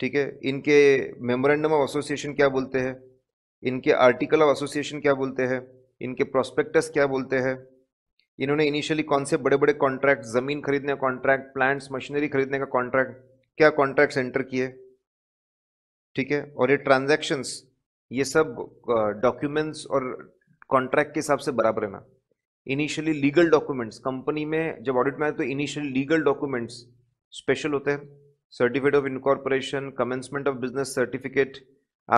ठीक है इनके मेमोरेंडम ऑफ एसोसिएशन क्या बोलते हैं इनके आर्टिकल ऑफ एसोसिएशन क्या बोलते हैं इनके प्रोस्पेक्टस क्या बोलते हैं इन्होंने इनिशियली कौन से बड़े बड़े कॉन्ट्रैक्ट ज़मीन खरीदने का कॉन्ट्रैक्ट प्लांट्स मशीनरी खरीदने का कॉन्ट्रैक्ट क्या कॉन्ट्रैक्ट्स एंटर किए ठीक है और ये ट्रांजैक्शंस ये सब डॉक्यूमेंट्स और कॉन्ट्रैक्ट के हिसाब से बराबर है ना इनिशियली लीगल डॉक्यूमेंट्स कंपनी में जब ऑडिट में आए तो इनिशियली लीगल डॉक्यूमेंट्स स्पेशल होते हैं certificate of incorporation commencement of business certificate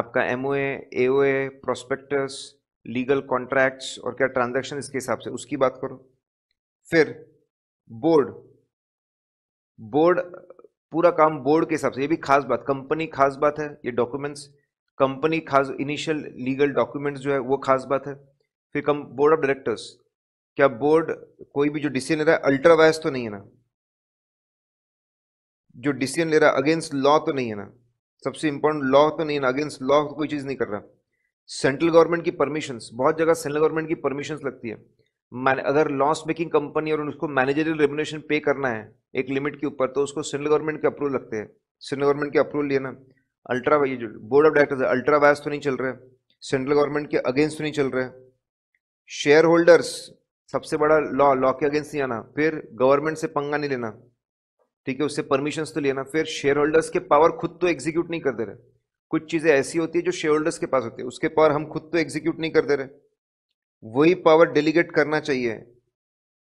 आपका M O A prospectus legal contracts और क्या ट्रांजैक्शन इसके हिसाब से उसकी बात करो फिर बोर्ड बोर्ड पूरा काम बोर्ड के हिसाब से ये भी खास बात कंपनी खास बात है ये डॉक्यूमेंट्स कंपनी खास इनिशियल लीगल डॉक्यूमेंट्स जो है वो खास बात है फिर कम बोर्ड ऑफ डायरेक्टर्स क्या बोर्ड कोई भी जो डिसीजन ले रहा है अल्ट्रावाइज तो नहीं है ना जो डिसीजन ले रहा है अगेंस्ट लॉ तो नहीं है ना सबसे इंपॉर्टेंट लॉ तो नहीं है ना अगेंस्ट लॉ तो कोई चीज़ नहीं कर रहा सेंट्रल गवर्नमेंट की परमिशन बहुत जगह सेंट्रल गवर्नमेंट की परमिशन लगती है अगर लॉस मेकिंग कंपनी और उसको मैनेजरियल रेमुनेशन पे करना है एक लिमिट के ऊपर तो उसको सेंट्रल गवर्नमेंट के अप्रूव लगते हैं सेंट्रल गवर्नमेंट के अप्रूव लेना अल्ट्रा ये जो बोर्ड ऑफ डायरेक्टर्स है अल्ट्रा वायस तो नहीं चल रहे सेंट्रल गवर्नमेंट के अगेंस्ट तो नहीं चल रहे शेयर होल्डर्स सबसे बड़ा लॉ लॉ के अगेंस्ट नहीं आना फिर गवर्नमेंट से पंगा नहीं लेना ठीक है उससे परमिशन तो लेना फिर शेयर होल्डर्स के पावर खुद तो एग्जीक्यूट नहीं कर दे रहे कुछ चीज़ें ऐसी होती है जो शेयर होल्डर्स के पास होती है उसके पावर हम खुद तो एग्जीक्यूट नहीं करते रहे वही पावर डेलीगेट करना चाहिए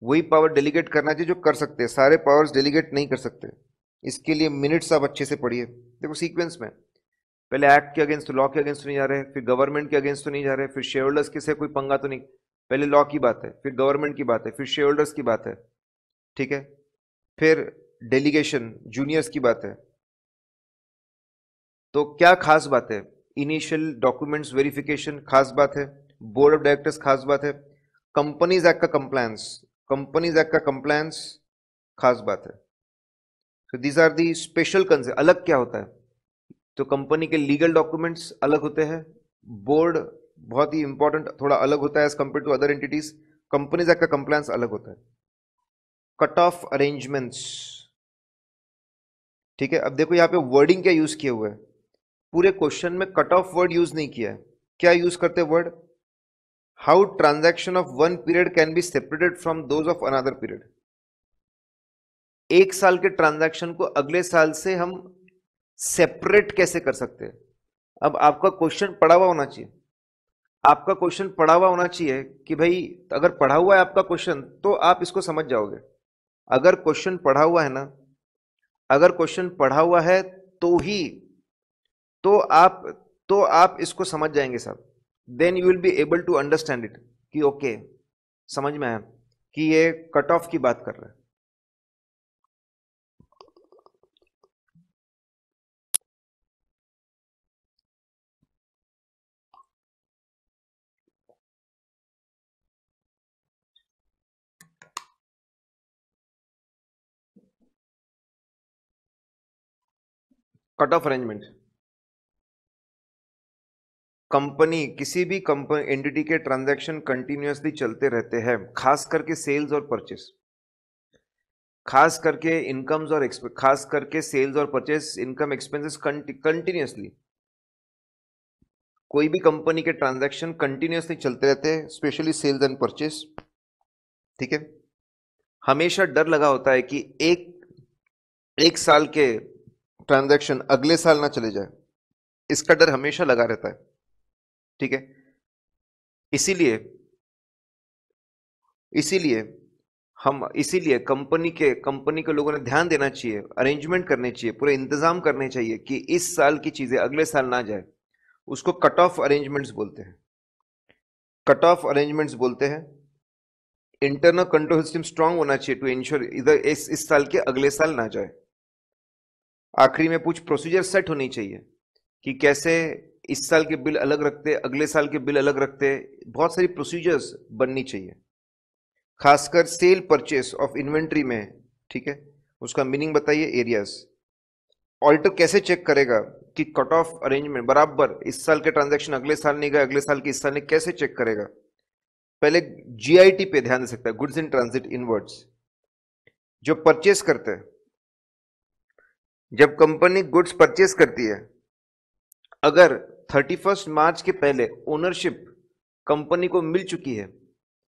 वही पावर डेलीगेट करना चाहिए जो कर सकते हैं सारे पावर्स डेलीगेट नहीं कर सकते इसके लिए मिनट्स आप अच्छे से पढ़िए देखो सीक्वेंस में पहले एक्ट के अगेंस्ट लॉ के अगेंस्ट नहीं जा रहे फिर गवर्नमेंट के अगेंस्ट तो नहीं जा रहे फिर शेयर होल्डर्स के से कोई पंगा तो नहीं पहले लॉ की बात है फिर गवर्नमेंट की बात है फिर शेयर होल्डर्स की बात है ठीक है फिर डेलीगेशन जूनियर्स की बात है तो क्या खास बात है इनिशियल डॉक्यूमेंट्स वेरिफिकेशन खास बात है बोर्ड ऑफ डायरेक्टर्स खास बात है कंपनीज एक्ट का कंप्लायंस कंपनीज एक्ट का कंप्लायंस खास बात है तो these are the special concept अलग क्या होता है तो कंपनी के लीगल डॉक्यूमेंट्स अलग होते हैं बोर्ड बहुत ही इंपॉर्टेंट थोड़ा अलग होता है as compared to other entities companies act का कंप्लायंस अलग होता है कट ऑफ अरेंजमेंट्स ठीक है अब देखो यहां पे वर्डिंग क्या यूज किए हुए हैं पूरे क्वेश्चन में कट ऑफ वर्ड यूज नहीं किया है क्या यूज करते word how transaction of one period can be separated from those of another period एक साल के ट्रांजेक्शन को अगले साल से हम सेपरेट कैसे कर सकते हैं अब आपका क्वेश्चन पढ़ा हुआ होना चाहिए आपका क्वेश्चन पढ़ा हुआ होना चाहिए कि भाई अगर पढ़ा हुआ है आपका क्वेश्चन तो आप इसको समझ जाओगे अगर क्वेश्चन पढ़ा हुआ है ना अगर क्वेश्चन पढ़ा हुआ है तो ही तो आप तो आप इसको समझ जाएंगे sir then you will be able to understand it कि ओके okay, समझ में आया कि ये कट ऑफ की बात कर रहे हैं कट ऑफ अरेंजमेंट कंपनी किसी भी कंपनी एंटिटी के ट्रांजैक्शन कंटिन्यूसली चलते रहते हैं खास करके सेल्स और परचेस खास करके इनकम्स और खास करके सेल्स और परचेस इनकम एक्सपेंसेस कंटिन्यूसली कोई भी कंपनी के ट्रांजैक्शन कंटिन्यूसली चलते रहते हैं स्पेशली सेल्स एंड परचेस ठीक है हमेशा डर लगा होता है कि एक एक साल के ट्रांजैक्शन अगले साल ना चले जाए इसका डर हमेशा लगा रहता है ठीक है इसीलिए इसीलिए हम इसीलिए कंपनी के कंपनी के लोगों ने ध्यान देना चाहिए अरेंजमेंट करने चाहिए पूरे इंतजाम करने चाहिए कि इस साल की चीजें अगले साल ना जाए उसको कट ऑफ अरेंजमेंट्स बोलते हैं कट ऑफ अरेंजमेंट्स बोलते हैं इंटरनल कंट्रोल सिस्टम स्ट्रांग होना चाहिए टू इंश्योर इधर इस, इस साल के अगले साल ना जाए आखिरी में कुछ प्रोसीजर सेट होनी चाहिए कि कैसे इस साल के बिल अलग रखते अगले साल के बिल अलग रखते बहुत सारी प्रोसीजर्स बननी चाहिए खासकर सेल परचेस ऑफ इन्वेंट्री में ठीक है उसका मीनिंग बताइए एरियाज ऑल्टर कैसे चेक करेगा कि कट ऑफ अरेंजमेंट बराबर इस साल के ट्रांजैक्शन अगले साल नहीं गए अगले साल के इस साल नहीं कैसे चेक करेगा पहले जीआईटी पे ध्यान दे सकता है गुड्स इन ट्रांजिट इनवर्ड्स जो परचेस करते हैं जब कंपनी गुड्स परचेस करती है अगर थर्टी फर्स्ट मार्च के पहले ओनरशिप कंपनी को मिल चुकी है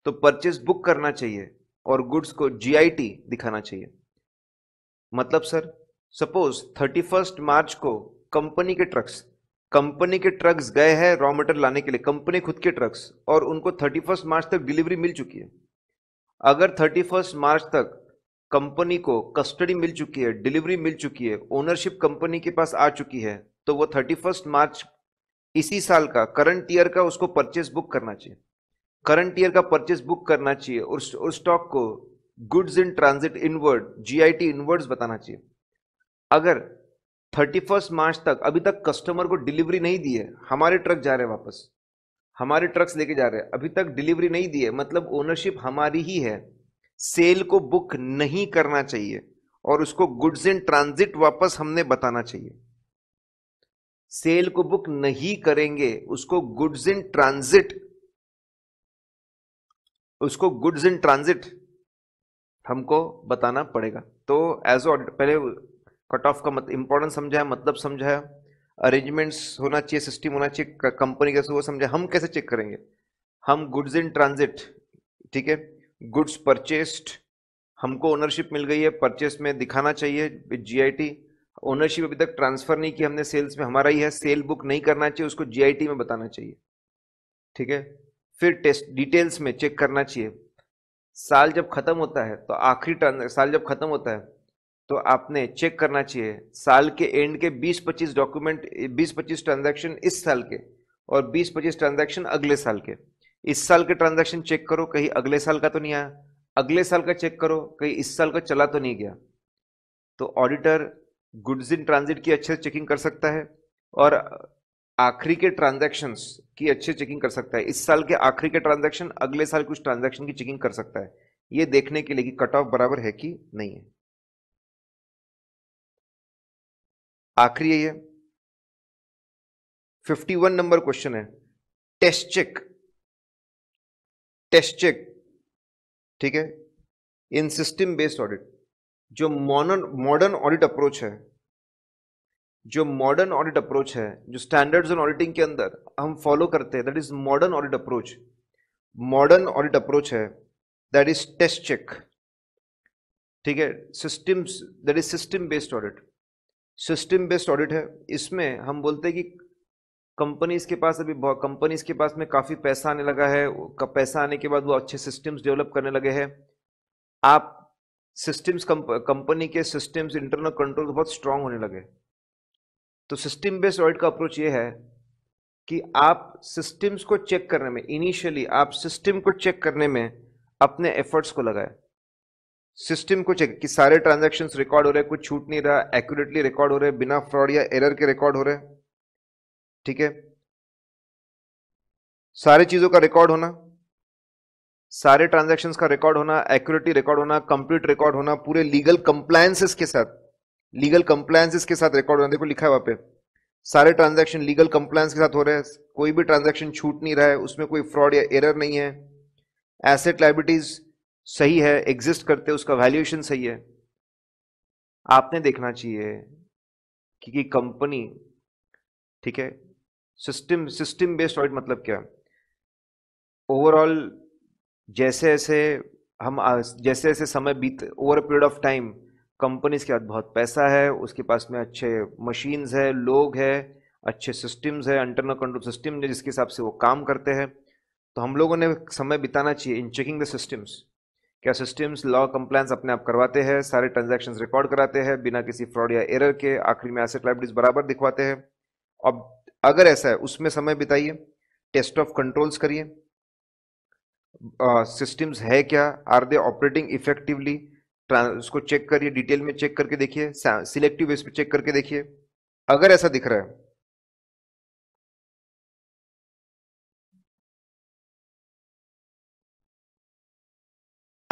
तो परचेज बुक करना चाहिए और गुड्स को जीआईटी दिखाना चाहिए मतलब sir suppose thirty first March को कंपनी के ट्रक्स कंपनी के ट्रक्स गए हैं रॉ मटेरियल लाने के लिए कंपनी खुद के ट्रक्स और उनको थर्टी फर्स्ट मार्च तक डिलीवरी मिल चुकी है अगर थर्टी फर्स्ट मार्च तक कंपनी को कस्टडी मिल चुकी है डिलीवरी मिल चुकी है ओनरशिप कंपनी के पास आ चुकी है तो वो थर्टी फर्स्ट मार्च इसी साल का करंट ईयर का उसको परचेस बुक करना चाहिए करंट ईयर का परचेस बुक करना चाहिए और स्टॉक को goods in transit inward GIT inwards बताना चाहिए अगर 31 मार्च तक अभी तक कस्टमर को डिलीवरी नहीं दी है हमारे ट्रक जा रहे हैं वापस हमारे ट्रक्स लेके जा रहे हैं अभी तक डिलीवरी नहीं दी है मतलब ओनरशिप हमारी ही है सेल को बुक नहीं करना चाहिए और उसको गुड्स इन ट्रांजिट वापस हमने बताना चाहिए सेल को बुक नहीं करेंगे उसको गुड्स इन ट्रांजिट उसको गुड्स इन ट्रांजिट हमको बताना पड़ेगा तो एज ऑडिट पहले कट ऑफ का मत इंपॉर्टेंस समझाया मतलब समझाया अरेंजमेंट्स होना चाहिए सिस्टम होना चाहिए कंपनी कैसे वो समझाया हम कैसे चेक करेंगे हम गुड्स इन ट्रांजिट ठीक है गुड्स परचेस्ड हमको ओनरशिप मिल गई है परचेस में दिखाना चाहिए जीआईटी ओनरशिप अभी तक ट्रांसफर नहीं की हमने सेल्स में हमारा ही है सेल बुक नहीं करना चाहिए उसको जीआईटी में बताना चाहिए ठीक है फिर टेस्ट डिटेल्स में चेक करना चाहिए साल जब खत्म होता है तो आखिरी साल जब खत्म होता है तो आपने चेक करना चाहिए साल के एंड के 20-25 डॉक्यूमेंट 20-25 ट्रांजैक्शन इस साल के और 20-25 ट्रांजैक्शन अगले साल के इस साल के ट्रांजैक्शन चेक करो कहीं अगले साल का तो नहीं आया अगले साल का चेक करो कहीं इस साल का चला तो नहीं गया तो ऑडिटर गुड्स इन ट्रांजिट की अच्छे से चेकिंग कर सकता है और आखिरी के ट्रांजैक्शंस की अच्छे चेकिंग कर सकता है इस साल के आखिरी के ट्रांजैक्शन अगले साल कुछ ट्रांजैक्शन की चेकिंग कर सकता है ये देखने के लिए कि कट ऑफ बराबर है कि नहीं है आखिरी है फिफ्टी वन नंबर क्वेश्चन है टेस्ट चेक टेस्ट चेक ठीक है इन सिस्टम बेस्ड ऑडिट जो मॉडर्न मॉडर्न ऑडिट अप्रोच है जो मॉडर्न ऑडिट अप्रोच है जो स्टैंडर्ड्स ऑन ऑडिटिंग के अंदर हम फॉलो करते हैं that is modern audit approach modern audit approach है दैट इज टेस्ट चेक ठीक है systems that is system based audit system based audit है इसमें हम बोलते हैं कि कंपनीज के पास अभी कंपनीज के पास में काफ़ी पैसा आने लगा है पैसा आने के बाद वो अच्छे सिस्टम्स डेवलप करने लगे हैं आप सिस्टम्स कंपनी के सिस्टम्स इंटरनल कंट्रोल बहुत स्ट्रांग होने लगे तो सिस्टम बेस्ड ऑडिट का अप्रोच ये है कि आप सिस्टम्स को चेक करने में इनिशियली आप सिस्टम को चेक करने में अपने एफर्ट्स को लगाए सिस्टम को चेक कि सारे ट्रांजेक्शन रिकॉर्ड हो रहे कुछ छूट नहीं रहा एक्यूरेटली रिकॉर्ड हो रहे बिना फ्रॉड या एरर के रिकॉर्ड हो रहे ठीक है सारे चीज़ों का रिकॉर्ड होना सारे ट्रांजेक्शन का रिकॉर्ड होना एक्यूरेटी रिकॉर्ड होना कंप्लीट रिकॉर्ड होना पूरे लीगल कंप्लायसेस के साथ लीगल कंप्लायसेस के साथ रिकॉर्ड होना देखो लिखा है वहां पे सारे ट्रांजेक्शन लीगल कंप्लायंस के साथ हो रहे हैं कोई भी ट्रांजेक्शन छूट नहीं रहा है उसमें कोई फ्रॉड या एरर नहीं है एसेट लाइबिलिटीज सही है एग्जिस्ट करते हैं उसका वैल्यूएशन सही है आपने देखना चाहिए कि कंपनी ठीक है सिस्टम सिस्टम बेस्ड ऑडिट मतलब क्या ओवरऑल जैसे ऐसे हम जैसे जैसे समय बीत over period of time companies के पास बहुत पैसा है उसके पास में अच्छे मशीन्स है लोग है अच्छे सिस्टम्स है इंटरनल कंट्रोल सिस्टम है जिसके हिसाब से वो काम करते हैं तो हम लोगों ने समय बिताना चाहिए इन चेकिंग द सिस्टम्स क्या सिस्टम्स लॉ कंप्लाइंस अपने आप करवाते हैं सारे ट्रांजेक्शन रिकॉर्ड कराते हैं बिना किसी फ्रॉड या एरर के आखिरी में एसेट लाइब्रेरीज बराबर दिखवाते हैं अब अगर ऐसा है उसमें समय बिताइए टेस्ट ऑफ कंट्रोल्स करिए सिस्टम्स uh, है क्या आर दे ऑपरेटिंग इफेक्टिवली उसको चेक करिए डिटेल में चेक करके देखिए सिलेक्टिव बेस पे चेक करके देखिए अगर ऐसा दिख रहा है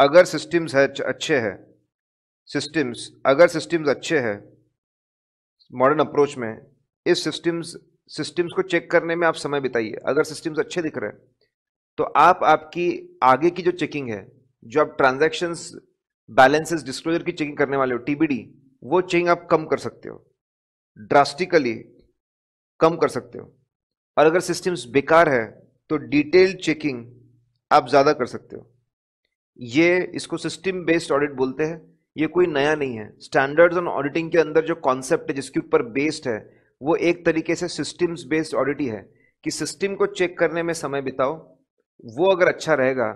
अगर सिस्टम्स है अच्छे हैं सिस्टम्स अगर सिस्टम्स अच्छे हैं मॉडर्न अप्रोच में इस सिस्टम्स सिस्टम्स को चेक करने में आप समय बिताइए अगर सिस्टम्स अच्छे दिख रहे हैं तो आप आपकी आगे की जो चेकिंग है जो आप ट्रांजैक्शंस बैलेंसेस डिस्क्लोजर की चेकिंग करने वाले हो टीबीडी वो चेकिंग आप कम कर सकते हो ड्रास्टिकली कम कर सकते हो और अगर सिस्टम्स बेकार है तो डिटेल चेकिंग आप ज़्यादा कर सकते हो ये इसको सिस्टम बेस्ड ऑडिट बोलते हैं ये कोई नया नहीं है स्टैंडर्ड्स ऑन ऑडिटिंग के अंदर जो कॉन्सेप्ट है जिसके ऊपर बेस्ड है वो एक तरीके से सिस्टम्स बेस्ड ऑडिट ही है कि सिस्टम को चेक करने में समय बिताओ वो अगर अच्छा रहेगा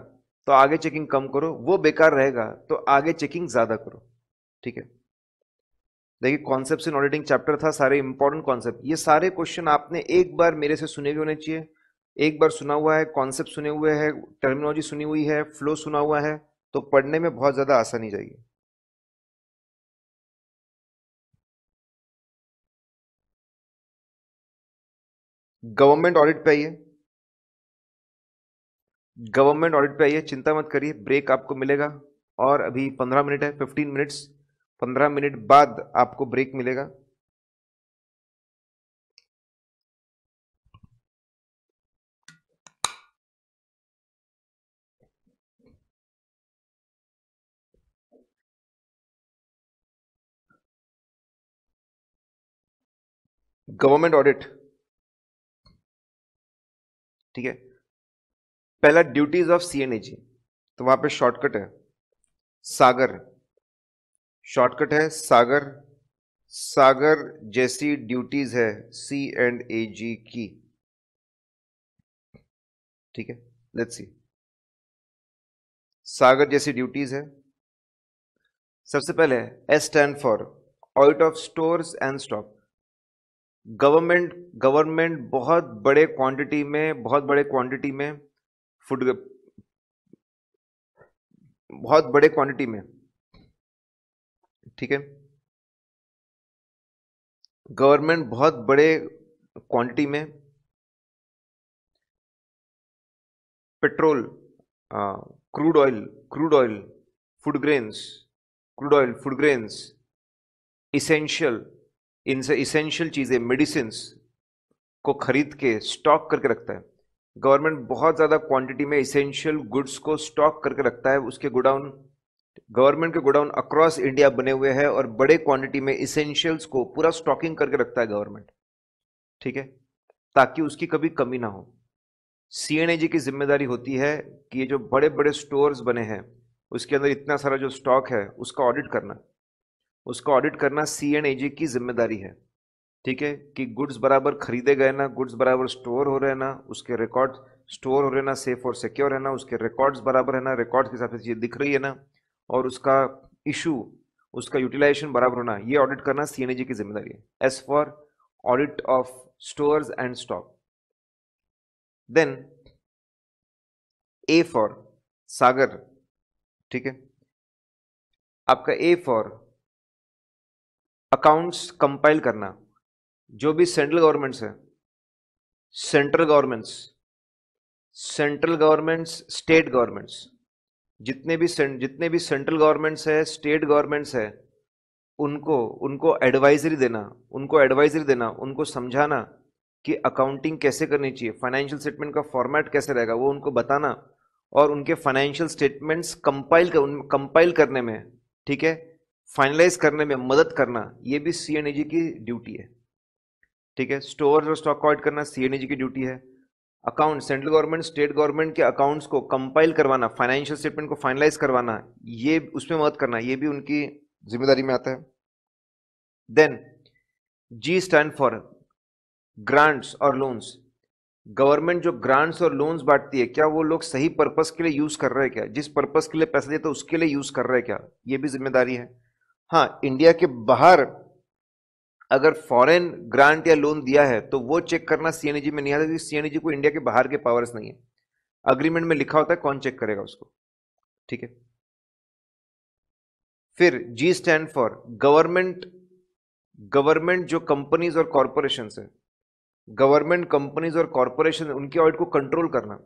तो आगे चेकिंग कम करो वो बेकार रहेगा तो आगे चेकिंग ज़्यादा करो ठीक है देखिए कॉन्सेप्ट इन ऑडिटिंग चैप्टर था सारे इंपॉर्टेंट कॉन्सेप्ट ये सारे क्वेश्चन आपने एक बार मेरे से सुने भी होने चाहिए एक बार सुना हुआ है कॉन्सेप्ट सुने हुए हैं टर्मिनोलॉजी सुनी हुई है फ्लो सुना हुआ है तो पढ़ने में बहुत ज़्यादा आसानी जाएगी गवर्नमेंट ऑडिट पे आइए गवर्नमेंट ऑडिट पे आइए चिंता मत करिए ब्रेक आपको मिलेगा और अभी पंद्रह मिनट है फिफ्टीन मिनट्स पंद्रह मिनट बाद आपको ब्रेक मिलेगा गवर्नमेंट ऑडिट ठीक है पहला ड्यूटीज ऑफ सी तो वहां पे शॉर्टकट है सागर शॉर्टकट है सागर सागर जैसी ड्यूटीज है सी एंड ए जी की ठीक है लेट्स सी सागर जैसी ड्यूटीज है सबसे पहले S stand for out of stores and stock government government बहुत बड़े क्वांटिटी में बहुत बड़े क्वांटिटी में फूड बहुत बड़े क्वांटिटी में ठीक है गवर्नमेंट बहुत बड़े क्वांटिटी में petrol crude oil crude oil food grains crude oil food grains essential इनसे इसेंशियल चीज़ें मेडिसिन को खरीद के स्टॉक करके रखता है गवर्नमेंट बहुत ज़्यादा क्वांटिटी में इसेंशियल गुड्स को स्टॉक करके रखता है उसके गोडाउन गवर्नमेंट के गोडाउन अक्रॉस इंडिया बने हुए हैं और बड़े क्वांटिटी में इसेंशियल्स को पूरा स्टॉकिंग करके रखता है गवर्नमेंट ठीक है ताकि उसकी कभी कमी ना हो सी की जिम्मेदारी होती है कि ये जो बड़े बड़े स्टोर्स बने हैं उसके अंदर इतना सारा जो स्टॉक है उसका ऑडिट करना उसका ऑडिट करना सी की जिम्मेदारी है ठीक है कि गुड्स बराबर खरीदे गए ना गुड्स बराबर स्टोर हो रहे ना उसके रिकॉर्ड स्टोर हो रहे ना सेफ और सिक्योर है ना उसके रिकॉर्ड्स बराबर है ना रिकॉर्ड के हिसाब से चीज़ दिख रही है ना और उसका इशू उसका यूटिलाइजेशन बराबर होना ये ऑडिट करना सी की जिम्मेदारी है S for audit of stores and stock then A for सागर ठीक है आपका ए फॉर अकाउंट्स कंपाइल करना जो भी सेंट्रल गवर्नमेंट्स हैं central governments central governments state governments जितने भी जितने भी सेंट्रल गवर्नमेंट्स है स्टेट गवर्नमेंट्स है उनको उनको एडवाइजरी देना उनको एडवाइजरी देना उनको समझाना कि अकाउंटिंग कैसे करनी चाहिए फाइनेंशियल स्टेटमेंट का फॉर्मेट कैसे रहेगा वो उनको बताना और उनके फाइनेंशियल स्टेटमेंट्स कंपाइल कर कंपाइल करने में ठीक है फाइनलाइज करने में मदद करना ये भी सी एन की ड्यूटी है ठीक है स्टोर और स्टॉक ऑडिट करना सी e की ड्यूटी है account central government state government के अकाउंट्स को कंपाइल करवाना फाइनेंशियल स्टेटमेंट को फाइनलाइज करवाना ये उसमें मदद करना ये भी उनकी जिम्मेदारी में आता है then G stand for grants और लोन्स गवर्नमेंट जो ग्रांट्स और लोन्स बांटती है क्या वो लोग सही पर्पस के लिए यूज़ कर रहे हैं क्या जिस पर्पस के लिए पैसा देते तो हैं उसके लिए यूज़ कर रहे हैं क्या ये भी जिम्मेदारी है हाँ इंडिया के बाहर अगर फॉरेन ग्रांट या लोन दिया है तो वो चेक करना सीएनजी में नहीं आता क्योंकि सीएनजी को इंडिया के बाहर के पावर्स नहीं है अग्रीमेंट में लिखा होता है कौन चेक करेगा उसको ठीक है फिर G stand for government government जो कंपनीज और कॉरपोरेशन है गवर्नमेंट कंपनीज और कॉरपोरेशन उनके ऑडिट को कंट्रोल करना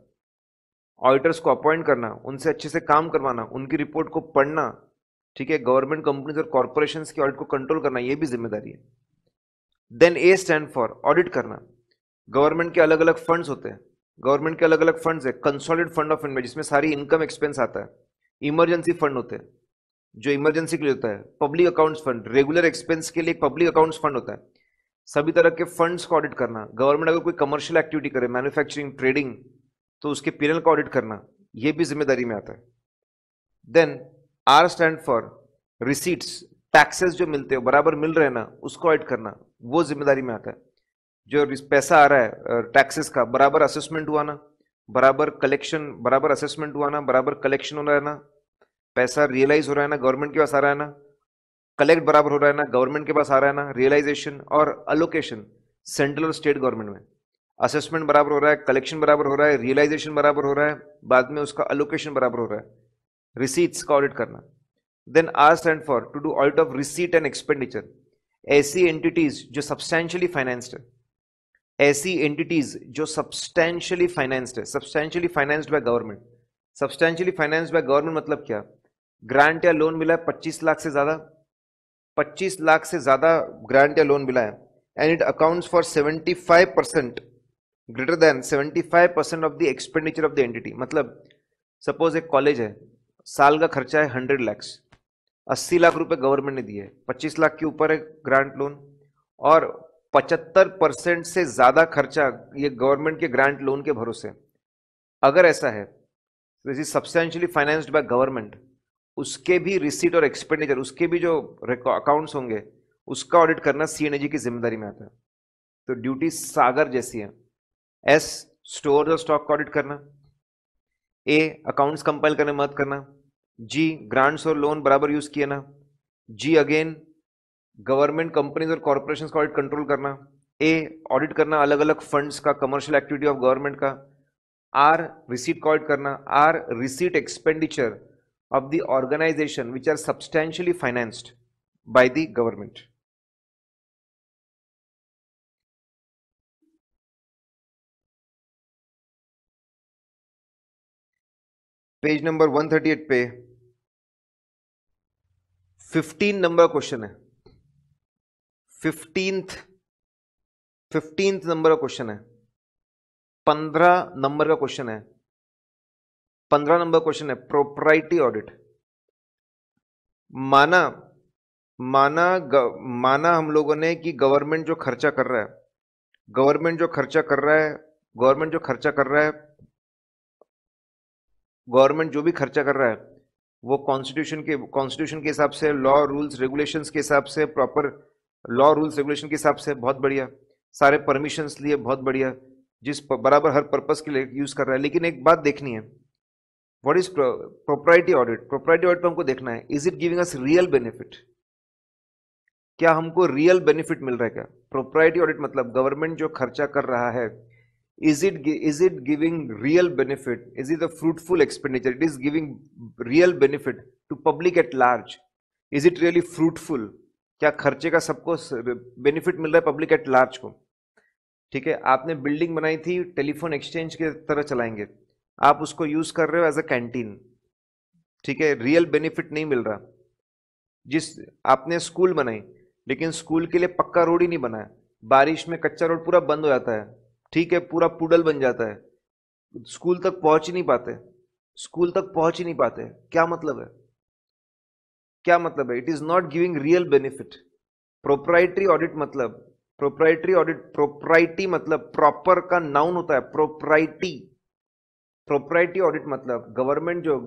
ऑडिटर्स को अपॉइंट करना उनसे अच्छे से काम करवाना उनकी रिपोर्ट को पढ़ना ठीक है गवर्नमेंट कंपनीज और कॉरपोरेशन के ऑडिट को कंट्रोल करना ये भी जिम्मेदारी है then A stand for audit करना गवर्नमेंट के अलग अलग फंड्स होते हैं गवर्नमेंट के अलग अलग फंड्स है कंसोलिड फंड ऑफ इंडिया जिसमें सारी इनकम एक्सपेंस आता है इमरजेंसी फंड होते हैं जो इमरजेंसी के लिए होता है public accounts fund regular expense के लिए पब्लिक अकाउंट्स फंड होता है सभी तरह के फंड्स को ऑडिट करना गवर्नमेंट अगर कोई कमर्शियल एक्टिविटी करे मैन्युफैक्चरिंग ट्रेडिंग तो उसके पीरियल का ऑडिट करना ये भी जिम्मेदारी में आता है then R stand for receipts taxes जो मिलते हो बराबर मिल रहे ना उसको ऑडिट करना वो जिम्मेदारी में आता है जो पैसा आ रहा है टैक्सेस का बराबर असेसमेंट हुआ ना बराबर कलेक्शन बराबर असेसमेंट हुआ ना बराबर कलेक्शन हो रहा है ना पैसा रियलाइज हो रहा है ना गवर्नमेंट के पास आ रहा है ना कलेक्ट बराबर हो रहा है ना गवर्नमेंट के पास आ रहा है ना रियलाइजेशन और अलोकेशन सेंट्रल और स्टेट गवर्नमेंट में असेसमेंट बराबर हो रहा है कलेक्शन बराबर हो रहा है रियलाइजेशन बराबर हो रहा है बाद में उसका अलोकेशन बराबर हो रहा है रिसीट्स का ऑडिट करना then R stand for to do audit of receipt and expenditure ऐसी एंटिटीज जो सब्सटैंशली फाइनेंस्ड है ऐसी एंटिटीज जो सब्सटैंशली फाइनेंस्ड है substantially financed by government substantially financed by government मतलब क्या ग्रांट या लोन मिला है पच्चीस लाख से ज़्यादा पच्चीस लाख से ज़्यादा ग्रांट या लोन मिला है and it account for seventy five percent greater than seventy five percent of the expenditure of the entity मतलब सपोज एक कॉलेज है साल का खर्चा है हंड्रेड लैक्स अस्सी लाख रुपए गवर्नमेंट ने दिए पच्चीस लाख के ऊपर है ग्रांट लोन और पचहत्तर परसेंट से ज़्यादा खर्चा ये गवर्नमेंट के ग्रांट लोन के भरोसे अगर ऐसा है तो is substantially financed by government उसके भी रिसीट और एक्सपेंडिचर उसके भी जो अकाउंट्स होंगे उसका ऑडिट करना सी की जिम्मेदारी में आता है तो ड्यूटी सागर जैसी है एस स्टोर और स्टॉक का ऑडिट करना ए अकाउंट्स कंपाइल करने मदद करना जी ग्रांट्स और लोन बराबर यूज किया ना जी अगेन गवर्नमेंट कंपनीज और कॉरपोरेशन का ऑडिट कंट्रोल करना ए ऑडिट करना अलग अलग फंड्स का कमर्शियल एक्टिविटी ऑफ गवर्नमेंट का आर रिसीट का ऑडिट करना आर receipt expenditure of the organisation which are substantially financed by the government page number 138 pe fifteen number question है फिफ्टींथ फिफ्टींथ नंबर का क्वेश्चन है पंद्रह नंबर का क्वेश्चन है पंद्रह नंबर क्वेश्चन है प्रोपराइटी ऑडिट माना माना ग, माना हम लोगों ने कि गवर्नमेंट जो खर्चा कर रहा है गवर्नमेंट जो खर्चा कर रहा है गवर्नमेंट जो खर्चा कर रहा है गवर्नमेंट जो भी खर्चा कर रहा है वो कॉन्स्टिट्यूशन के कॉन्स्टिट्यूशन के हिसाब से लॉ रूल्स रेगुलेशंस के हिसाब से प्रॉपर लॉ रूल्स रेगुलेशन के हिसाब से बहुत बढ़िया सारे परमिशंस लिए बहुत बढ़िया जिस बराबर हर पर्पस के लिए यूज़ कर रहा है लेकिन एक बात देखनी है what is propriety audit propriety audit हमको देखना है is it giving us real benefit क्या हमको रियल बेनिफिट मिल रहा है क्या प्रोपराइटी ऑडिट मतलब गवर्नमेंट जो खर्चा कर रहा है is it is it giving real benefit is it a fruitful expenditure it is giving real benefit to public at large is it really fruitful क्या खर्चे का सबको बेनिफिट मिल रहा है पब्लिक एट लार्ज को ठीक है आपने बिल्डिंग बनाई थी टेलीफोन एक्सचेंज के तरह चलाएंगे आप उसको यूज कर रहे हो एज अ कैंटीन ठीक है रियल बेनिफिट नहीं मिल रहा जिस आपने स्कूल बनाई लेकिन स्कूल के लिए पक्का रोड ही नहीं बनाया बारिश में कच्चा रोड पूरा बंद हो जाता है ठीक है पूरा पुडल बन जाता है स्कूल तक पहुंच ही नहीं पाते स्कूल तक पहुंच ही नहीं पाते क्या मतलब है क्या मतलब है it is not giving real benefit proprietary audit मतलब प्रोप्राइटरी ऑडिट प्रोप्राइटी मतलब प्रॉपर का नाउन होता है प्रोप्राइटी प्रोप्राइटी ऑडिट मतलब गवर्नमेंट जो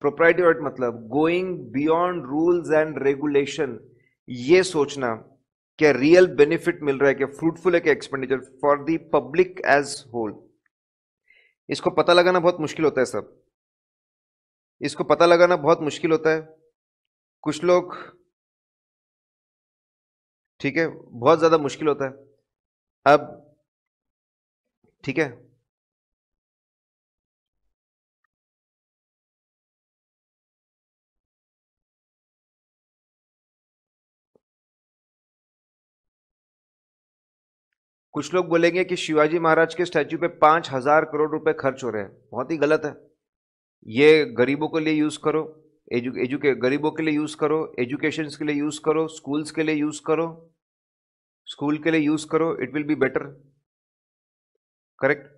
प्रोप्राइटी ऑडिट मतलब going beyond rules and regulation ये सोचना क्या रियल बेनिफिट मिल रहा है क्या फ्रूटफुल है क्या expenditure for the public as whole इसको पता लगाना बहुत मुश्किल होता है सब इसको पता लगाना बहुत मुश्किल होता है कुछ लोग ठीक है बहुत ज़्यादा मुश्किल होता है अब ठीक है कुछ लोग बोलेंगे कि शिवाजी महाराज के स्टैचू पे पाँच हज़ार करोड़ रुपए खर्च हो रहे हैं बहुत ही गलत है ये गरीबों के लिए यूज़ करो एजु एजुके गरीबों के लिए यूज़ करो एजुकेशन के लिए यूज़ करो स्कूल्स के लिए यूज़ करो स्कूल के लिए यूज़ करो it will be better correct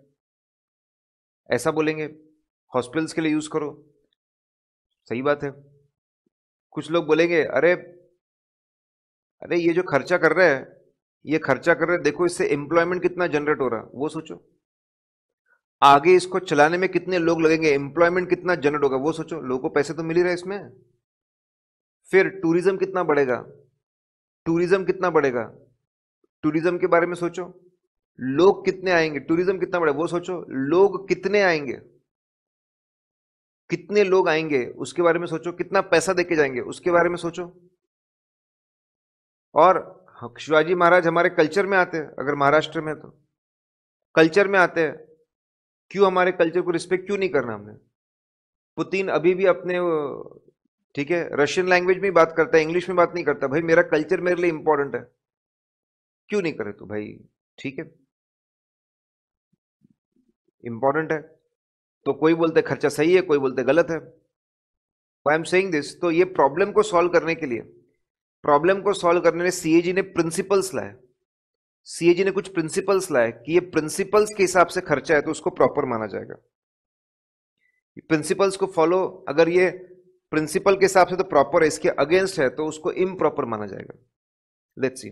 ऐसा बोलेंगे हॉस्पिटल्स के लिए यूज़ करो सही बात है कुछ लोग बोलेंगे अरे अरे ये जो खर्चा कर रहे हैं ये खर्चा कर रहे देखो इससे एम्प्लॉयमेंट कितना जनरेट हो रहा है वो सोचो आगे इसको चलाने में कितने लोग लगेंगे एम्प्लॉयमेंट कितना जनरेट होगा वो सोचो लोगों को पैसे तो मिल ही रहे इसमें फिर टूरिज्म कितना बढ़ेगा टूरिज्म कितना बढ़ेगा टूरिज्म के बारे में सोचो लोग कितने आएंगे टूरिज्म कितना बढ़ेगा वो सोचो लोग कितने आएंगे कितने लोग आएंगे उसके बारे में सोचो कितना पैसा देके जाएंगे उसके बारे में सोचो और हाँ, शिवाजी महाराज हमारे कल्चर में आते हैं अगर महाराष्ट्र में तो कल्चर में आते हैं क्यों हमारे कल्चर को रिस्पेक्ट क्यों नहीं करना हमने पुतिन अभी भी अपने ठीक है रशियन लैंग्वेज में बात करता है इंग्लिश में बात नहीं करता भाई मेरा कल्चर मेरे लिए इंपॉर्टेंट है क्यों नहीं करे तो भाई ठीक है इंपॉर्टेंट है तो कोई बोलते खर्चा सही है कोई बोलते गलत है आई एम सेइंग दिस तो ये प्रॉब्लम को सॉल्व करने के लिए प्रॉब्लम को सॉल्व करने में सीएजी ने प्रिंसिपल्स लाए सीएजी ने कुछ प्रिंसिपल्स लाए कि ये प्रिंसिपल्स के हिसाब से खर्चा है तो उसको प्रॉपर माना जाएगा प्रिंसिपल्स को फॉलो अगर ये प्रिंसिपल के हिसाब से तो प्रॉपर है इसके अगेंस्ट है तो उसको इम प्रॉपर माना जाएगा लेट्स सी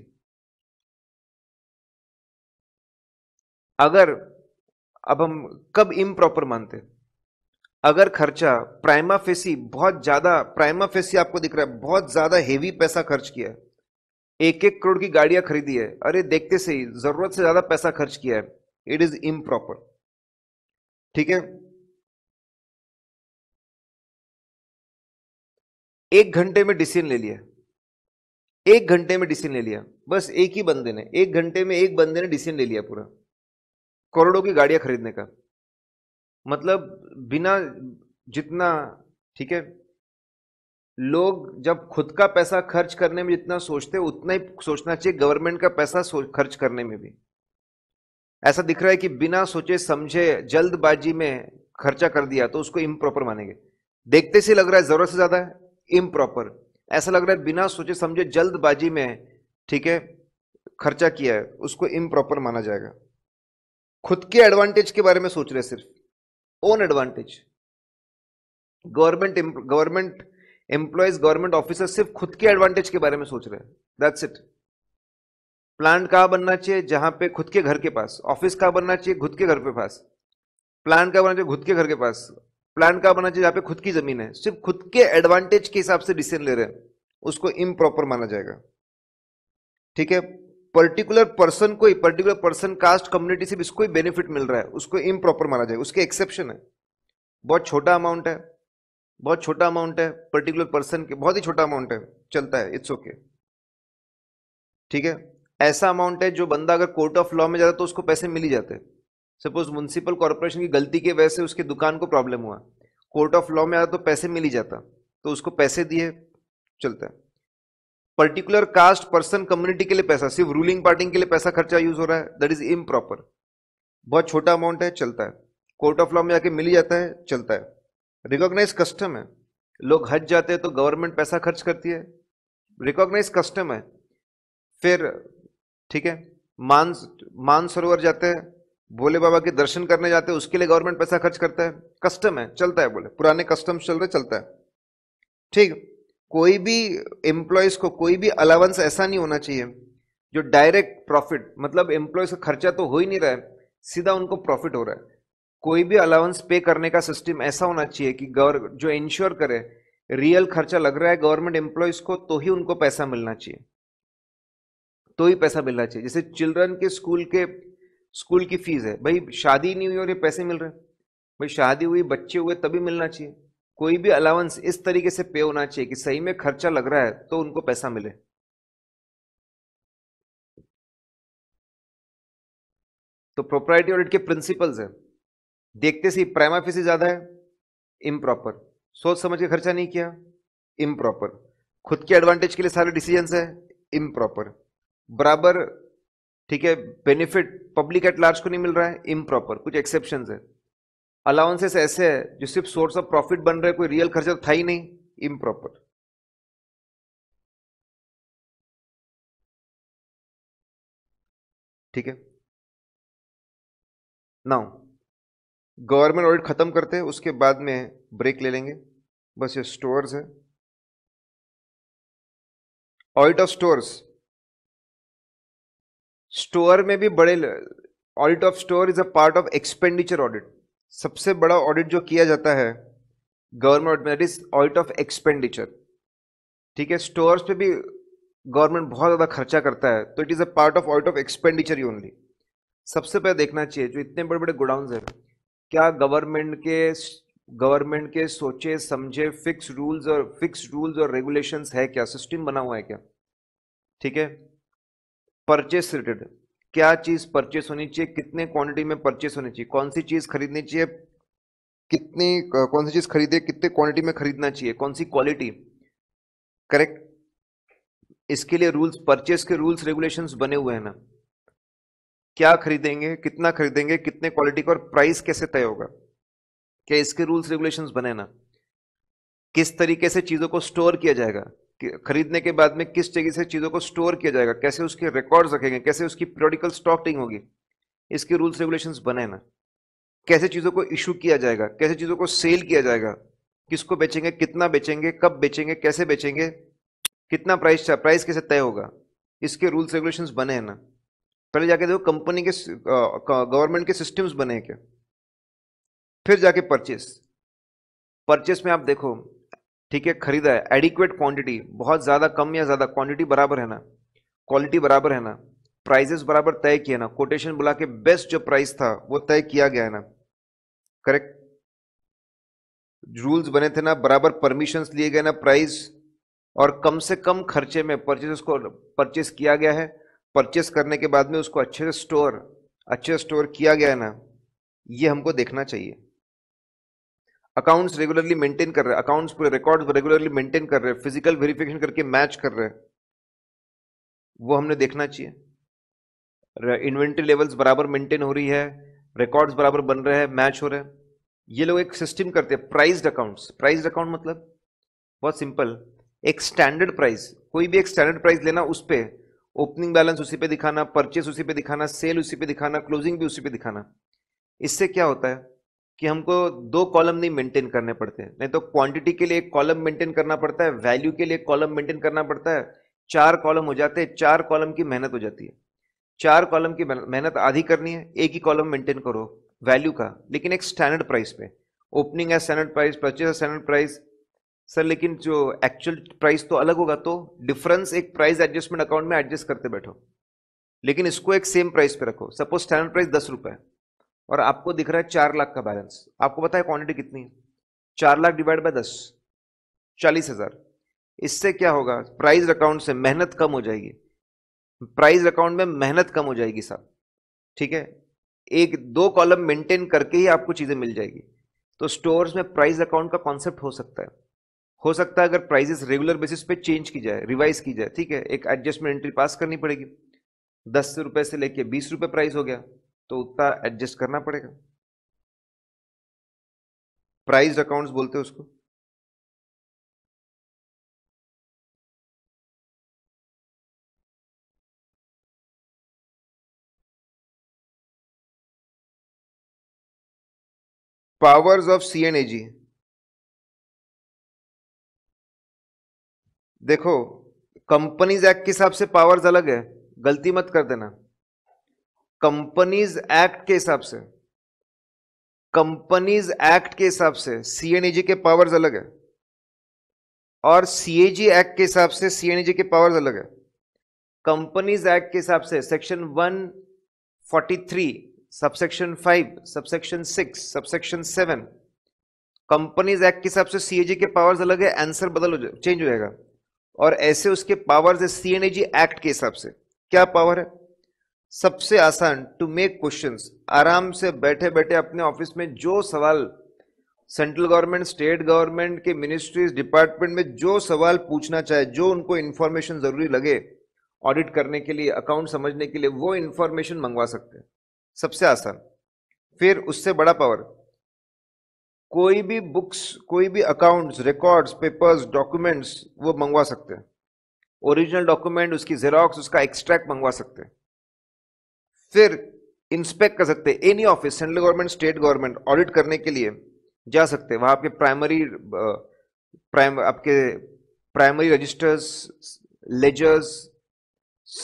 अगर अब हम कब इम प्रॉपर मानते हैं अगर खर्चा प्राइमा फेसी बहुत ज़्यादा प्राइमा फेसी आपको दिख रहा है बहुत ज़्यादा हेवी पैसा खर्च किया है एक एक करोड़ की गाड़ियां खरीदी है अरे देखते से ही ज़रूरत से ज़्यादा पैसा खर्च किया है इट इज़ इम ठीक है एक घंटे में डिसीजन ले लिया एक घंटे में डिसीजन ले लिया बस एक ही बंदे ने एक घंटे में एक बंदे ने डिसीजन ले लिया पूरा करोड़ों की गाड़ियां खरीदने का मतलब बिना जितना ठीक है लोग जब खुद का पैसा खर्च करने में जितना सोचते हैं उतना ही सोचना चाहिए गवर्नमेंट का पैसा खर्च करने में भी ऐसा दिख रहा है कि बिना सोचे समझे जल्दबाजी में खर्चा कर दिया तो उसको इम्प्रॉपर मानेंगे देखते से लग रहा है जरूरत से ज्यादा है इम्प्रॉपर ऐसा लग रहा है बिना सोचे समझे जल्दबाजी में ठीक है खर्चा किया है उसको इम्प्रॉपर माना जाएगा खुद के एडवांटेज के बारे में सोच रहे सिर्फ own advantage government government employees, government officer सिर्फ खुद के एडवांटेज के बारे में सोच रहे हैं That's it. प्लांट कहाँ बनना चाहिए जहां पे खुद के घर के पास ऑफिस कहाँ बनना चाहिए खुद के घर के पास प्लांट कहाँ बनना चाहिए खुद के घर के पास प्लांट कहाँ बनना चाहिए जहाँ पे खुद की जमीन है सिर्फ खुद के एडवांटेज के हिसाब से डिसीजन ले रहे हैं उसको इम माना जाएगा ठीक है पर्टिकुलर पर्सन को पर्टिकुलर पर्सन कास्ट कम्युनिटी से इसको बेनिफिट मिल रहा है उसको इम्प्रॉपर माना जाए उसके एक्सेप्शन है बहुत छोटा अमाउंट है बहुत छोटा अमाउंट है पर्टिकुलर पर्सन के बहुत ही छोटा अमाउंट है चलता है इट्स ओके ठीक है ऐसा अमाउंट है जो बंदा अगर कोर्ट ऑफ लॉ में जाता तो उसको पैसे मिल ही जाते सपोज म्यूनसिपल कॉरपोरेशन की गलती की वजह से उसकी दुकान को प्रॉब्लम हुआ कोर्ट ऑफ लॉ में आता तो पैसे मिल ही जाता तो उसको पैसे दिए चलता है पर्टिकुलर कास्ट पर्सन कम्युनिटी के लिए पैसा सिर्फ रूलिंग पार्टी के लिए पैसा खर्चा यूज हो रहा है दैट इज इम बहुत छोटा अमाउंट है चलता है कोर्ट ऑफ लॉ में जाके मिल जाता है चलता है रिकॉग्नाइज कस्टम है लोग हज जाते हैं तो गवर्नमेंट पैसा खर्च करती है रिकॉग्नाइज कस्टम है फिर ठीक है मान मानसरोवर जाते हैं भोले बाबा के दर्शन करने जाते हैं उसके लिए गवर्नमेंट पैसा खर्च करता है कस्टम है चलता है बोले पुराने कस्टम चल रहे चलता है ठीक कोई भी एम्प्लॉयज को कोई भी अलावेंस ऐसा नहीं होना चाहिए जो डायरेक्ट प्रॉफिट मतलब एम्प्लॉयज का खर्चा तो हो ही नहीं रहा है सीधा उनको प्रॉफिट हो रहा है कोई भी अलावेंस पे करने का सिस्टम ऐसा होना चाहिए कि गवर् जो इंश्योर करे रियल खर्चा लग रहा है गवर्नमेंट एम्प्लॉयज को तो ही उनको पैसा मिलना चाहिए तो ही पैसा मिलना चाहिए जैसे चिल्ड्रन के स्कूल के स्कूल की फीस है भाई शादी नहीं हुई और ये पैसे मिल रहे भाई शादी हुई बच्चे हुए तभी मिलना चाहिए कोई भी अलाउंस इस तरीके से पे होना चाहिए कि सही में खर्चा लग रहा है तो उनको पैसा मिले तो प्रोपराइटी ऑडिट के प्रिंसिपल्स हैं देखते से प्राइमा फीस ज्यादा है इम्प्रॉपर सोच समझ के खर्चा नहीं किया इम्प्रॉपर खुद के एडवांटेज के लिए सारे डिसीजन है इम्प्रॉपर बराबर ठीक है बेनिफिट पब्लिक एट लार्ज को नहीं मिल रहा है इम्प्रॉपर कुछ एक्सेप्शन है अलाउंसेस ऐसे है जो सिर्फ सोर्स ऑफ प्रॉफिट बन रहे कोई रियल खर्चा तो था ही नहीं इम्प्रॉपर ठीक है नाउ गवर्नमेंट ऑडिट खत्म करते हैं उसके बाद में ब्रेक ले लेंगे बस ये स्टोर्स है ऑडिट ऑफ स्टोर्स स्टोर में भी बड़े audit of store is a part of expenditure audit सबसे बड़ा ऑडिट जो किया जाता है गवर्नमेंट में इज ऑडिट ऑफ एक्सपेंडिचर ठीक है स्टोर्स पे भी गवर्नमेंट बहुत ज़्यादा खर्चा करता है तो it is a part of audit of expenditure ही ओनली सबसे पहले देखना चाहिए जो इतने बड़े बड़े गोडाउन है क्या गवर्नमेंट के गवर्नमेंट के सोचे समझे फिक्स रूल्स और फिक्स रूल्स और रेगुलेशंस है क्या सिस्टम बना हुआ है क्या ठीक है परचेस रिलेटेड क्या चीज परचेस होनी चाहिए कितने क्वांटिटी में परचेस होनी चाहिए कौन सी चीज खरीदनी चाहिए कितनी कौन सी चीज खरीदे कितने क्वांटिटी में खरीदना चाहिए कौन सी क्वालिटी करेक्ट इसके लिए रूल्स परचेस के रूल्स रेगुलेशन बने हुए हैं ना क्या खरीदेंगे कितना खरीदेंगे कितने क्वालिटी का और प्राइस कैसे तय होगा क्या इसके रूल्स रेगुलेशन बने ना किस तरीके से चीजों को स्टोर किया जाएगा खरीदने के बाद में किस तरीके से चीज़ों को स्टोर किया जाएगा कैसे उसके रिकॉर्ड्स रखेंगे कैसे उसकी प्रोडिकल स्टॉकिंग होगी इसके रूल्स रेगुलेशंस बने ना कैसे चीज़ों को इशू किया जाएगा कैसे चीज़ों को सेल किया जाएगा किसको बेचेंगे कितना बेचेंगे कब बेचेंगे कैसे बेचेंगे कितना प्राइस प्राइस कैसे तय होगा इसके रूल्स रेगुलेशन बने हैं ना पहले जाके देखो कंपनी के गवर्नमेंट के सिस्टम्स बने हैं क्या फिर जाके परचेस परचेस में आप देखो ठीक है खरीदा है एडिक्वेट क्वांटिटी बहुत ज़्यादा कम या ज़्यादा क्वांटिटी बराबर है ना क्वालिटी बराबर है ना प्राइजेस बराबर तय किए ना कोटेशन बुला के बेस्ट जो प्राइस था वो तय किया गया है ना करेक्ट रूल्स बने थे ना बराबर परमिशन लिए गए ना प्राइस और कम से कम खर्चे में परचेज उसको परचेस किया गया है परचेस करने के बाद में उसको अच्छे से स्टोर अच्छे से स्टोर किया गया है ना ये हमको देखना चाहिए अकाउंट्स रेगुलरली मेंटेन कर रहे हैं अकाउंट्स पूरे रिकॉर्ड रेगुलरली मेंटेन कर रहे हैं फिजिकल वेरिफिकेशन करके मैच कर रहे हैं वो हमने देखना चाहिए इन्वेंट्री लेवल्स बराबर मेंटेन हो रही है रिकॉर्ड्स बराबर बन रहे हैं मैच हो रहे हैं ये लोग एक सिस्टम करते हैं प्राइज्ड अकाउंट्स प्राइज्ड अकाउंट मतलब बहुत सिंपल एक स्टैंडर्ड प्राइस कोई भी एक स्टैंडर्ड प्राइस लेना उस पर ओपनिंग बैलेंस उसी पे दिखाना परचेस उसी पे दिखाना सेल उसी पे दिखाना क्लोजिंग भी उसी पे दिखाना इससे क्या होता है कि हमको दो कॉलम नहीं मेंटेन करने पड़ते नहीं तो क्वांटिटी के लिए एक कॉलम मेंटेन करना पड़ता है वैल्यू के लिए कॉलम मेंटेन करना पड़ता है चार कॉलम हो जाते हैं चार कॉलम की मेहनत हो जाती है चार कॉलम की मेहनत आधी करनी है एक ही कॉलम मेंटेन करो वैल्यू का लेकिन एक स्टैंडर्ड प्राइस पे ओपनिंग है standard price purchase standard price sir लेकिन जो एक्चुअल प्राइस तो अलग होगा तो डिफरेंस एक प्राइस एडजस्टमेंट अकाउंट में एडजस्ट करते बैठो लेकिन इसको एक सेम प्राइस पे रखो सपोज स्टैंडर्ड प्राइस दस रुपये और आपको दिख रहा है चार लाख का बैलेंस आपको पता है क्वांटिटी कितनी है चार लाख डिवाइड बाय दस चालीस हजार इससे क्या होगा प्राइस अकाउंट से मेहनत कम हो जाएगी प्राइस अकाउंट में मेहनत कम हो जाएगी साहब ठीक है एक दो कॉलम मेंटेन करके ही आपको चीज़ें मिल जाएगी तो स्टोर्स में प्राइस अकाउंट का कॉन्सेप्ट हो सकता है हो सकता है अगर प्राइजेस रेगुलर बेसिस पे चेंज की जाए रिवाइज की जाए ठीक है एक एडजस्टमेंट एंट्री पास करनी पड़ेगी दस रुपए से लेके बीस रुपए प्राइस हो गया तो उतना एडजस्ट करना पड़ेगा प्राइज अकाउंट्स बोलते हैं उसको powers of C and AG देखो कंपनीज एक्ट के हिसाब से पावर्स अलग है गलती मत कर देना कंपनीज एक्ट के हिसाब से कंपनीज एक्ट के हिसाब से सीएनईजी e के पावर्स अलग है और सीएजी एक्ट के हिसाब से सीएनईजी e के पावर्स अलग है कंपनीज एक्ट के हिसाब से सेक्शन 143 सबसेक्शन 5 सबसेक्शन 6 सबसेक्शन 7 कंपनीज एक्ट के हिसाब से सीएजी के पावर्स अलग है आंसर बदल हो जाए चेंज हो जाएगा और ऐसे उसके पावर्स है सीएनएजी एक्ट के हिसाब से क्या पावर है सबसे आसान टू मेक क्वेश्चंस आराम से बैठे बैठे अपने ऑफिस में जो सवाल सेंट्रल गवर्नमेंट स्टेट गवर्नमेंट के मिनिस्ट्रीज डिपार्टमेंट में जो सवाल पूछना चाहे जो उनको इन्फॉर्मेशन जरूरी लगे ऑडिट करने के लिए अकाउंट समझने के लिए वो इन्फॉर्मेशन मंगवा सकते हैं सबसे आसान फिर उससे बड़ा पावर कोई भी बुक्स कोई भी अकाउंट्स रिकॉर्ड्स पेपर्स डॉक्यूमेंट्स वो मंगवा सकते हैं ओरिजिनल डॉक्यूमेंट उसकी जेरोक्स उसका एक्सट्रैक्ट मंगवा सकते हैं फिर इंस्पेक्ट कर सकते any office central government state government audit करने के लिए जा सकते वहां आपके प्राइमरी प्राइम आपके प्राइमरी रजिस्टर्स लेजर्स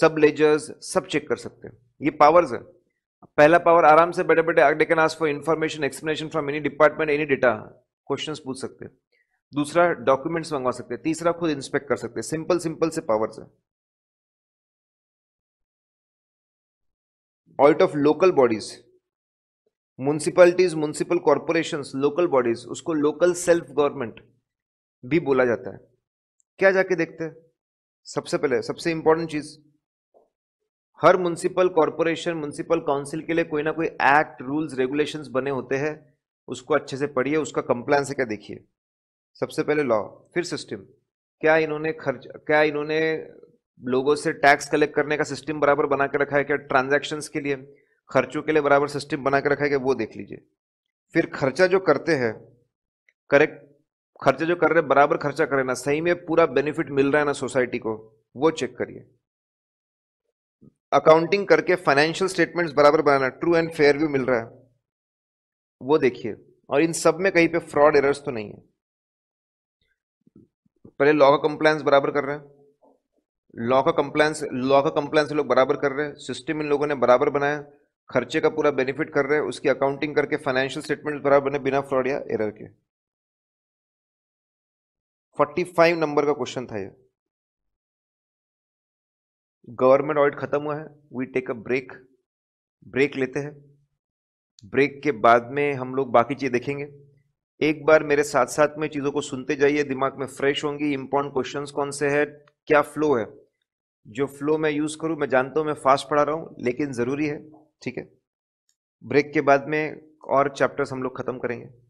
सब लेजर्स सब चेक कर सकते हैं ये पावर्स है पहला पावर आराम से बैठे बैठे आगे can ask for information explanation from any department any data question पूछ सकते हैं दूसरा डॉक्यूमेंट्स मंगवा सकते हैं तीसरा खुद इंस्पेक्ट कर सकते हैं सिंपल सिंपल से पावर्स है out of local bodies municipalities municipal corporation local bodies उसको लोकल सेल्फ गवर्नमेंट भी बोला जाता है क्या जाके देखते हैं सबसे पहले सबसे इंपॉर्टेंट चीज हर म्यूनसिपल कॉरपोरेशन म्यूनसिपल काउंसिल के लिए कोई ना कोई एक्ट रूल्स रेगुलेशन बने होते हैं उसको अच्छे से पढ़िए उसका कंप्लायंस है क्या देखिए सबसे पहले लॉ फिर सिस्टम क्या इन्होंने खर्च क्या इन्होंने लोगों से टैक्स कलेक्ट करने का सिस्टम बराबर बना के रखा है क्या ट्रांजेक्शन के लिए खर्चों के लिए बराबर सिस्टम बना के रखा है क्या वो देख लीजिए फिर खर्चा जो करते हैं करेक्ट खर्चा जो कर रहे हैं बराबर खर्चा करें ना सही में पूरा बेनिफिट मिल रहा है ना सोसाइटी को वो चेक करिए अकाउंटिंग करके फाइनेंशियल स्टेटमेंट्स बराबर बनाना ट्रू एंड फेयर व्यू मिल रहा है वो देखिए और इन सब में कहीं पे फ्रॉड एरर्स तो नहीं है पहले लॉ कंप्लायंस बराबर कर रहे हैं लॉ का कंप्लायंस लॉ का कंप्लायंस लोग बराबर कर रहे हैं सिस्टम इन लोगों ने बराबर बनाया खर्चे का पूरा बेनिफिट कर रहे हैं उसकी अकाउंटिंग करके फाइनेंशियल स्टेटमेंट बराबर बने बिना फ्रॉड या एरर के 45 नंबर का क्वेश्चन था ये गवर्नमेंट ऑडिट खत्म हुआ है we take a break break लेते हैं ब्रेक के बाद में हम लोग बाकी चीज़ देखेंगे एक बार मेरे साथ साथ में चीज़ों को सुनते जाइए दिमाग में फ्रेश होंगी इंपॉर्टेंट क्वेश्चंस कौन से है क्या फ्लो है जो फ्लो मैं यूज़ करूँ मैं जानता हूँ मैं फास्ट पढ़ा रहा हूँ लेकिन ज़रूरी है ठीक है ब्रेक के बाद में और चैप्टर्स हम लोग ख़त्म करेंगे